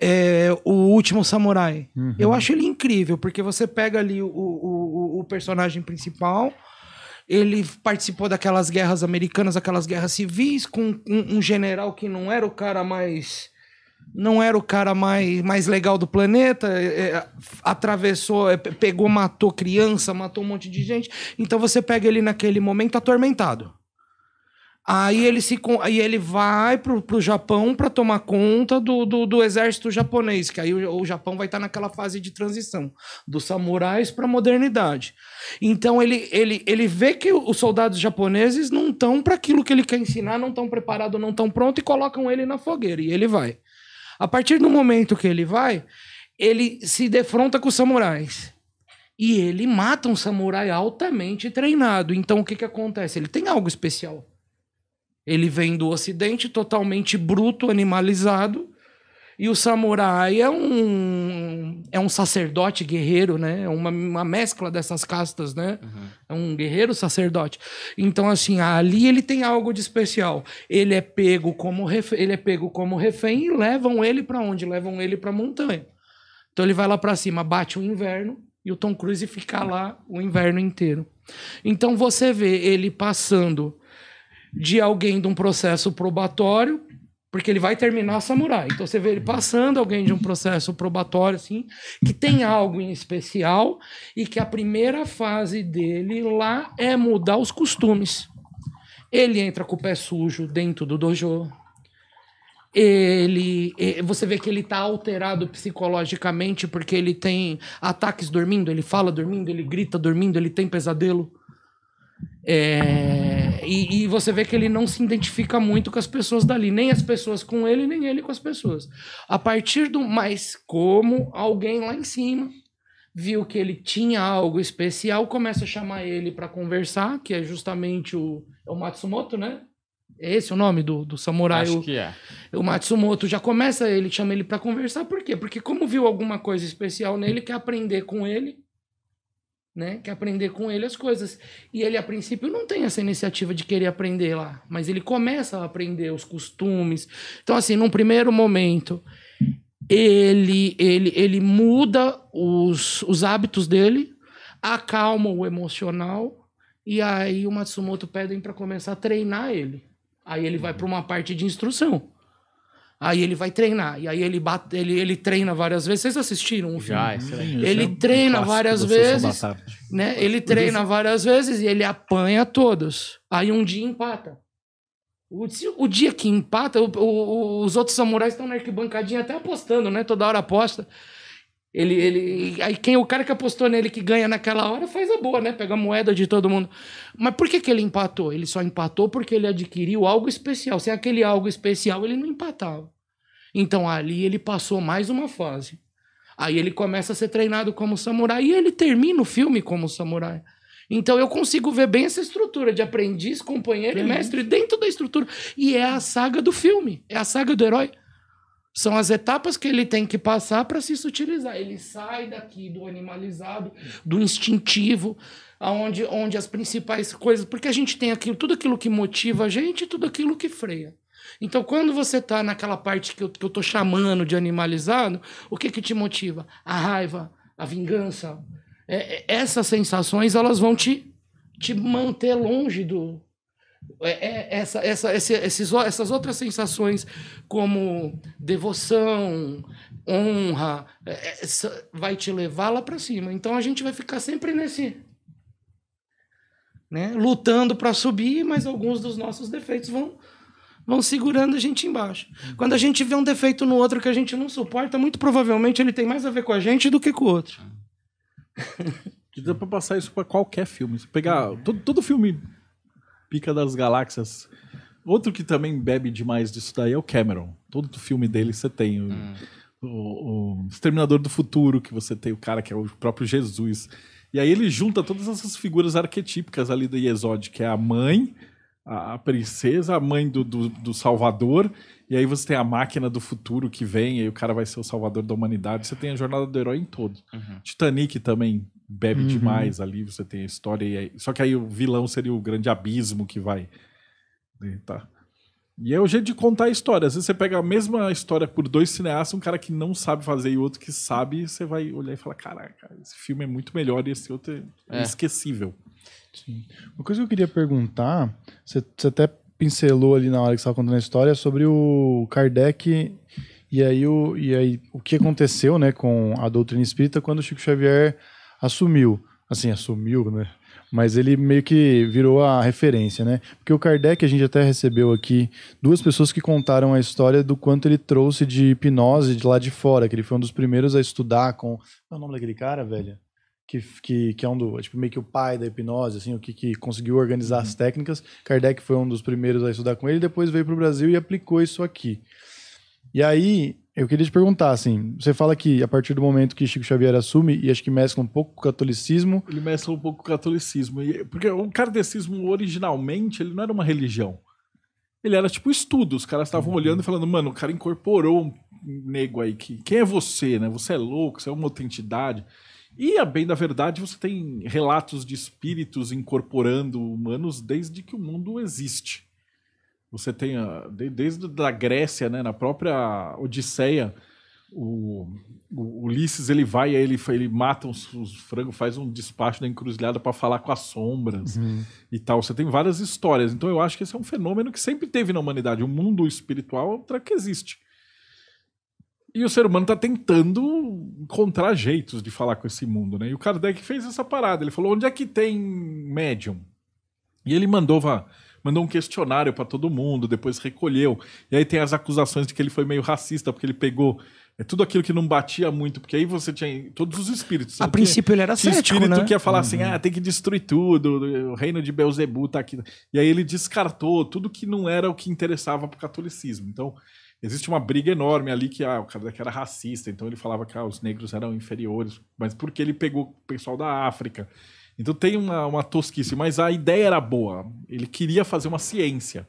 É, o Último Samurai. Uhum. Eu acho ele incrível, porque você pega ali o, o, o personagem principal, ele participou daquelas guerras americanas, aquelas guerras civis, com um, um general que não era o cara mais não era o cara mais, mais legal do planeta, é, é atravessou, é, pegou, matou criança, matou um monte de gente. Então você pega ele naquele momento atormentado. Aí ele, se, aí ele vai pro, pro Japão para tomar conta do, do, do, exército japonês, que aí o, o Japão vai estar tá naquela fase de transição dos samurais para modernidade. Então ele, ele, ele vê que os soldados japoneses não estão para aquilo que ele quer ensinar, não estão preparados, não estão prontos e colocam ele na fogueira. E ele vai. A partir do momento que ele vai, ele se defronta com os samurais. E ele mata um samurai altamente treinado. Então o que, que acontece? Ele tem algo especial ele vem do Ocidente, totalmente bruto, animalizado. E o samurai é um, é um sacerdote guerreiro, né? É uma, uma mescla dessas castas, né? Uhum. É um guerreiro sacerdote. Então, assim, ali ele tem algo de especial. Ele é pego como refém, ele é pego como refém e levam ele para onde? Levam ele para montanha. Então ele vai lá para cima, bate o inverno e o Tom Cruise fica lá o inverno inteiro. Então você vê ele passando de alguém de um processo probatório, porque ele vai terminar samurai. Então você vê ele passando alguém de um processo probatório, assim, que tem algo em especial e que a primeira fase dele lá é mudar os costumes. Ele entra com o pé sujo dentro do dojo. Ele, você vê que ele está alterado psicologicamente porque ele tem ataques dormindo, ele fala dormindo, ele grita dormindo, ele tem pesadelo. É, e, e, você vê que ele não se identifica muito com as pessoas dali, nem as pessoas com ele, nem ele com as pessoas. A partir do mais como alguém lá em cima viu que ele tinha algo especial, começa a chamar ele para conversar, que é justamente o, é o Matsumoto, né? É esse é o nome do, do samurai. Acho o, que é. O Matsumoto já começa, ele chama ele para conversar, por quê? Porque como viu alguma coisa especial nele, quer aprender com ele né? Que é aprender com ele as coisas. E ele, a princípio, não tem essa iniciativa de querer aprender lá, mas ele começa a aprender os costumes. Então, assim, num primeiro momento, ele, ele, ele muda os, os hábitos dele, acalma o emocional, e aí o Matsumoto pedem para começar a treinar ele. Aí ele vai para uma parte de instrução. Aí ele vai treinar. E aí ele bate, ele, ele treina várias vezes. Vocês assistiram o Já, filme? Excelente. Ele é um treina várias vezes. Né? Ele treina várias vezes e ele apanha todos. Aí um dia empata. O, o dia que empata, o, o, os outros samurais estão na arquibancadinha até apostando, né? Toda hora aposta. Ele, ele, aí quem o cara que apostou nele que ganha naquela hora faz a boa, né? Pega a moeda de todo mundo. Mas por que, que ele empatou? Ele só empatou porque ele adquiriu algo especial. Sem aquele algo especial, ele não empatava. Então ali ele passou mais uma fase. Aí ele começa a ser treinado como samurai e ele termina o filme como samurai. Então eu consigo ver bem essa estrutura de aprendiz, companheiro e mestre dentro da estrutura. E é a saga do filme, é a saga do herói são as etapas que ele tem que passar para se sutilizar. Ele sai daqui do animalizado, do instintivo, aonde, onde as principais coisas. Porque a gente tem aquilo, tudo aquilo que motiva a gente tudo aquilo que freia. Então, quando você está naquela parte que eu, que eu tô chamando de animalizado, o que que te motiva? A raiva, a vingança. É, é essas sensações, elas vão te, te manter longe do, é, é, essa, essa, esse, esses, essas outras sensações como devoção, honra, é, é, essa, vai te levar lá para cima. Então a gente vai ficar sempre nesse. Né, lutando para subir, mas alguns dos nossos defeitos vão, vão segurando a gente embaixo. Quando a gente vê um defeito no outro que a gente não suporta, muito provavelmente ele tem mais a ver com a gente do que com o outro. Dá para passar isso para qualquer filme. pegar todo, todo filme Pica das Galáxias. Outro que também bebe demais disso daí é o Cameron. Todo filme dele você tem. O, hum. o, o Exterminador do Futuro, que você tem o cara que é o próprio Jesus. E aí ele junta todas essas figuras arquetípicas ali da Yesod, que é a mãe, a princesa, a mãe do, do, do, Salvador, e aí você tem a máquina do futuro que vem, e o cara vai ser o salvador da humanidade. Você tem a jornada do herói em todo. Uhum. Titanic também bebe uhum. demais ali, você tem a história. E aí... Só que aí o vilão seria o grande abismo que vai. E, né, tá. e é o jeito de contar a história. Às vezes você pega a mesma história por dois cineastas, um cara que não sabe fazer e outro que sabe, e você vai olhar e falar: caraca, esse filme é muito melhor e esse outro é, é. esquecível. Sim. Uma coisa que eu queria perguntar, você, você até pincelou ali na hora que você estava contando a história, sobre o Kardec e aí o, e aí, o que aconteceu né, com a doutrina espírita quando o Chico Xavier assumiu. Assim, assumiu, né? Mas ele meio que virou a referência, né? Porque o Kardec, a gente até recebeu aqui duas pessoas que contaram a história do quanto ele trouxe de hipnose de lá de fora, que ele foi um dos primeiros a estudar com. Qual é o nome daquele cara, velho? Que, que, que, é um do, tipo, meio que o pai da hipnose, assim, o que, que conseguiu organizar uhum. as técnicas. Kardec foi um dos primeiros a estudar com ele, depois veio para o Brasil e aplicou isso aqui. E aí, eu queria te perguntar, assim, você fala que a partir do momento que Chico Xavier assume, e acho que mescla um pouco o catolicismo... Ele mescla um pouco o catolicismo, porque o kardecismo originalmente, ele não era uma religião. Ele era tipo estudo, os caras estavam uhum. olhando e falando, mano, o cara incorporou um nego aí, que, quem é você, né? Você é louco, você é uma entidade E, a bem da verdade, você tem relatos de espíritos incorporando humanos desde que o mundo existe. Você tem a, desde da Grécia, né, na própria Odisseia, o, o, Ulisses ele vai ele ele mata os, os frangos, faz um despacho da encruzilhada para falar com as sombras uhum. e tal. Você tem várias histórias. Então eu acho que esse é um fenômeno que sempre teve na humanidade. O mundo espiritual é que existe. E o ser humano está tentando encontrar jeitos de falar com esse mundo, né? E o Kardec fez essa parada. Ele falou: onde é que tem médium? E ele mandou mandou um questionário para todo mundo, depois recolheu. E aí tem as acusações de que ele foi meio racista, porque ele pegou é tudo aquilo que não batia muito, porque aí você tinha todos os espíritos. A princípio ele era cético, espírito né? que ia falar assim, uhum. assim, ah, tem que destruir tudo, o reino de Belzebu tá aqui. E aí ele descartou tudo que não era o que interessava pro catolicismo. Então, existe uma briga enorme ali que ah, o Kardec era racista, então ele falava que ah, os negros eram inferiores, mas porque ele pegou o pessoal da África. Então tem uma, uma tosquice, mas a ideia era boa. Ele queria fazer uma ciência.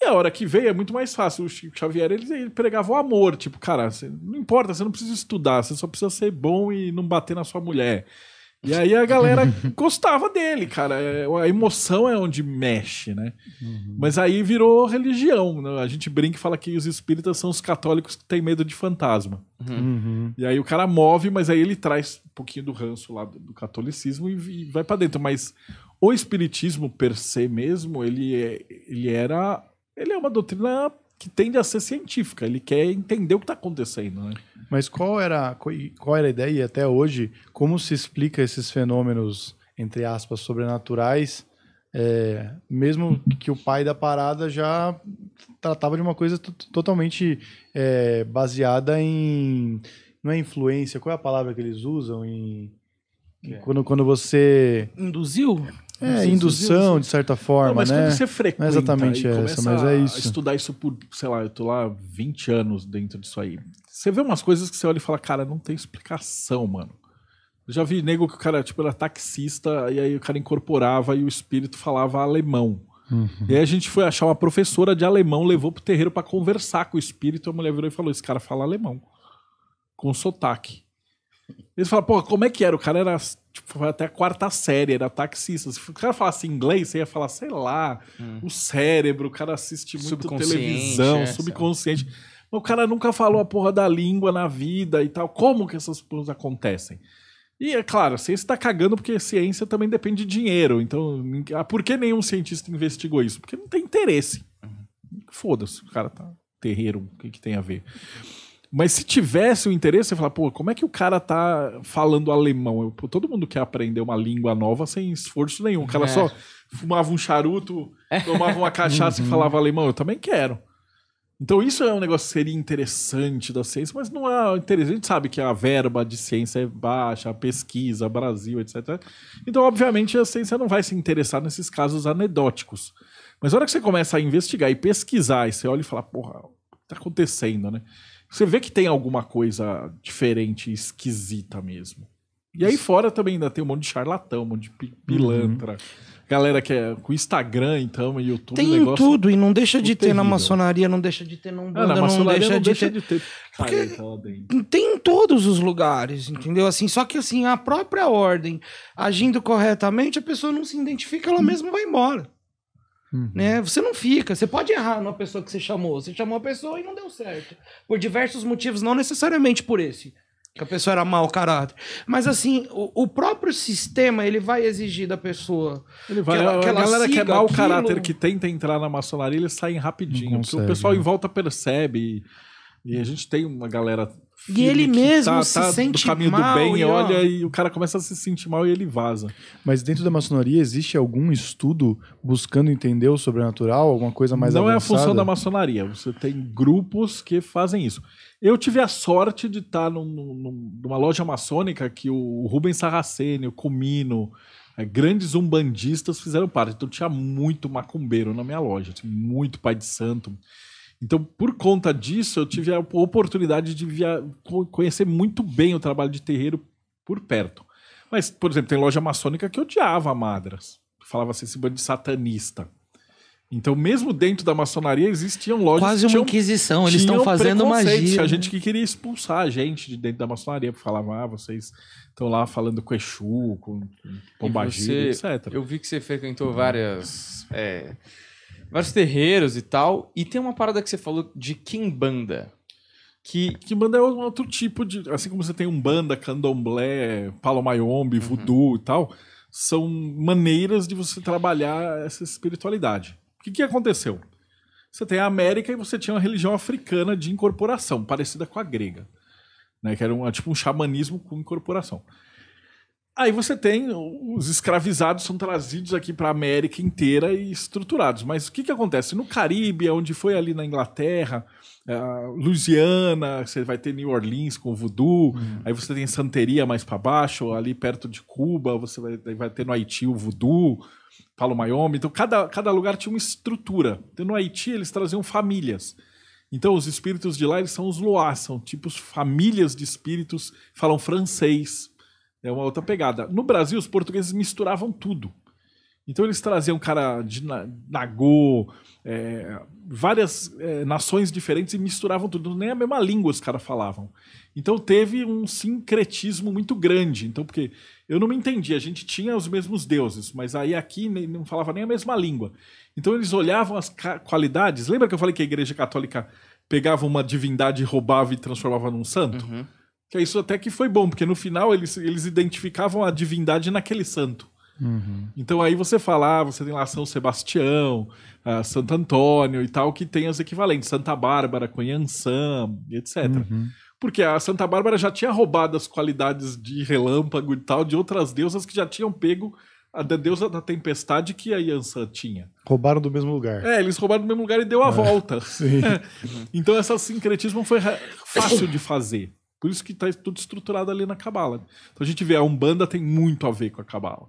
E a hora que veio é muito mais fácil. O Chico Xavier ele, ele pregava o amor, tipo, cara, você, não importa, você não precisa estudar, você só precisa ser bom e não bater na sua mulher. E aí a galera gostava dele, cara. É, a emoção é onde mexe, né? Uhum. Mas aí virou religião. Né? A gente brinca e fala que os espíritas são os católicos que têm medo de fantasma. Uhum. uhum. E aí o cara move, mas aí ele traz um pouquinho do ranço lá do, catolicismo e, e vai para dentro. Mas o espiritismo per se mesmo, ele, é, ele era... Ele é uma doutrina que tende a ser científica, ele quer entender o que está acontecendo. Né? Mas qual era, qual era a ideia e até hoje, como se explica esses fenômenos, entre aspas, sobrenaturais, é, mesmo que o pai da parada já tratava de uma coisa totalmente é, baseada em. Não é influência, qual é a palavra que eles usam? Em, é. Quando, quando você. Induziu? É, indução, de certa forma, não, mas né? Mas quando você frequenta não é exatamente essa, mas é isso. estudar isso por, sei lá, eu tô lá 20 anos dentro disso aí. Você vê umas coisas que você olha e fala, cara, não tem explicação, mano. Eu já vi nego que o cara, tipo, era taxista e aí o cara incorporava e o espírito falava alemão. Uhum. E aí a gente foi achar uma professora de alemão, levou pro terreiro para conversar com o espírito. E a mulher virou e falou: Esse cara fala alemão. Com sotaque. Eles falam, pô, como é que era? O cara era Tipo, até a quarta série, era taxista. Se o cara falasse inglês, você ia falar, sei lá, hum. o cérebro, o cara assiste muito televisão, é, subconsciente. O cara nunca falou a porra da língua na vida e tal. Como que essas coisas acontecem? E é claro, a ciência está cagando porque ciência também depende de dinheiro. Então, ah, por que nenhum cientista investigou isso? Porque não tem interesse. Uhum. Foda-se, o cara tá terreiro, o que, que tem a ver? Mas se tivesse o interesse, você fala, pô, como é que o cara tá falando alemão? Pô, todo mundo quer aprender uma língua nova sem esforço nenhum. O cara é. só fumava um charuto, é. tomava uma cachaça uhum. e falava alemão. Eu também quero. Então isso é um negócio que seria interessante da ciência, mas não é interessante. A gente sabe que a verba de ciência é baixa, a pesquisa, Brasil, etc. Então, obviamente, a ciência não vai se interessar nesses casos anedóticos. Mas na hora que você começa a investigar e pesquisar, e você olha e fala, porra, o que tá acontecendo, né? Você vê que tem alguma coisa diferente, esquisita mesmo. E aí fora também ainda tem um monte de charlatão, um monte de pilantra. Uhum. Galera que é com Instagram, então, e YouTube. Tem negócio, tudo, e não deixa de ter terrível. na maçonaria, não deixa de ter na ah, não, deixa, não de, deixa ter... de ter. Porque tem em todos os lugares, entendeu? Assim, só que assim, a própria ordem agindo corretamente, a pessoa não se identifica, ela hum. mesma vai embora. Uhum. Né? Você não fica. Você pode errar numa pessoa que você chamou. Você chamou a pessoa e não deu certo. Por diversos motivos, não necessariamente por esse. Que a pessoa era mau caráter. Mas assim, o, o próprio sistema, ele vai exigir da pessoa. Ele vai, que ela, que a ela galera que é mau aquilo... caráter que tenta entrar na maçonaria, eles saem rapidinho. Consegue, porque o pessoal né? em volta percebe. E, e a gente tem uma galera e ele mesmo tá, se tá sente do caminho mal, do bem, e olha, e o cara começa a se sentir mal e ele vaza. Mas dentro da maçonaria existe algum estudo buscando entender o sobrenatural, alguma coisa mais Não avançada? é a função da maçonaria. Você tem grupos que fazem isso. Eu tive a sorte de estar tá num, num, numa loja maçônica que o Rubens Sarraceni, o Comino, eh, grandes umbandistas fizeram parte. Então tinha muito macumbeiro na minha loja, assim, muito pai de santo. Então, por conta disso, eu tive a oportunidade de via... conhecer muito bem o trabalho de terreiro por perto. Mas, por exemplo, tem loja maçônica que odiava Madras. Falava assim, esse bando de satanista. Então, mesmo dentro da maçonaria, existiam lojas. Quase uma tinham, inquisição, eles estão fazendo magia. A gente que queria expulsar a gente de dentro da maçonaria, porque falava, ah, vocês estão lá falando com Exu, com, com pombagira, etc. Eu vi que você frequentou várias é, vários terreiros e tal. E tem uma parada que você falou de Kimbanda. Que... Kimbanda é um outro tipo de. Assim como você tem Umbanda, Candomblé, Palomayombe, Voodoo uhum. e tal, são maneiras de você trabalhar essa espiritualidade. O que, que aconteceu? Você tem a América e você tinha uma religião africana de incorporação, parecida com a grega. Né, que era um, tipo um xamanismo com incorporação. Aí você tem os escravizados são trazidos aqui para a América inteira e estruturados. Mas o que, que acontece? No Caribe, é onde foi ali na Inglaterra, uh, Louisiana, você vai ter New Orleans com o voodoo, uhum. aí você tem Santeria mais para baixo, ali perto de Cuba, você vai, vai ter no Haiti o voodoo, Palo Miami. Então cada, cada lugar tinha uma estrutura. Então, no Haiti eles traziam famílias. Então os espíritos de lá eles são os loas, são tipos famílias de espíritos, falam francês é uma outra pegada. No Brasil, os portugueses misturavam tudo. Então eles traziam cara de Nagô, é, várias é, nações diferentes e misturavam tudo. Nem a mesma língua os caras falavam. Então teve um sincretismo muito grande. Então, porque eu não me entendi, a gente tinha os mesmos deuses, mas aí aqui não falava nem a mesma língua. Então eles olhavam as qualidades. Lembra que eu falei que a igreja católica pegava uma divindade, roubava e transformava num santo? Uhum. Que isso até que foi bom, porque no final eles, eles identificavam a divindade naquele santo. Uhum. Então aí você fala, ah, você tem lá São Sebastião, ah, Santo Antônio e tal, que tem os equivalentes, Santa Bárbara, Conhançã, etc. Uhum. Porque a Santa Bárbara já tinha roubado as qualidades de relâmpago e tal de outras deusas que já tinham pego a da deusa da tempestade que a Yansan tinha. Roubaram do mesmo lugar. É, eles roubaram do mesmo lugar e deu a é, volta. então esse sincretismo foi fácil de fazer. Por isso que está tudo estruturado ali na Cabala. Então a gente vê, a Umbanda tem muito a ver com a Cabala.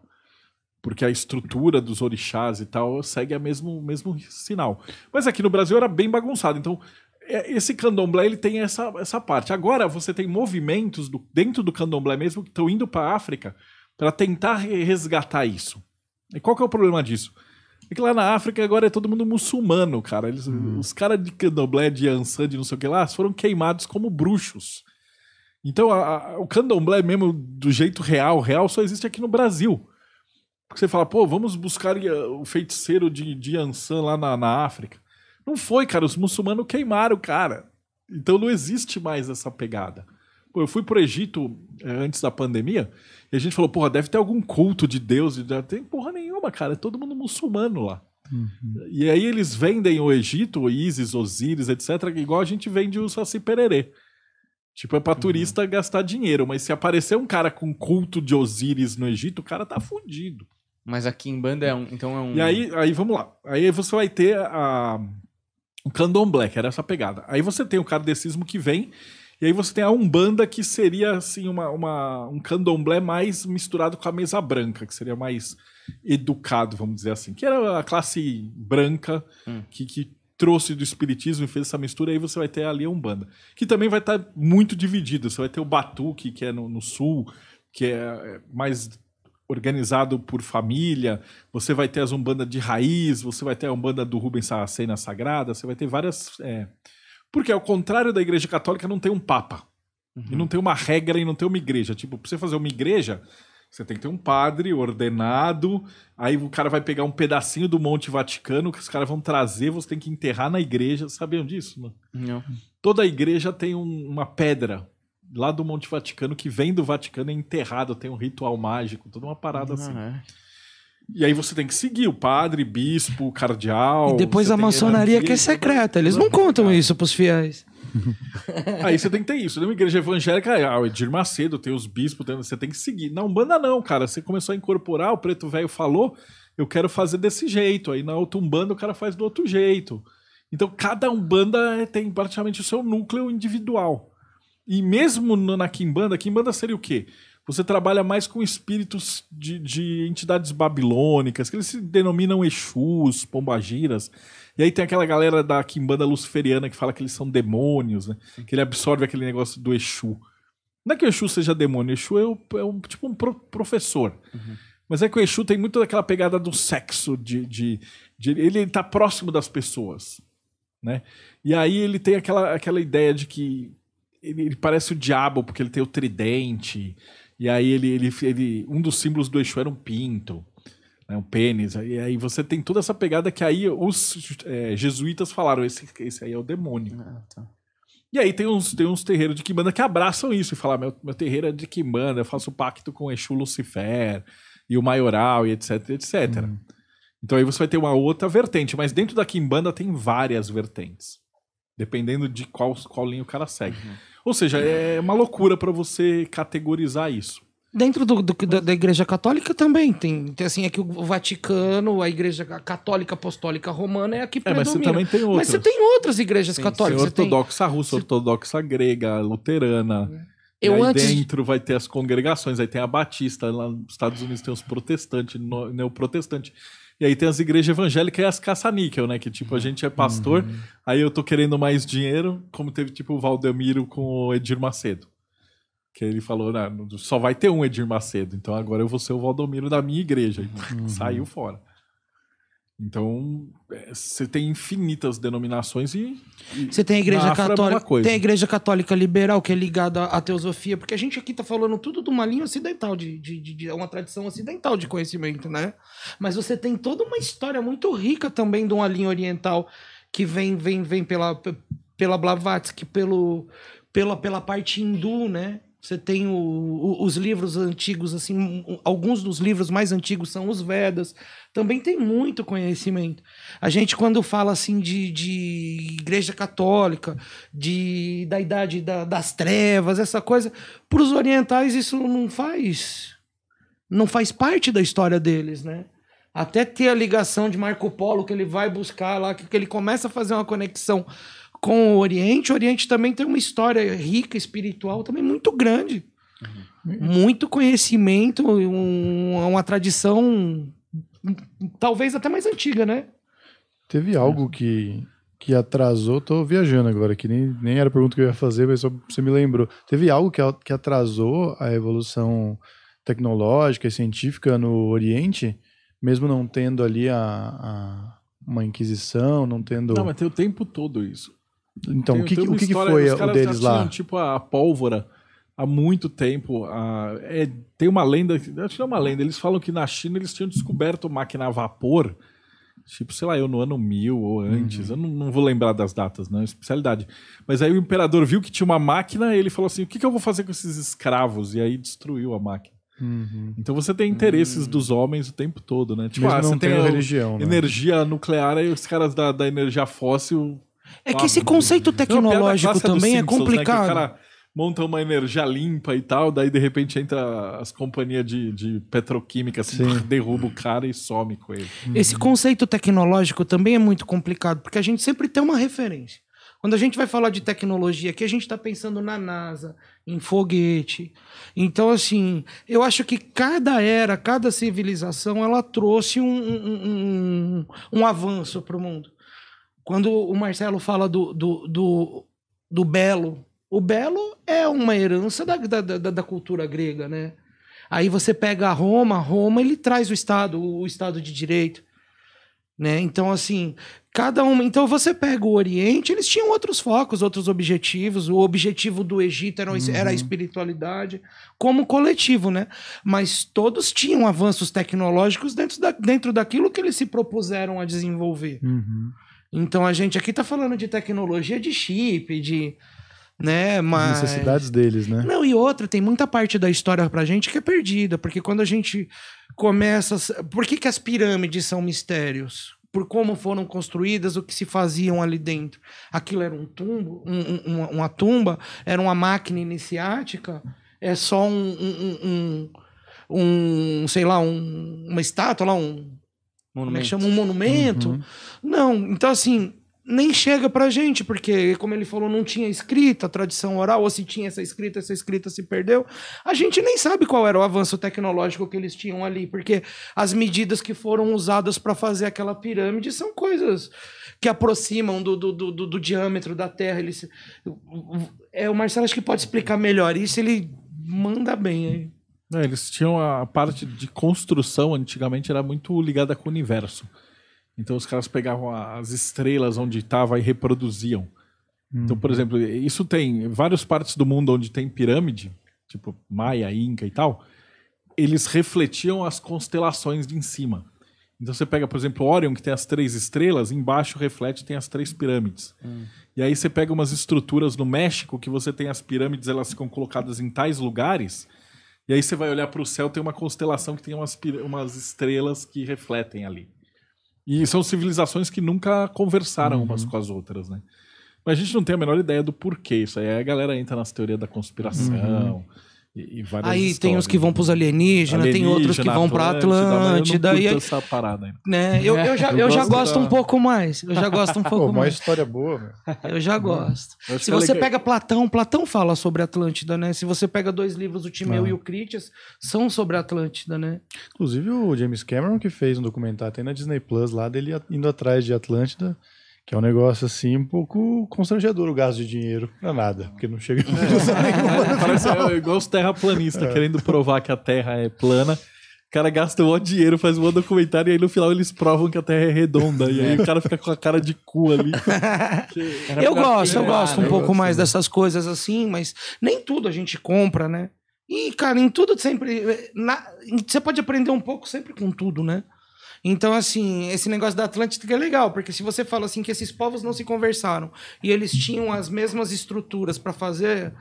Porque a estrutura dos orixás e tal segue o mesmo, mesmo sinal. Mas aqui no Brasil era bem bagunçado. Então, é, esse candomblé ele tem essa, essa parte. Agora você tem movimentos do, dentro do candomblé mesmo que estão indo para a África para tentar resgatar isso. E qual que é o problema disso? É que lá na África agora é todo mundo muçulmano, cara. Eles, hum. Os caras de candomblé, de de não sei o que lá, foram queimados como bruxos. Então, a, a, o candomblé mesmo, do jeito real, real, só existe aqui no Brasil. Porque você fala, pô, vamos buscar eh, o feiticeiro de, de Ansan lá na, na África. Não foi, cara. Os muçulmanos queimaram o cara. Então não existe mais essa pegada. Pô, eu fui pro Egito é, antes da pandemia e a gente falou, porra, deve ter algum culto de Deus. Não tem porra nenhuma, cara. É todo mundo muçulmano lá. Uhum. E aí eles vendem o Egito, o Isis, Osíris, etc., igual a gente vende o Saci Pererê. Tipo, é pra uhum. turista gastar dinheiro, mas se aparecer um cara com culto de Osíris no Egito, o cara tá fudido. Mas aqui em banda é um. Então é um... E aí, aí vamos lá. Aí você vai ter a. O candomblé, que era essa pegada. Aí você tem o cardecismo que vem, e aí você tem a Umbanda, que seria assim, uma, uma, um candomblé mais misturado com a mesa branca, que seria mais educado, vamos dizer assim, que era a classe branca hum. que, que trouxe do espiritismo e fez essa mistura, aí você vai ter ali a Umbanda, que também vai estar tá muito dividido Você vai ter o Batuque, que é no, no sul, que é, é mais organizado por família, você vai ter as Umbanda de raiz, você vai ter a Umbanda do Rubens Saracena Sagrada, você vai ter várias. É... Porque, ao contrário da Igreja Católica, não tem um Papa. Uhum. E não tem uma regra e não tem uma igreja. Tipo, pra você fazer uma igreja, você tem que ter um padre ordenado, aí o cara vai pegar um pedacinho do Monte Vaticano que os caras vão trazer, você tem que enterrar na igreja. Sabiam disso, mano? Não. Toda igreja tem um, uma pedra lá do Monte Vaticano que vem do Vaticano, é enterrado, tem um ritual mágico, toda uma parada assim. É. E aí você tem que seguir o padre, bispo, cardeal. E depois a maçonaria que é secreta, eles não contam ah. isso para os fiéis. Aí você tem que ter isso. Numa igreja evangélica, é, ah, o Edir Macedo tem os bispos, tem, você tem que seguir. Na Umbanda, não, cara. Você começou a incorporar, o preto velho falou, eu quero fazer desse jeito. Aí na outra Umbanda, o cara faz do outro jeito. Então, cada Umbanda é, tem praticamente o seu núcleo individual. E mesmo na Kimbanda, Kimbanda seria o quê? você trabalha mais com espíritos de, de, entidades babilônicas, que eles se denominam Exus, Pombagiras. E aí tem aquela galera da Quimbanda Luciferiana que fala que eles são demônios, né? Que ele absorve aquele negócio do Exu. Não é que o Exu seja demônio, o Exu é, o, é um, tipo um pro, professor. Uhum. Mas é que o Exu tem muito daquela pegada do sexo, de, de, de ele está próximo das pessoas. Né? E aí ele tem aquela, aquela ideia de que ele, ele parece o diabo porque ele tem o tridente. E aí ele, ele, ele um dos símbolos do Exu era um pinto, né, um pênis. E aí você tem toda essa pegada que aí os é, jesuítas falaram, esse, esse aí é o demônio. Ah, tá. E aí tem uns, tem uns terreiros de quimbanda que abraçam isso e falam, ah, meu, meu terreiro é de quimbanda eu faço pacto com Exu Lucifer e o Maioral e etc, etc. Hum. Então aí você vai ter uma outra vertente, mas dentro da quimbanda tem várias vertentes, dependendo de qual, qual linha o cara segue. Uhum. Ou seja, é uma loucura para você categorizar isso. Dentro do, do, da, da, Igreja Católica também tem, tem. Assim, é que o Vaticano, a Igreja Católica Apostólica Romana é aqui que é, predomina. Mas você também tem outras. Mas você tem outras igrejas tem, católicas. Tem ortodoxa tem... russa, ortodoxa grega, luterana. Eu aí antes... dentro vai ter as congregações, aí tem a Batista, lá nos Estados Unidos tem os protestantes, neoprotestantes. E aí tem as igrejas evangélicas e as caça-níquel, né? Que tipo, a gente é pastor, uhum. aí eu tô querendo mais dinheiro, como teve tipo o Valdemiro com o Edir Macedo. Que ele falou, só vai ter um Edir Macedo, então agora eu vou ser o Valdomiro da minha igreja. uhum. saiu fora. Então, é, você tem infinitas denominações e. Você tem a igreja é católica. É tem a igreja católica liberal, que é ligada à teosofia, porque a gente aqui tá falando tudo de uma linha ocidental, de, de, de, uma tradição ocidental de conhecimento, né? Mas você tem toda uma história muito rica também de uma linha oriental que vem, vem, vem pela, pela Blavatsky, pelo, pela, pela parte hindu, né? Você tem o, o, os livros antigos, assim, alguns dos livros mais antigos são os Vedas. Também tem muito conhecimento. A gente, quando fala assim de, de igreja católica, de, da idade da, das trevas, essa coisa, para os orientais isso não faz. Não faz parte da história deles, né? Até ter a ligação de Marco Polo, que ele vai buscar lá, que, que ele começa a fazer uma conexão com o Oriente, o Oriente também tem uma história rica, espiritual, também muito grande. Uhum. Muito conhecimento, um, uma tradição talvez até mais antiga, né? Teve algo que, que atrasou, tô viajando agora, que nem, nem era a pergunta que eu ia fazer, mas só você me lembrou. Teve algo que, que atrasou a evolução tecnológica e científica no Oriente, mesmo não tendo ali a, a uma inquisição, não tendo. Não, mas tem o tempo todo isso. Então, tem, o que, o que, foi o deles lá? Tinham, tipo a pólvora há muito tempo. A, é, tem uma lenda, acho que não é uma lenda, eles falam que na China eles tinham descoberto máquina a vapor, tipo, sei lá, eu no ano mil ou antes, uhum. eu não, não, vou lembrar das datas, não é especialidade. Mas aí o imperador viu que tinha uma máquina e ele falou assim: o que, que eu vou fazer com esses escravos? E aí destruiu a máquina. Uhum. Então você tem interesses uhum. dos homens o tempo todo, né? Tipo, ah, não você tem religião, né? energia nuclear e os caras da, da energia fóssil é que esse conceito tecnológico é também é Simpsons, é complicado. Né? o cara monta uma energia limpa e tal, daí de repente entra as companhias de, de petroquímica, assim, derruba o cara e some com ele. Esse uhum. conceito tecnológico também é muito complicado, porque a gente sempre tem uma referência. Quando a gente vai falar de tecnologia aqui, a gente está pensando na NASA, em foguete. Então, assim, eu acho que cada era, cada civilização, ela trouxe um, um, um, um avanço para o mundo. Quando o Marcelo fala do, do, do, do belo, o belo é uma herança da, da, da, da cultura grega, né? Aí você pega a Roma, Roma ele traz o Estado, o Estado de Direito, né? Então assim, cada um. Então você pega o Oriente, eles tinham outros focos, outros objetivos. O objetivo do Egito era, uhum. era a uhum. espiritualidade, como coletivo, né? Mas todos tinham avanços tecnológicos dentro, da, dentro daquilo que eles se propuseram a desenvolver. Uhum. Então a gente aqui tá falando de tecnologia de chip, de. Né, mas... necessidades deles, né? Não, e outra, tem muita parte da história pra gente que é perdida, porque quando a gente começa. Por que, que as pirâmides são mistérios? Por como foram construídas, o que se faziam ali dentro. Aquilo era um tumbo, um, um, uma tumba, era uma máquina iniciática, é só um, um, um, um sei lá, uma estátua lá, um Monumento. Como é que chama? Um monumento? Uhum. Não, então assim, nem chega pra gente, porque, como ele falou, não tinha escrita, tradição oral, ou se tinha essa escrita, essa escrita se perdeu. A gente nem sabe qual era o avanço tecnológico que eles tinham ali, porque as medidas que foram usadas para fazer aquela pirâmide são coisas que aproximam do, do, do, do diâmetro da Terra. Ele é, o Marcelo acho que pode explicar melhor isso, ele manda bem aí. É, eles tinham a parte de construção, antigamente era muito ligada com o universo. Então os caras pegavam as estrelas onde estava e reproduziam. Hum. Então, por uhum. exemplo, isso tem várias partes do mundo onde tem pirâmide, tipo Maia, Inca e tal, eles refletiam as constelações de em cima. Então você pega, por exemplo, Orion, que tem as três estrelas, embaixo reflete tem as três pirâmides. Hum. E aí você pega umas estruturas no México que você tem as pirâmides, elas ficam colocadas em tais lugares e aí você vai olhar para o céu, tem uma constelação que tem umas, umas estrelas que refletem ali. E são civilizações que nunca conversaram uhum. umas com as outras, né? Mas a gente não tem a menor ideia do porquê isso aí. a galera entra nas teorias da conspiração. Uhum. E, e aí histórias. tem uns que vão né? para os alienígenas, alienígena, tem outros que vão para Atlântida. Eu não essa parada Né? Eu, eu já, eu, já gosto um pouco mais. Eu já gosto um pouco Pô, mais. Uma história boa. Meu. Eu já gosto. Eu Se você que... pega Platão, Platão fala sobre Atlântida, né? Se você pega dois livros, o Timeu ah. e o Critias, são sobre Atlântida, né? Inclusive o James Cameron que fez um documentário, tem na Disney Plus lá, dele indo atrás de Atlântida. Que é um negócio assim um pouco constrangedor o gasto de dinheiro é nada, porque não chega é. é parece é, igual os terraplanistas é. querendo provar que a terra é plana. O cara gasta um monte de dinheiro, faz um monte documentário e aí no final eles provam que a terra é redonda. E aí o cara fica com a cara de cu ali. eu gosto, eu gosto um né? pouco mais dessas coisas assim, mas nem tudo a gente compra, né? E, cara, em tudo sempre. Eh, na, você pode aprender um pouco sempre com tudo, né? Então, assim, esse negócio da Atlântica é legal, porque se você fala assim que esses povos não se conversaram e eles tinham as mesmas estruturas para fazer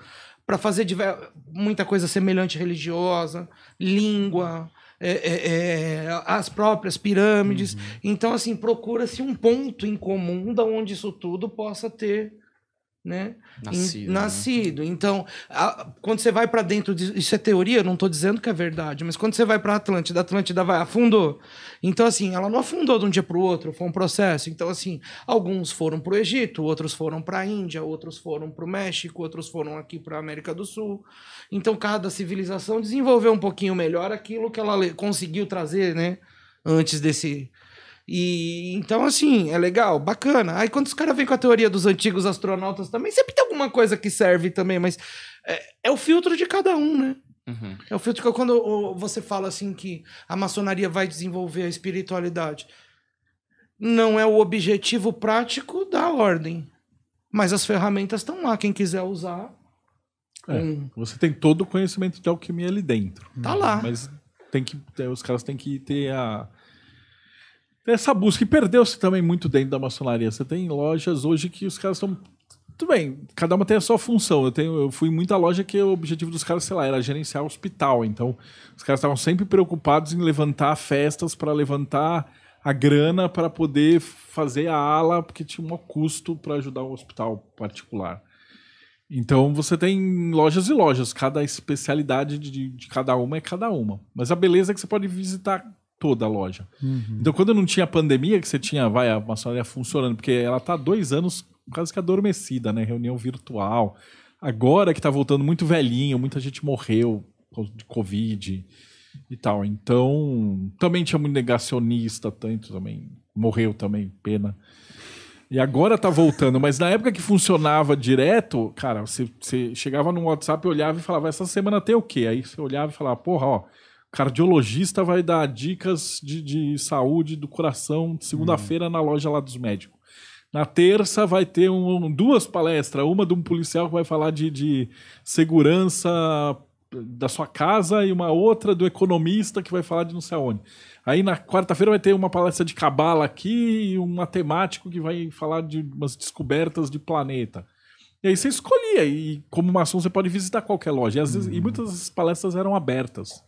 para fazer diver... muita coisa semelhante religiosa, língua, é, é, é, as próprias pirâmides. Uhum. Então, assim, procura-se um ponto em comum da onde isso tudo possa ter né? né? Nascido. nascido. Né? Então, a, quando você vai para dentro, de, isso é teoria, eu não estou dizendo que é verdade, mas quando você vai para Atlântida, Atlântida vai afundou. Então, assim, ela não afundou de um dia para o outro, foi um processo. Então, assim, alguns foram para o Egito, outros foram para a Índia, outros foram para o México, outros foram aqui para a América do Sul. Então, cada civilização desenvolveu um pouquinho melhor aquilo que ela conseguiu trazer, né? Antes desse e então, assim, é legal, bacana. Aí quando os caras vêm com a teoria dos antigos astronautas também, sempre tem alguma coisa que serve também, mas é, é o filtro de cada um, né? Uhum. É o filtro que quando você fala assim que a maçonaria vai desenvolver a espiritualidade. Não é o objetivo prático da ordem. Mas as ferramentas estão lá, quem quiser usar. É, Você tem todo o conhecimento de alquimia ali dentro. Tá lá. Mas tem que, é, os caras têm que ter a, essa busca. E perdeu-se também muito dentro da maçonaria. Você tem lojas hoje que os caras estão. Tudo bem, cada uma tem a sua função. Eu, tenho, eu fui em muita loja que o objetivo dos caras, sei lá, era gerenciar hospital. Então, os caras estavam sempre preocupados em levantar festas para levantar a grana para poder fazer a ala, porque tinha um custo para ajudar um hospital particular. Então você tem lojas e lojas, cada especialidade de, de, cada uma é cada uma. Mas a beleza é que você pode visitar toda a loja. Uhum. Então, quando não tinha pandemia, que você tinha, vai, a maçonaria funcionando, porque ela está há dois anos quase que adormecida, né? Reunião virtual. Agora que está voltando muito velhinho, muita gente morreu de Covid e tal. Então, também tinha muito negacionista, tanto também. Morreu também, pena. E agora tá voltando, mas na época que funcionava direto, cara, você, você chegava no WhatsApp, olhava e falava, essa semana tem o quê? Aí você olhava e falava, porra, ó, cardiologista vai dar dicas de, de saúde do coração segunda-feira hum. na loja lá dos médicos. Na terça vai ter um, duas palestras, uma de um policial que vai falar de, de segurança da sua casa e uma outra do economista que vai falar de não sei aonde. Aí na quarta-feira vai ter uma palestra de cabala aqui e um matemático que vai falar de umas descobertas de planeta. E aí você escolhia, e como maçom você pode visitar qualquer loja. E, vezes, hum. e muitas dessas palestras eram abertas.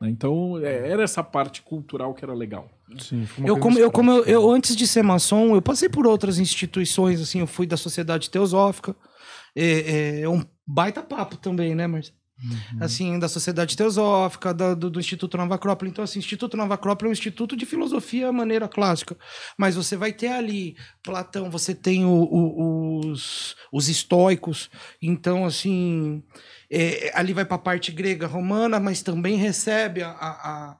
Né? Então, é, é. era essa parte cultural que era legal. Né? Sim, eu como, eu, assim. como eu, eu, antes de ser maçom, eu passei por outras instituições, assim, eu fui da Sociedade Teosófica. É, é, é um baita papo também, né, Marcelo? Uhum. assim, da Sociedade Teosófica, da, do, do, Instituto Nova Acrópole. Então, assim, Instituto Nova Acrópole é um instituto de filosofia à maneira clássica, mas você vai ter ali Platão, você tem o, o, os, os estoicos, então, assim, é, ali vai para a parte grega, romana, mas também recebe a, a,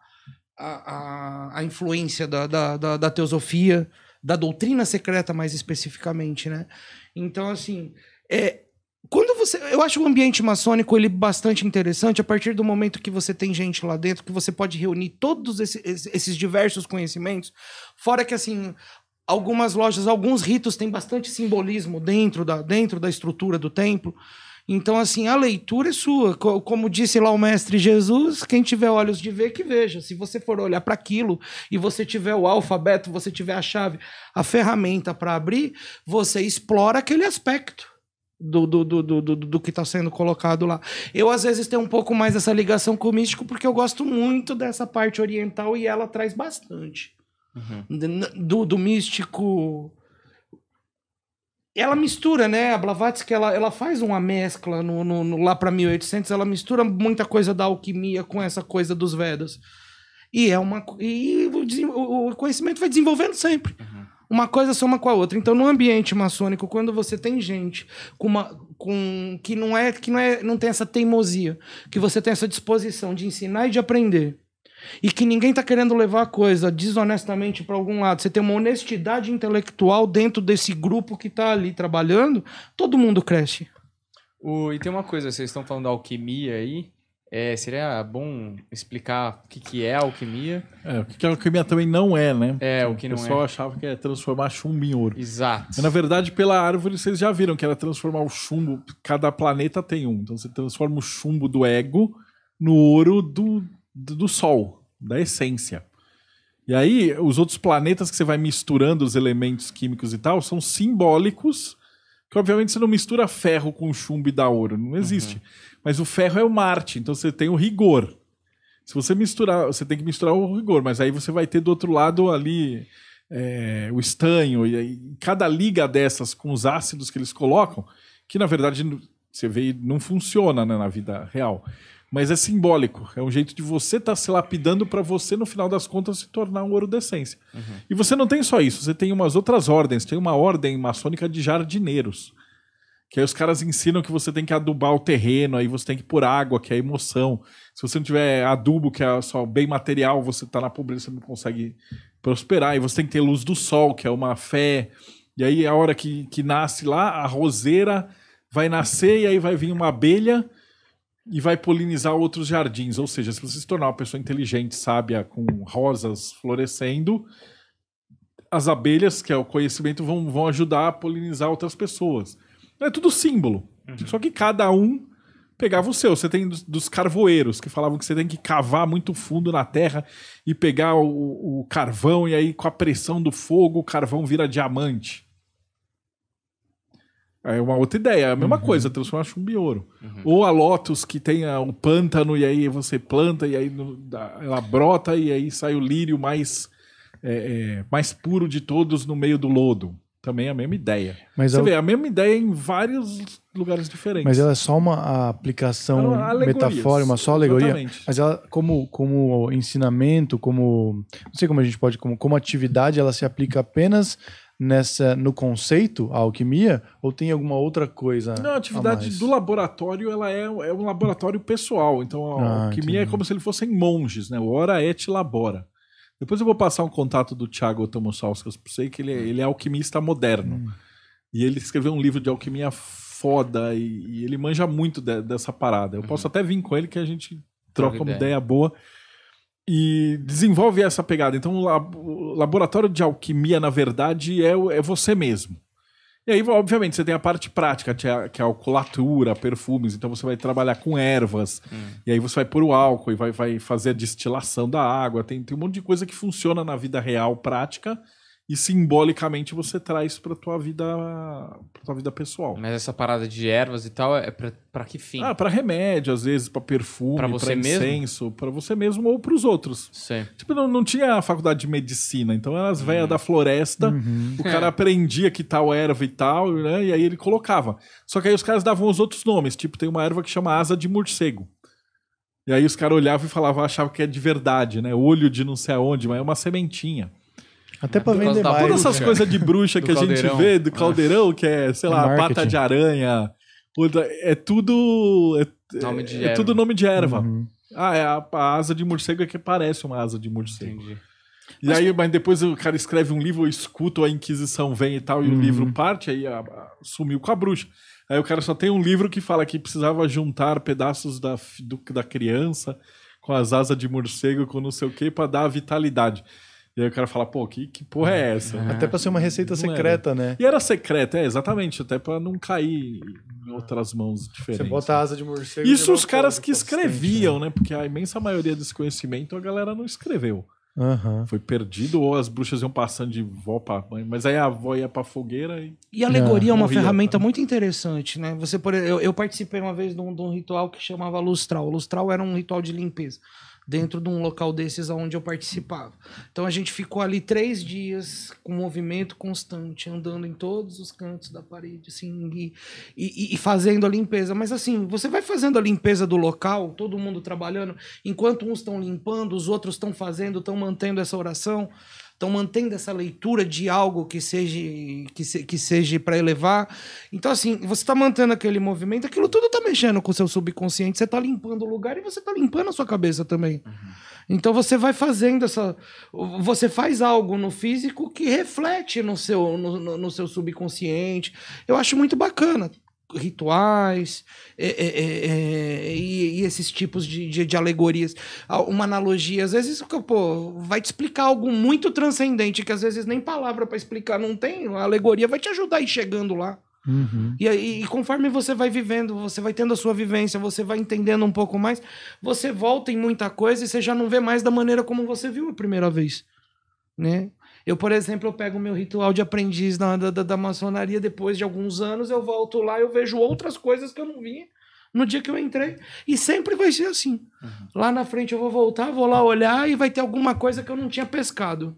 a, a, a influência da, da, da, da teosofia, da doutrina secreta, mais especificamente, né? Então, assim, é, quando você, eu acho o ambiente maçônico ele bastante interessante a partir do momento que você tem gente lá dentro que você pode reunir todos esses, esses diversos conhecimentos, fora que assim algumas lojas, alguns ritos têm bastante simbolismo dentro da, dentro da estrutura do templo. Então, assim, a leitura é sua. Como disse lá o mestre Jesus, quem tiver olhos de ver, que veja. Se você for olhar para aquilo e você tiver o alfabeto, você tiver a chave, a ferramenta para abrir, você explora aquele aspecto do, do, do, do, do, que está sendo colocado lá. Eu, às vezes, tenho um pouco mais essa ligação com o místico, porque eu gosto muito dessa parte oriental e ela traz bastante. Uhum. Do, do místico. Ela mistura, né? A Blavatsky ela, ela faz uma mescla no, no, no lá para 1800, ela mistura muita coisa da alquimia com essa coisa dos Vedas. E é uma e o, o conhecimento vai desenvolvendo sempre. Uhum. Uma coisa soma com a outra. Então, no ambiente maçônico, quando você tem gente com uma, com, que não é que não é não tem essa teimosia, que você tem essa disposição de ensinar e de aprender, e que ninguém está querendo levar a coisa desonestamente para algum lado, você tem uma honestidade intelectual dentro desse grupo que está ali trabalhando, todo mundo cresce. O, e tem uma coisa, vocês estão falando da alquimia aí, é, seria bom explicar o que, que é alquimia. É, o que a alquimia também não é, né? É, o tipo, que não é. O pessoal achava que era transformar chumbo em ouro. Exato. Mas, na verdade, pela árvore, vocês já viram que era transformar o chumbo, cada planeta tem um. Então você transforma o chumbo do ego no ouro do, do, do sol, da essência. E aí, os outros planetas que você vai misturando os elementos químicos e tal são simbólicos, que obviamente você não mistura ferro com chumbo e dá ouro, não existe. Uhum. Mas o ferro é o Marte, então você tem o rigor. Se você misturar, você tem que misturar o rigor, mas aí você vai ter do outro lado ali é, o estanho, e aí, cada liga dessas com os ácidos que eles colocam, que na verdade você vê não funciona né, na vida real. Mas é simbólico, é um jeito de você estar tá se lapidando para você, no final das contas, se tornar um ouro de essência. Uhum. E você não tem só isso, você tem umas outras ordens, tem uma ordem maçônica de jardineiros que aí os caras ensinam que você tem que adubar o terreno, aí você tem que pôr água, que é emoção. Se você não tiver adubo, que é só bem material, você está na pobreza, você não consegue prosperar. E você tem que ter luz do sol, que é uma fé. E aí a hora que, que nasce lá, a roseira vai nascer e aí vai vir uma abelha e vai polinizar outros jardins. Ou seja, se você se tornar uma pessoa inteligente, sábia, com rosas florescendo, as abelhas, que é o conhecimento, vão, vão ajudar a polinizar outras pessoas. É tudo símbolo. Uhum. Só que cada um pegava o seu. Você tem dos, dos, carvoeiros, que falavam que você tem que cavar muito fundo na terra e pegar o, o carvão, e aí com a pressão do fogo o carvão vira diamante. É uma outra ideia, é a mesma uhum. coisa, transformar chumbo em ouro. Uhum. Ou a Lotus que tem o pântano, e aí você planta, e aí no, ela brota, e aí sai o lírio mais, é, é, mais puro de todos no meio do lodo também a mesma ideia. Mas Você é vê a mesma ideia em vários lugares diferentes. Mas ela é só uma aplicação é uma metafórica, uma só alegoria. Exatamente. Mas ela, como, como ensinamento, como. Não sei como a gente pode. Como, como atividade, ela se aplica apenas nessa no conceito a alquimia ou tem alguma outra coisa não a atividade a do laboratório ela é, é um laboratório pessoal então a ah, alquimia é entendi. é como se ele fossem monges né ora et labora depois eu vou passar um contato do Thiago Tomosauskas pra você, que ele é, ele é alquimista moderno. Hum. E ele escreveu um livro de alquimia foda e, e ele manja muito de, dessa parada. Eu uhum. posso até vir com ele que a gente troca uma ideia. ideia boa e desenvolve essa pegada. Então, o laboratório de alquimia, na verdade, é, é você mesmo. E aí, obviamente, você tem a parte prática, que é a é colatura, perfumes. Então você vai trabalhar com ervas. Hum. E aí você vai pôr o álcool e vai, vai fazer a destilação da água. Tem, tem um monte de coisa que funciona na vida real, prática e simbolicamente você traz para tua vida pra tua vida pessoal. Mas essa parada de ervas e tal é para que fim? Ah, para remédio, às vezes para perfume, para incenso, para você mesmo ou para os outros. Sim. Tipo, não, não tinha faculdade de medicina, então eram as velhas uhum. da floresta, uhum. o cara é. aprendia que tal erva e tal, né? E aí ele colocava. Só que aí os caras davam os outros nomes, tipo, tem uma erva que chama asa de morcego. E aí os caras olhavam e falavam, achavam que é de verdade, né? Olho de não sei aonde, mas é uma sementinha. Até pra vender mais. Todas essas coisas de bruxa que a gente vê, do caldeirão, que é, sei lá, bata pata de aranha, é tudo. É, nome de é, é tudo nome de erva. Uhum. Ah, é a, a, asa de morcego é que parece uma asa de morcego. Entendi. E mas... aí, mas depois o cara escreve um livro, eu escuta, a Inquisição vem e tal, e uhum. o livro parte, aí a, a, sumiu com a bruxa. Aí o cara só tem um livro que fala que precisava juntar pedaços da, do, da criança com as asas de morcego, com não sei o que, para dar a vitalidade. E aí o cara fala, pô, que, que porra é essa? É. Até pra ser uma receita não secreta, era. né? E era secreta, é, exatamente, até pra não cair em outras mãos diferentes. Você bota a asa de morcego. Isso os caras que escreviam, né? né? Porque a imensa maioria desse conhecimento a galera não escreveu. Uhum. Foi perdido, ou as bruxas iam passando de vó pra mãe, mas aí a avó ia pra fogueira e. E alegoria é, uma morria, ferramenta muito interessante, né? Você, por, eu, eu participei uma vez de um, de um ritual que chamava Lustral. O Lustral era um ritual de limpeza dentro de um local desses onde eu participava. Então a gente ficou ali três dias com movimento constante, andando em todos os cantos da parede, assim, e, e, e, fazendo a limpeza. Mas assim, você vai fazendo a limpeza do local, todo mundo trabalhando, enquanto uns estão limpando, os outros estão fazendo, estão mantendo essa oração. Então, mantendo essa leitura de algo que seja, que, se, que seja para elevar. Então, assim, você está mantendo aquele movimento, aquilo tudo está mexendo com o seu subconsciente, você está limpando o lugar e você está limpando a sua cabeça também. Uhum. Então, você vai fazendo essa. Você faz algo no físico que reflete no seu, no, no, no seu subconsciente. Eu acho muito bacana rituais é, é, é, é, e, e, esses tipos de, de, de, alegorias. Ah, uma analogia, às vezes, pô, vai te explicar algo muito transcendente, que às vezes nem palavra para explicar não tem. A alegoria vai te ajudar a ir chegando lá. Uhum. E, e, e, conforme você vai vivendo, você vai tendo a sua vivência, você vai entendendo um pouco mais, você volta em muita coisa e você já não vê mais da maneira como você viu a primeira vez. Né? Eu, por exemplo, eu pego o meu ritual de aprendiz na, da, da, maçonaria, depois de alguns anos eu volto lá e eu vejo outras coisas que eu não vi no dia que eu entrei. E sempre vai ser assim. Uhum. Lá na frente eu vou voltar, vou lá olhar e vai ter alguma coisa que eu não tinha pescado.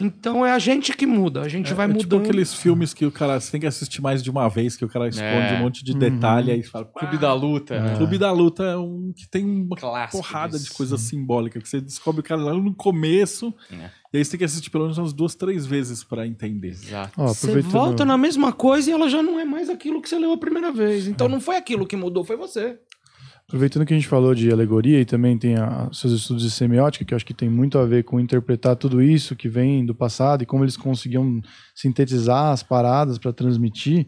Então é a gente que muda, a gente é, vai é tipo mudando. Tipo aqueles filmes que o cara você tem que assistir mais de uma vez, que o cara esconde é. um monte de uhum. detalhe uhum. e fala. Clube da Luta. É. Clube da Luta é um que tem uma Clássico porrada disso. de coisa simbólica, que você descobre o cara lá no começo. É. E aí você tem que assistir pelo menos umas duas, três vezes para entender. Exato. Oh, você volta na mesma coisa e ela já não é mais aquilo que você leu a primeira vez. Então é. não foi aquilo que mudou, foi você. Aproveitando que a gente falou de alegoria e também tem a, seus estudos de semiótica, que eu acho que tem muito a ver com interpretar tudo isso que vem do passado e como eles conseguiam sintetizar as paradas para transmitir.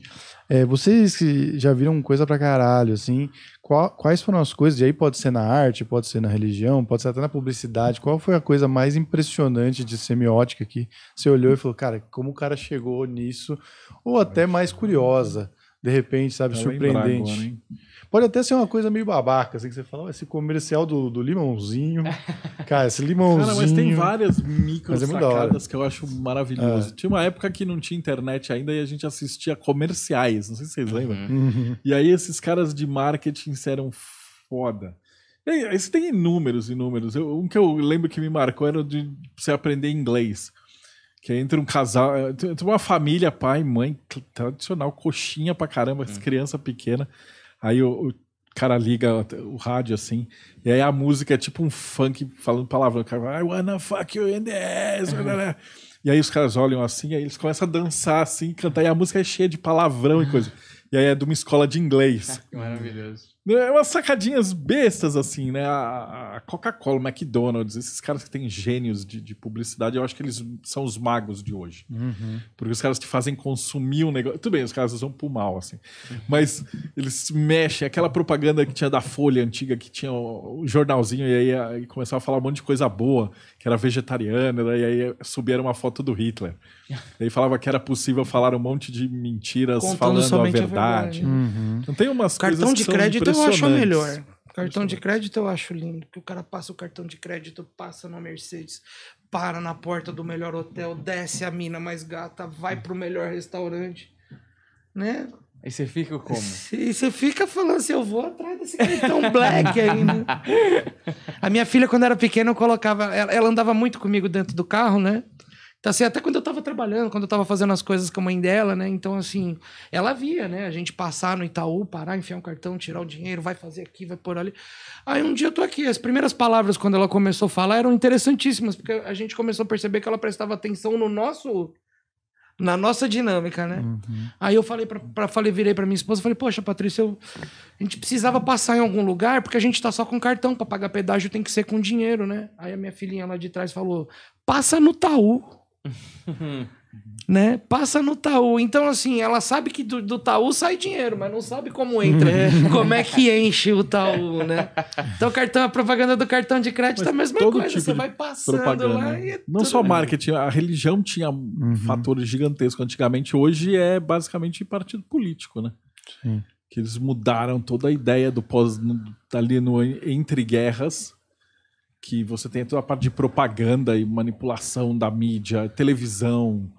É, vocês que já viram coisa pra caralho, assim, qual, quais foram as coisas, e aí pode ser na arte, pode ser na religião, pode ser até na publicidade, qual foi a coisa mais impressionante de semiótica que você olhou e falou, cara, como o cara chegou nisso, ou até mais é curiosa, de repente, sabe, surpreendente. Agora, Pode até ser uma coisa meio babaca, assim, que você fala, esse comercial do, do limãozinho. Cara, esse limãozinho. Cara, mas tem várias micro é sacadas que eu acho maravilhoso. É. Tinha uma época que não tinha internet ainda e a gente assistia comerciais, não sei se vocês uhum. lembram. Uhum. E aí esses caras de marketing eram foda. Isso tem inúmeros, inúmeros. Eu, um que eu lembro que me marcou era de você aprender inglês. Que entra é entre um casal, eh, entre uma família, pai, mãe, tradicional, coxinha pra caramba, hum. criança pequena. Aí o, o cara liga o rádio assim, e aí a música é tipo um funk falando palavrão. O cara I wanna fuck you in the ass. Uhum. E aí os caras olham assim, aí eles começam a dançar assim, cantar, e a música é cheia de palavrão e coisa. E aí é de uma escola de inglês. Maravilhoso. Né, é umas sacadinhas bestas, assim, né? A, Coca-Cola, McDonald's, esses caras que têm gênios de, de, publicidade, eu acho que eles são os magos de hoje. Uhum. Porque os caras te fazem consumir um negócio. Tudo bem, os caras usam pro mal, assim. Mas eles mexem. Aquela propaganda que tinha da Folha antiga, que tinha o, jornalzinho, e aí, aí começava a falar um monte de coisa boa que era vegetariano, e aí subiram uma foto do Hitler. Ele falava que era possível falar um monte de mentiras Contando falando a verdade. A verdade. Uhum. Então tem umas cartão coisas Cartão de crédito eu acho melhor. Cartão de crédito eu acho lindo, que o cara passa o cartão de crédito, passa na Mercedes, para na porta do melhor hotel, desce a mina mais gata, vai pro melhor restaurante, né? E você fica como? E você fica falando assim, eu vou atrás desse cartão black ainda. A minha filha, quando era pequena, eu colocava... Ela, ela andava muito comigo dentro do carro, né? Então, assim, até quando eu tava trabalhando, quando eu tava fazendo as coisas com a mãe dela, né? Então, assim, ela via, né? A gente passar no Itaú, parar, enfiar um cartão, tirar o dinheiro, vai fazer aqui, vai por ali. Aí um dia eu tô aqui. As primeiras palavras, quando ela começou a falar, eram interessantíssimas, porque a gente começou a perceber que ela prestava atenção no nosso na nossa dinâmica, né? Uhum. Aí eu falei para falei, virei para minha esposa, falei: "Poxa, Patrícia, eu, a gente precisava passar em algum lugar, porque a gente tá só com cartão para pagar pedágio, tem que ser com dinheiro, né?" Aí a minha filhinha lá de trás falou: "Passa no Taú". Uhum. né? Passa no Taú. Então, assim, ela sabe que do, do Taú sai dinheiro, mas não sabe como entra, uhum. como é que enche o Taú, né? Então, cartão, a propaganda do cartão de crédito mas é a mesma coisa. Tipo Você vai passando propaganda. lá né? e. É não só bem. marketing, a religião tinha uhum. fatores gigantescos antigamente. Hoje é basicamente partido político, né? Sim. Que eles mudaram toda a ideia do pós ali no entre guerras que você tem toda a parte de propaganda e manipulação da mídia, televisão,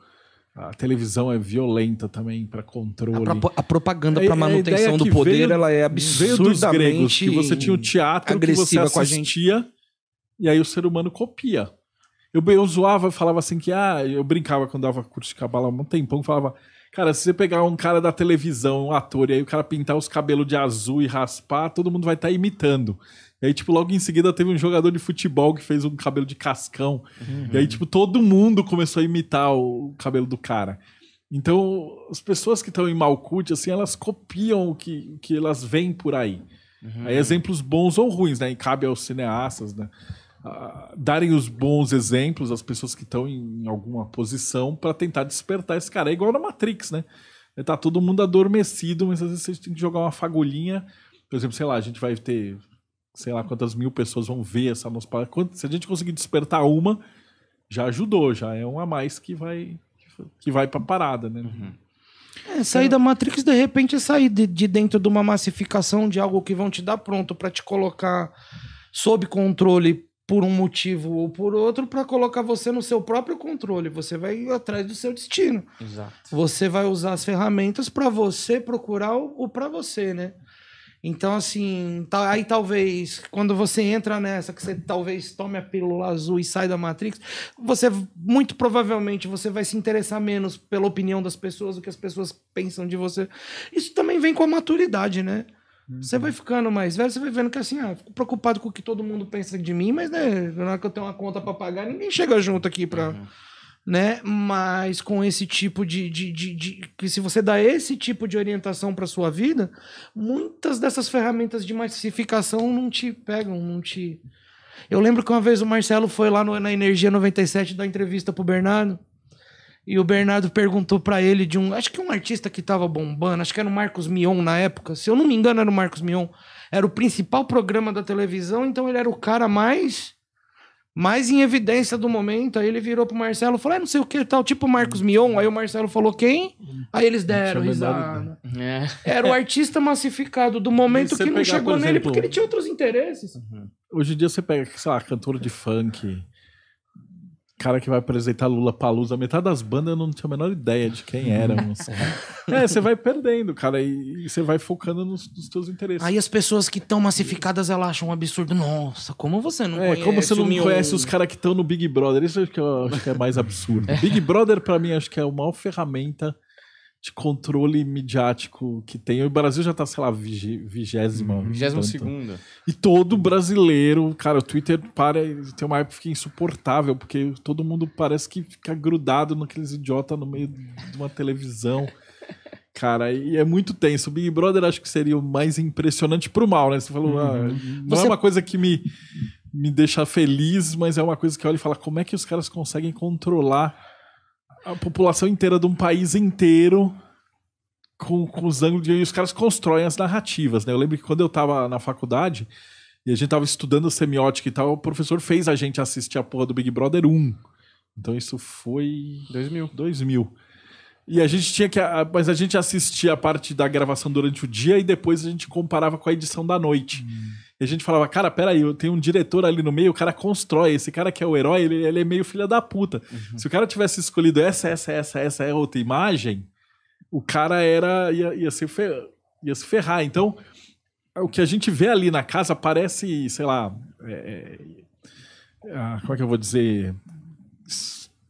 a televisão é violenta também para controle. A, pro, a propaganda para manutenção é do poder veio, ela é absurdamente que você tinha o teatro agressiva que você assistia e aí o ser humano copia. Eu, eu zoava, falava assim que ah, eu brincava quando dava curso de cabala há um tempão, falava Cara, se você pegar um cara da televisão, um ator, e aí o cara pintar os cabelos de azul e raspar, todo mundo vai estar tá imitando. E aí, tipo, logo em seguida teve um jogador de futebol que fez um cabelo de cascão. Uhum. E aí, tipo, todo mundo começou a imitar o cabelo do cara. Então, as pessoas que estão em Malkut, assim, elas copiam o que, o que elas veem por aí. Uhum. Aí, exemplos bons ou ruins, né? E cabe aos cineastas, né? Ah, darem os bons exemplos às pessoas que estão em, em alguma posição para tentar despertar esse cara. É igual na Matrix, né? É, tá todo mundo adormecido, mas às vezes você tem que jogar uma fagulhinha. Por exemplo, sei lá, a gente vai ter sei lá quantas mil pessoas vão ver essa nossa palestra. Se a gente conseguir despertar uma, já ajudou, já é um a mais que vai que vai para parada, né? Uhum. É, sair da Matrix de repente é sair de, de, dentro de uma massificação de algo que vão te dar pronto para te colocar sob controle por um motivo ou por outro para colocar você no seu próprio controle. Você vai atrás do seu destino. Exato. Você vai usar as ferramentas para você procurar o, o para você, né? Então, assim, tá, aí talvez, quando você entra nessa, que você talvez tome a pílula azul e sai da Matrix, você, muito provavelmente, você vai se interessar menos pela opinião das pessoas, do que as pessoas pensam de você. Isso também vem com a maturidade, né? Uhum. Você vai ficando mais velho, você vai vendo que assim, ah, fico preocupado com o que todo mundo pensa de mim, mas né, na hora que eu tenho uma conta para pagar, ninguém chega junto aqui pra. Uhum né? Mas com esse tipo de, de, de, de, que se você dá esse tipo de orientação para sua vida, muitas dessas ferramentas de massificação não te pegam, não te. Eu lembro que uma vez o Marcelo foi lá no, na Energia 97 dar entrevista pro Bernardo. E o Bernardo perguntou para ele de um. Acho que um artista que tava bombando, acho que era o Marcos Mion na época. Se eu não me engano, era o Marcos Mion. Era o principal programa da televisão, então ele era o cara mais mais em evidência do momento. Aí ele virou pro Marcelo e falou: é, não sei o que tal, tipo Marcos Mion. Aí o Marcelo falou: quem? Aí eles deram risada. É. Era o artista massificado do momento que não pegar, chegou por exemplo, nele porque ele tinha outros interesses. Uhum. Hoje em dia você pega, sei lá, cantor de funk cara que vai apresentar Lula Palusa, metade das bandas eu não tinha a menor ideia de quem eram. é, você vai perdendo, cara, e, você vai focando nos, nos teus interesses. Aí as pessoas que estão massificadas, elas acham um absurdo. Nossa, como você não é, conhece? Como você não conhece os caras que estão no Big Brother? Isso é que eu acho que é mais absurdo. Big Brother, para mim, acho que é a maior ferramenta de controle midiático que tem. O Brasil já tá, sei lá, vigésima. Uhum. Vigésima segunda. E todo brasileiro, cara, o Twitter para, tem uma época que fica insuportável, porque todo mundo parece que fica grudado naqueles idiota no meio de uma televisão. Cara, e é muito tenso. O Big Brother acho que seria o mais impressionante pro mal, né? Você falou, uhum. ah, não é Você... é uma coisa que me, me deixa feliz, mas é uma coisa que eu olho e falo, como é que os caras conseguem controlar a população inteira de um país inteiro com, com os ângulos. E os caras constroem as narrativas, né? Eu lembro que quando eu estava na faculdade e a gente estava estudando semiótica e tal, o professor fez a gente assistir a porra do Big Brother 1. Então isso foi. 2000. 2000. E a gente tinha que. Mas a gente assistia a parte da gravação durante o dia e depois a gente comparava com a edição da noite. Hum. E a gente falava, cara, peraí, eu tenho um diretor ali no meio, o cara constrói, esse cara que é o herói, ele, ele é meio filha da puta. Uhum. Se o cara tivesse escolhido essa, essa, essa, essa é outra imagem, o cara era ia, ia, se, fer, ia se ferrar. Então, o que a gente vê ali na casa parece, sei lá, é, é, ah, como é que eu vou dizer?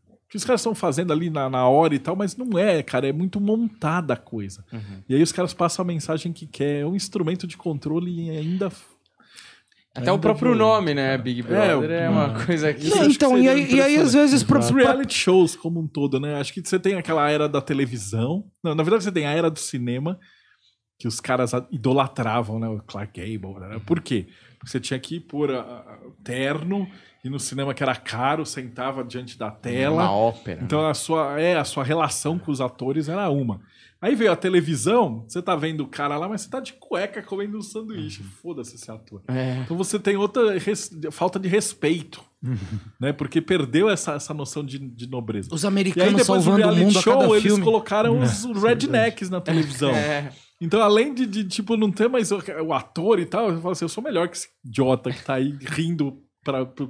O que os caras estão fazendo ali na, na hora e tal, mas não é, cara, é muito montada a coisa. Uhum. E aí os caras passam a mensagem que quer, é um instrumento de controle e ainda até o próprio nome, né? Big é, Brother é, é uma mano. coisa que. Não, é, então, que e, aí, e aí, às vezes. Pra... Os reality shows como um todo, né? Acho que você tem aquela era da televisão. Não, na verdade, você tem a era do cinema, que os caras idolatravam, né? O Clark Gable. Né? Por quê? Porque você tinha que por a, a, terno, e no cinema que era caro, sentava diante da tela. Uma ópera. Então, a sua, é, a sua relação com os atores era uma. Aí veio a televisão, você tá vendo o cara lá, mas você tá de cueca comendo um sanduíche. Uhum. Foda-se esse ator. É. Então você tem outra res... falta de respeito. Uhum. né? Porque perdeu essa, essa noção de, de nobreza. Os americanos e aí, depois salvando do reality o mundo show, eles filme. colocaram os é rednecks na televisão. É. Então, além de, de, tipo, não ter mais o, o ator e tal, eu falo assim, eu sou melhor que esse idiota que tá aí rindo pra, pra,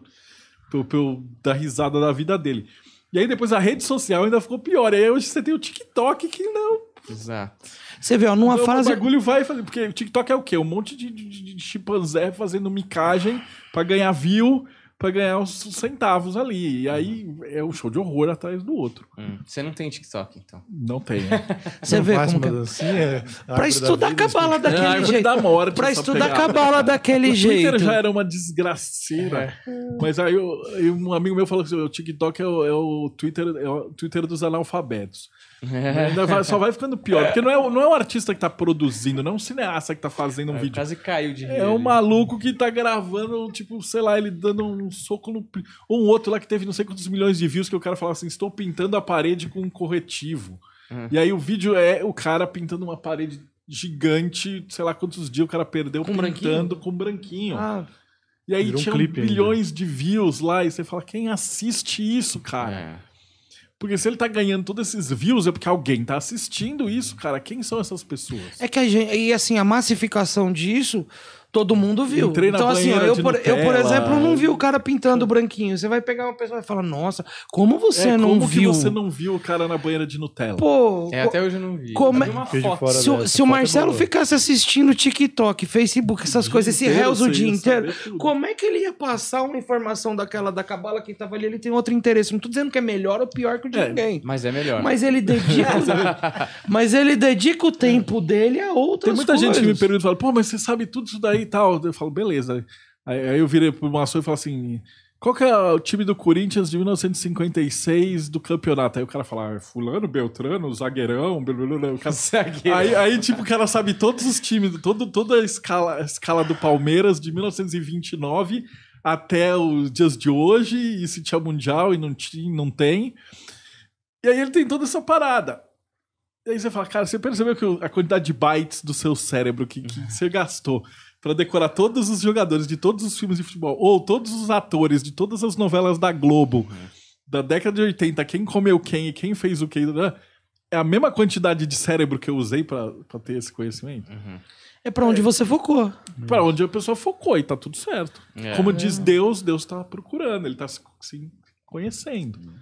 da risada da vida dele. E aí depois a rede social ainda ficou pior. E aí hoje você tem o TikTok que não Exato. Você vê, ó, numa então, O bagulho vai fazer. Porque o TikTok é o quê? Um monte de, de, de chimpanzé fazendo micagem para ganhar view, para ganhar uns centavos ali. E aí é um show de horror atrás do outro. Hum. Você não tem TikTok, então? Não tem. Você vê como que. Assim, é... Pra estudar cabala daquele é, jeito. Da morte, pra estudar cabala daquele o jeito. Twitter já era uma desgraceira. É. Mas aí eu, um amigo meu falou que assim, o TikTok é o, é o Twitter, é o Twitter dos analfabetos. É. Né? Só vai ficando pior. Porque não é, não é um artista que tá produzindo, não é um cineasta que tá fazendo um é, vídeo. Quase caiu de É um maluco que tá gravando, tipo, sei lá, ele dando um soco no. Ou um outro lá que teve não sei quantos milhões de views que o cara falava assim: estou pintando a parede com um corretivo. Uhum. E aí o vídeo é o cara pintando uma parede gigante, sei lá quantos dias o cara perdeu com pintando branquinho? com branquinho. Ah. E aí Virou tinha um bilhões ainda. de views lá, e você fala, quem assiste isso, cara? É. Porque se ele tá ganhando todos esses views, é porque alguém tá assistindo isso, cara. Quem são essas pessoas? É que a gente. E assim, a massificação disso todo mundo viu. Entrei então, assim, eu, por, eu, por exemplo, não vi o cara pintando branquinho. Você vai pegar uma pessoa e falar, nossa, como você é, não como viu? Como você não viu o cara na banheira de Nutella? Pô, é, até hoje eu não vi. Como... Eu é vi se, o, o é Marcelo ficasse assistindo TikTok, Facebook, essas coisas, esse réus o dia inteiro, como é que ele ia passar uma informação daquela da cabala que tava ali? Ele tem outro interesse. Não tô dizendo que é melhor ou pior que o de é, ninguém. Mas é melhor. Mas ele dedica, mas ele dedica o tempo dele a outras coisas. Tem muita coisas. gente que me pergunta, fala, pô, mas você sabe tudo isso daí? aí e tal. Eu falo, beleza. Aí, aí eu virei pro Maçã e falo assim: qual que é o time do Corinthians de 1956 do campeonato? Aí o cara fala, ah, fulano, Beltrano, zagueirão, blá, O cara... Zagueirão. Aí, aí, tipo, o cara sabe todos os times, todo, toda a escala, a escala do Palmeiras de 1929 até os dias de hoje, e se tinha Mundial e não, tinha, não tem. E aí ele tem toda essa parada. E aí você fala, cara, você percebeu que a quantidade de bytes do seu cérebro que, que uhum. você gastou para decorar todos os jogadores de todos os filmes de futebol, ou todos os atores de todas as novelas da Globo, é. da década de 80, quem comeu quem e quem fez o que. Né? É a mesma quantidade de cérebro que eu usei para ter esse conhecimento. Uhum. É para onde é. você focou. Para onde a pessoa focou e tá tudo certo. É. Como diz Deus, Deus tá procurando, ele tá se conhecendo. Uhum.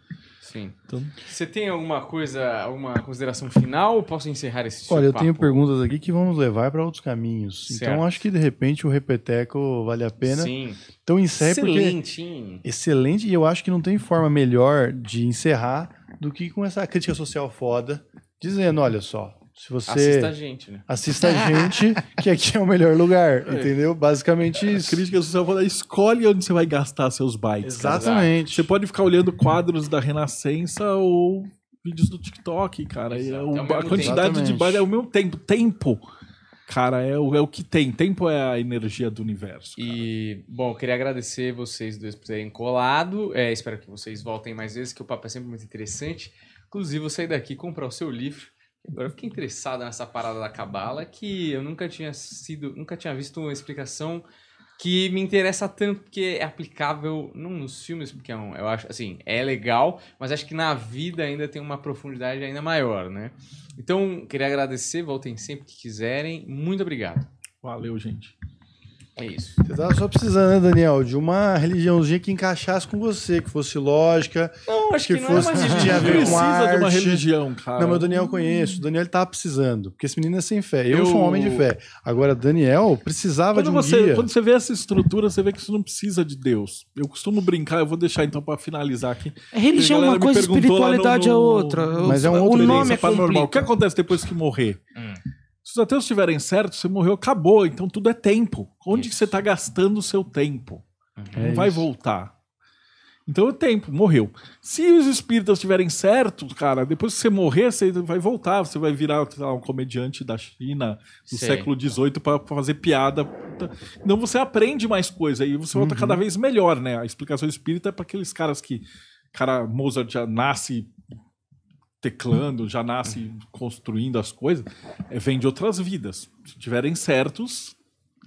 Sim. Então... Você tem alguma coisa, alguma consideração final ou posso encerrar esse Olha, eu papo? tenho perguntas aqui que vamos levar para outros caminhos. Então, certo. Então acho que de repente o repeteco vale a pena. Sim. Então encerre Excelente. Excelente. E eu acho que não tem forma melhor de encerrar do que com essa crítica social foda, dizendo, olha só, se você assista a gente, né? Assista a gente, que aqui é o melhor lugar, é. entendeu? Basicamente isso. A crítica social fala, escolhe onde você vai gastar seus bytes. Exatamente. Você pode ficar olhando quadros da Renascença ou vídeos do TikTok, cara. É o, é a quantidade de bytes é o mesmo tempo. Tempo, cara, é o, é o que tem. Tempo é a energia do universo. Cara. E, bom, eu queria agradecer vocês dois por terem colado. É, espero que vocês voltem mais vezes, que o papo é sempre muito interessante. Inclusive, eu sair daqui e comprar o seu livro. Agora eu fiquei interessado nessa parada da cabala que eu nunca tinha sido, nunca tinha visto uma explicação que me interessa tanto porque é aplicável não nos filmes porque é um, eu acho assim é legal mas acho que na vida ainda tem uma profundidade ainda maior né então queria agradecer voltem sempre que quiserem muito obrigado valeu gente é isso. Você tava só precisando, né, Daniel, de uma religiãozinha que encaixasse com você, que fosse lógica. Não, acho que, que fosse não é que tinha a com arte. de uma religião, cara. Não, mas o Daniel conheço. O Daniel tava precisando, porque esse menino é sem fé. Eu, eu... sou um homem de fé. Agora, Daniel precisava quando de um você, guia. Quando você vê essa estrutura, você vê que isso não precisa de Deus. Eu costumo brincar, eu vou deixar então para finalizar aqui. É religião é uma coisa, espiritualidade é no, no... é outra. Mas é um outro o nome é paranormal. O que acontece depois que morrer? Hum os ateus estiverem certos, você morreu, acabou. Então tudo é tempo. Onde você está gastando o seu tempo? Uhum. É não vai isso. voltar. Então é tempo, morreu. Se os espíritas estiverem certos, cara, depois que você morrer, você vai voltar, você vai virar lá, um comediante da China do Sim. século XVIII para fazer piada. Então você aprende mais coisa e você volta uhum. cada vez melhor, né? A explicação espírita é para aqueles caras que. Cara, Mozart já nasce teclando, já nasce construindo as coisas, é, vem de outras vidas. Se tiverem certos, uhum.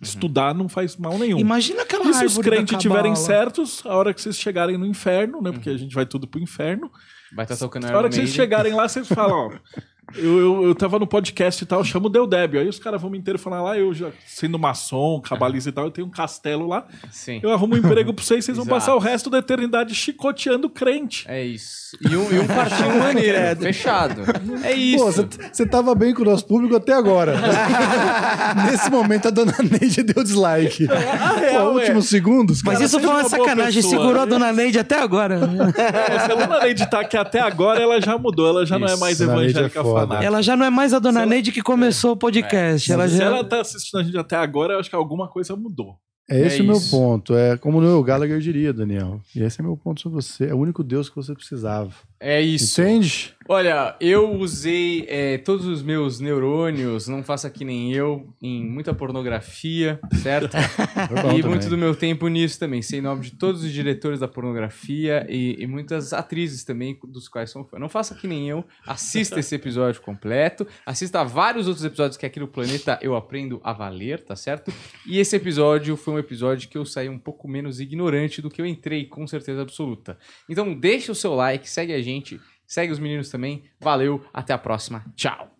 estudar não faz mal nenhum. Imagina aquela e se os crentes tiverem certos, a hora que vocês chegarem no inferno, né? Porque a uhum. gente vai tudo pro inferno. Vai estar tá tocando a hora que vocês chegarem lá, vocês falam, ó, Eu, eu, eu tava no podcast e tal, eu chamo o débio. Aí os caras vão me inteiro falar lá, eu já sendo maçom, cabalista e tal, eu tenho um castelo lá. Sim. Eu arrumo um emprego pra vocês, vocês vão passar o resto da eternidade chicoteando crente. É isso. E um, e um partido maneiro, fechado. É isso. você tava bem com o nosso público até agora. Nesse momento a dona Neide deu dislike. A real, Pô, é. últimos é. segundos. Mas cara, isso foi uma, uma sacanagem, pessoa, segurou a né? dona Neide até agora. É, se a dona Neide tá aqui até agora, ela já mudou, ela já isso, não é mais é evangélica ela já não é mais a dona se Neide que começou é. o podcast. É. Ela se já... ela tá assistindo a gente até agora, eu acho que alguma coisa mudou. É esse é o meu ponto. É como o Gallagher diria, Daniel. E esse é meu ponto sobre você. É o único Deus que você precisava. É isso. Entende? Olha, eu usei é, todos os meus neurônios, não faça que nem eu, em muita pornografia, certo? É e muito também. do meu tempo nisso também. Sei nome de todos os diretores da pornografia e, e muitas atrizes também, dos quais sou fã. Não faça que nem eu, assista esse episódio completo, assista a vários outros episódios que aqui no planeta eu aprendo a valer, tá certo? E esse episódio foi um episódio que eu saí um pouco menos ignorante do que eu entrei, com certeza absoluta. Então deixa o seu like, segue a gente gente. Segue os meninos também. Valeu, até a próxima. Tchau.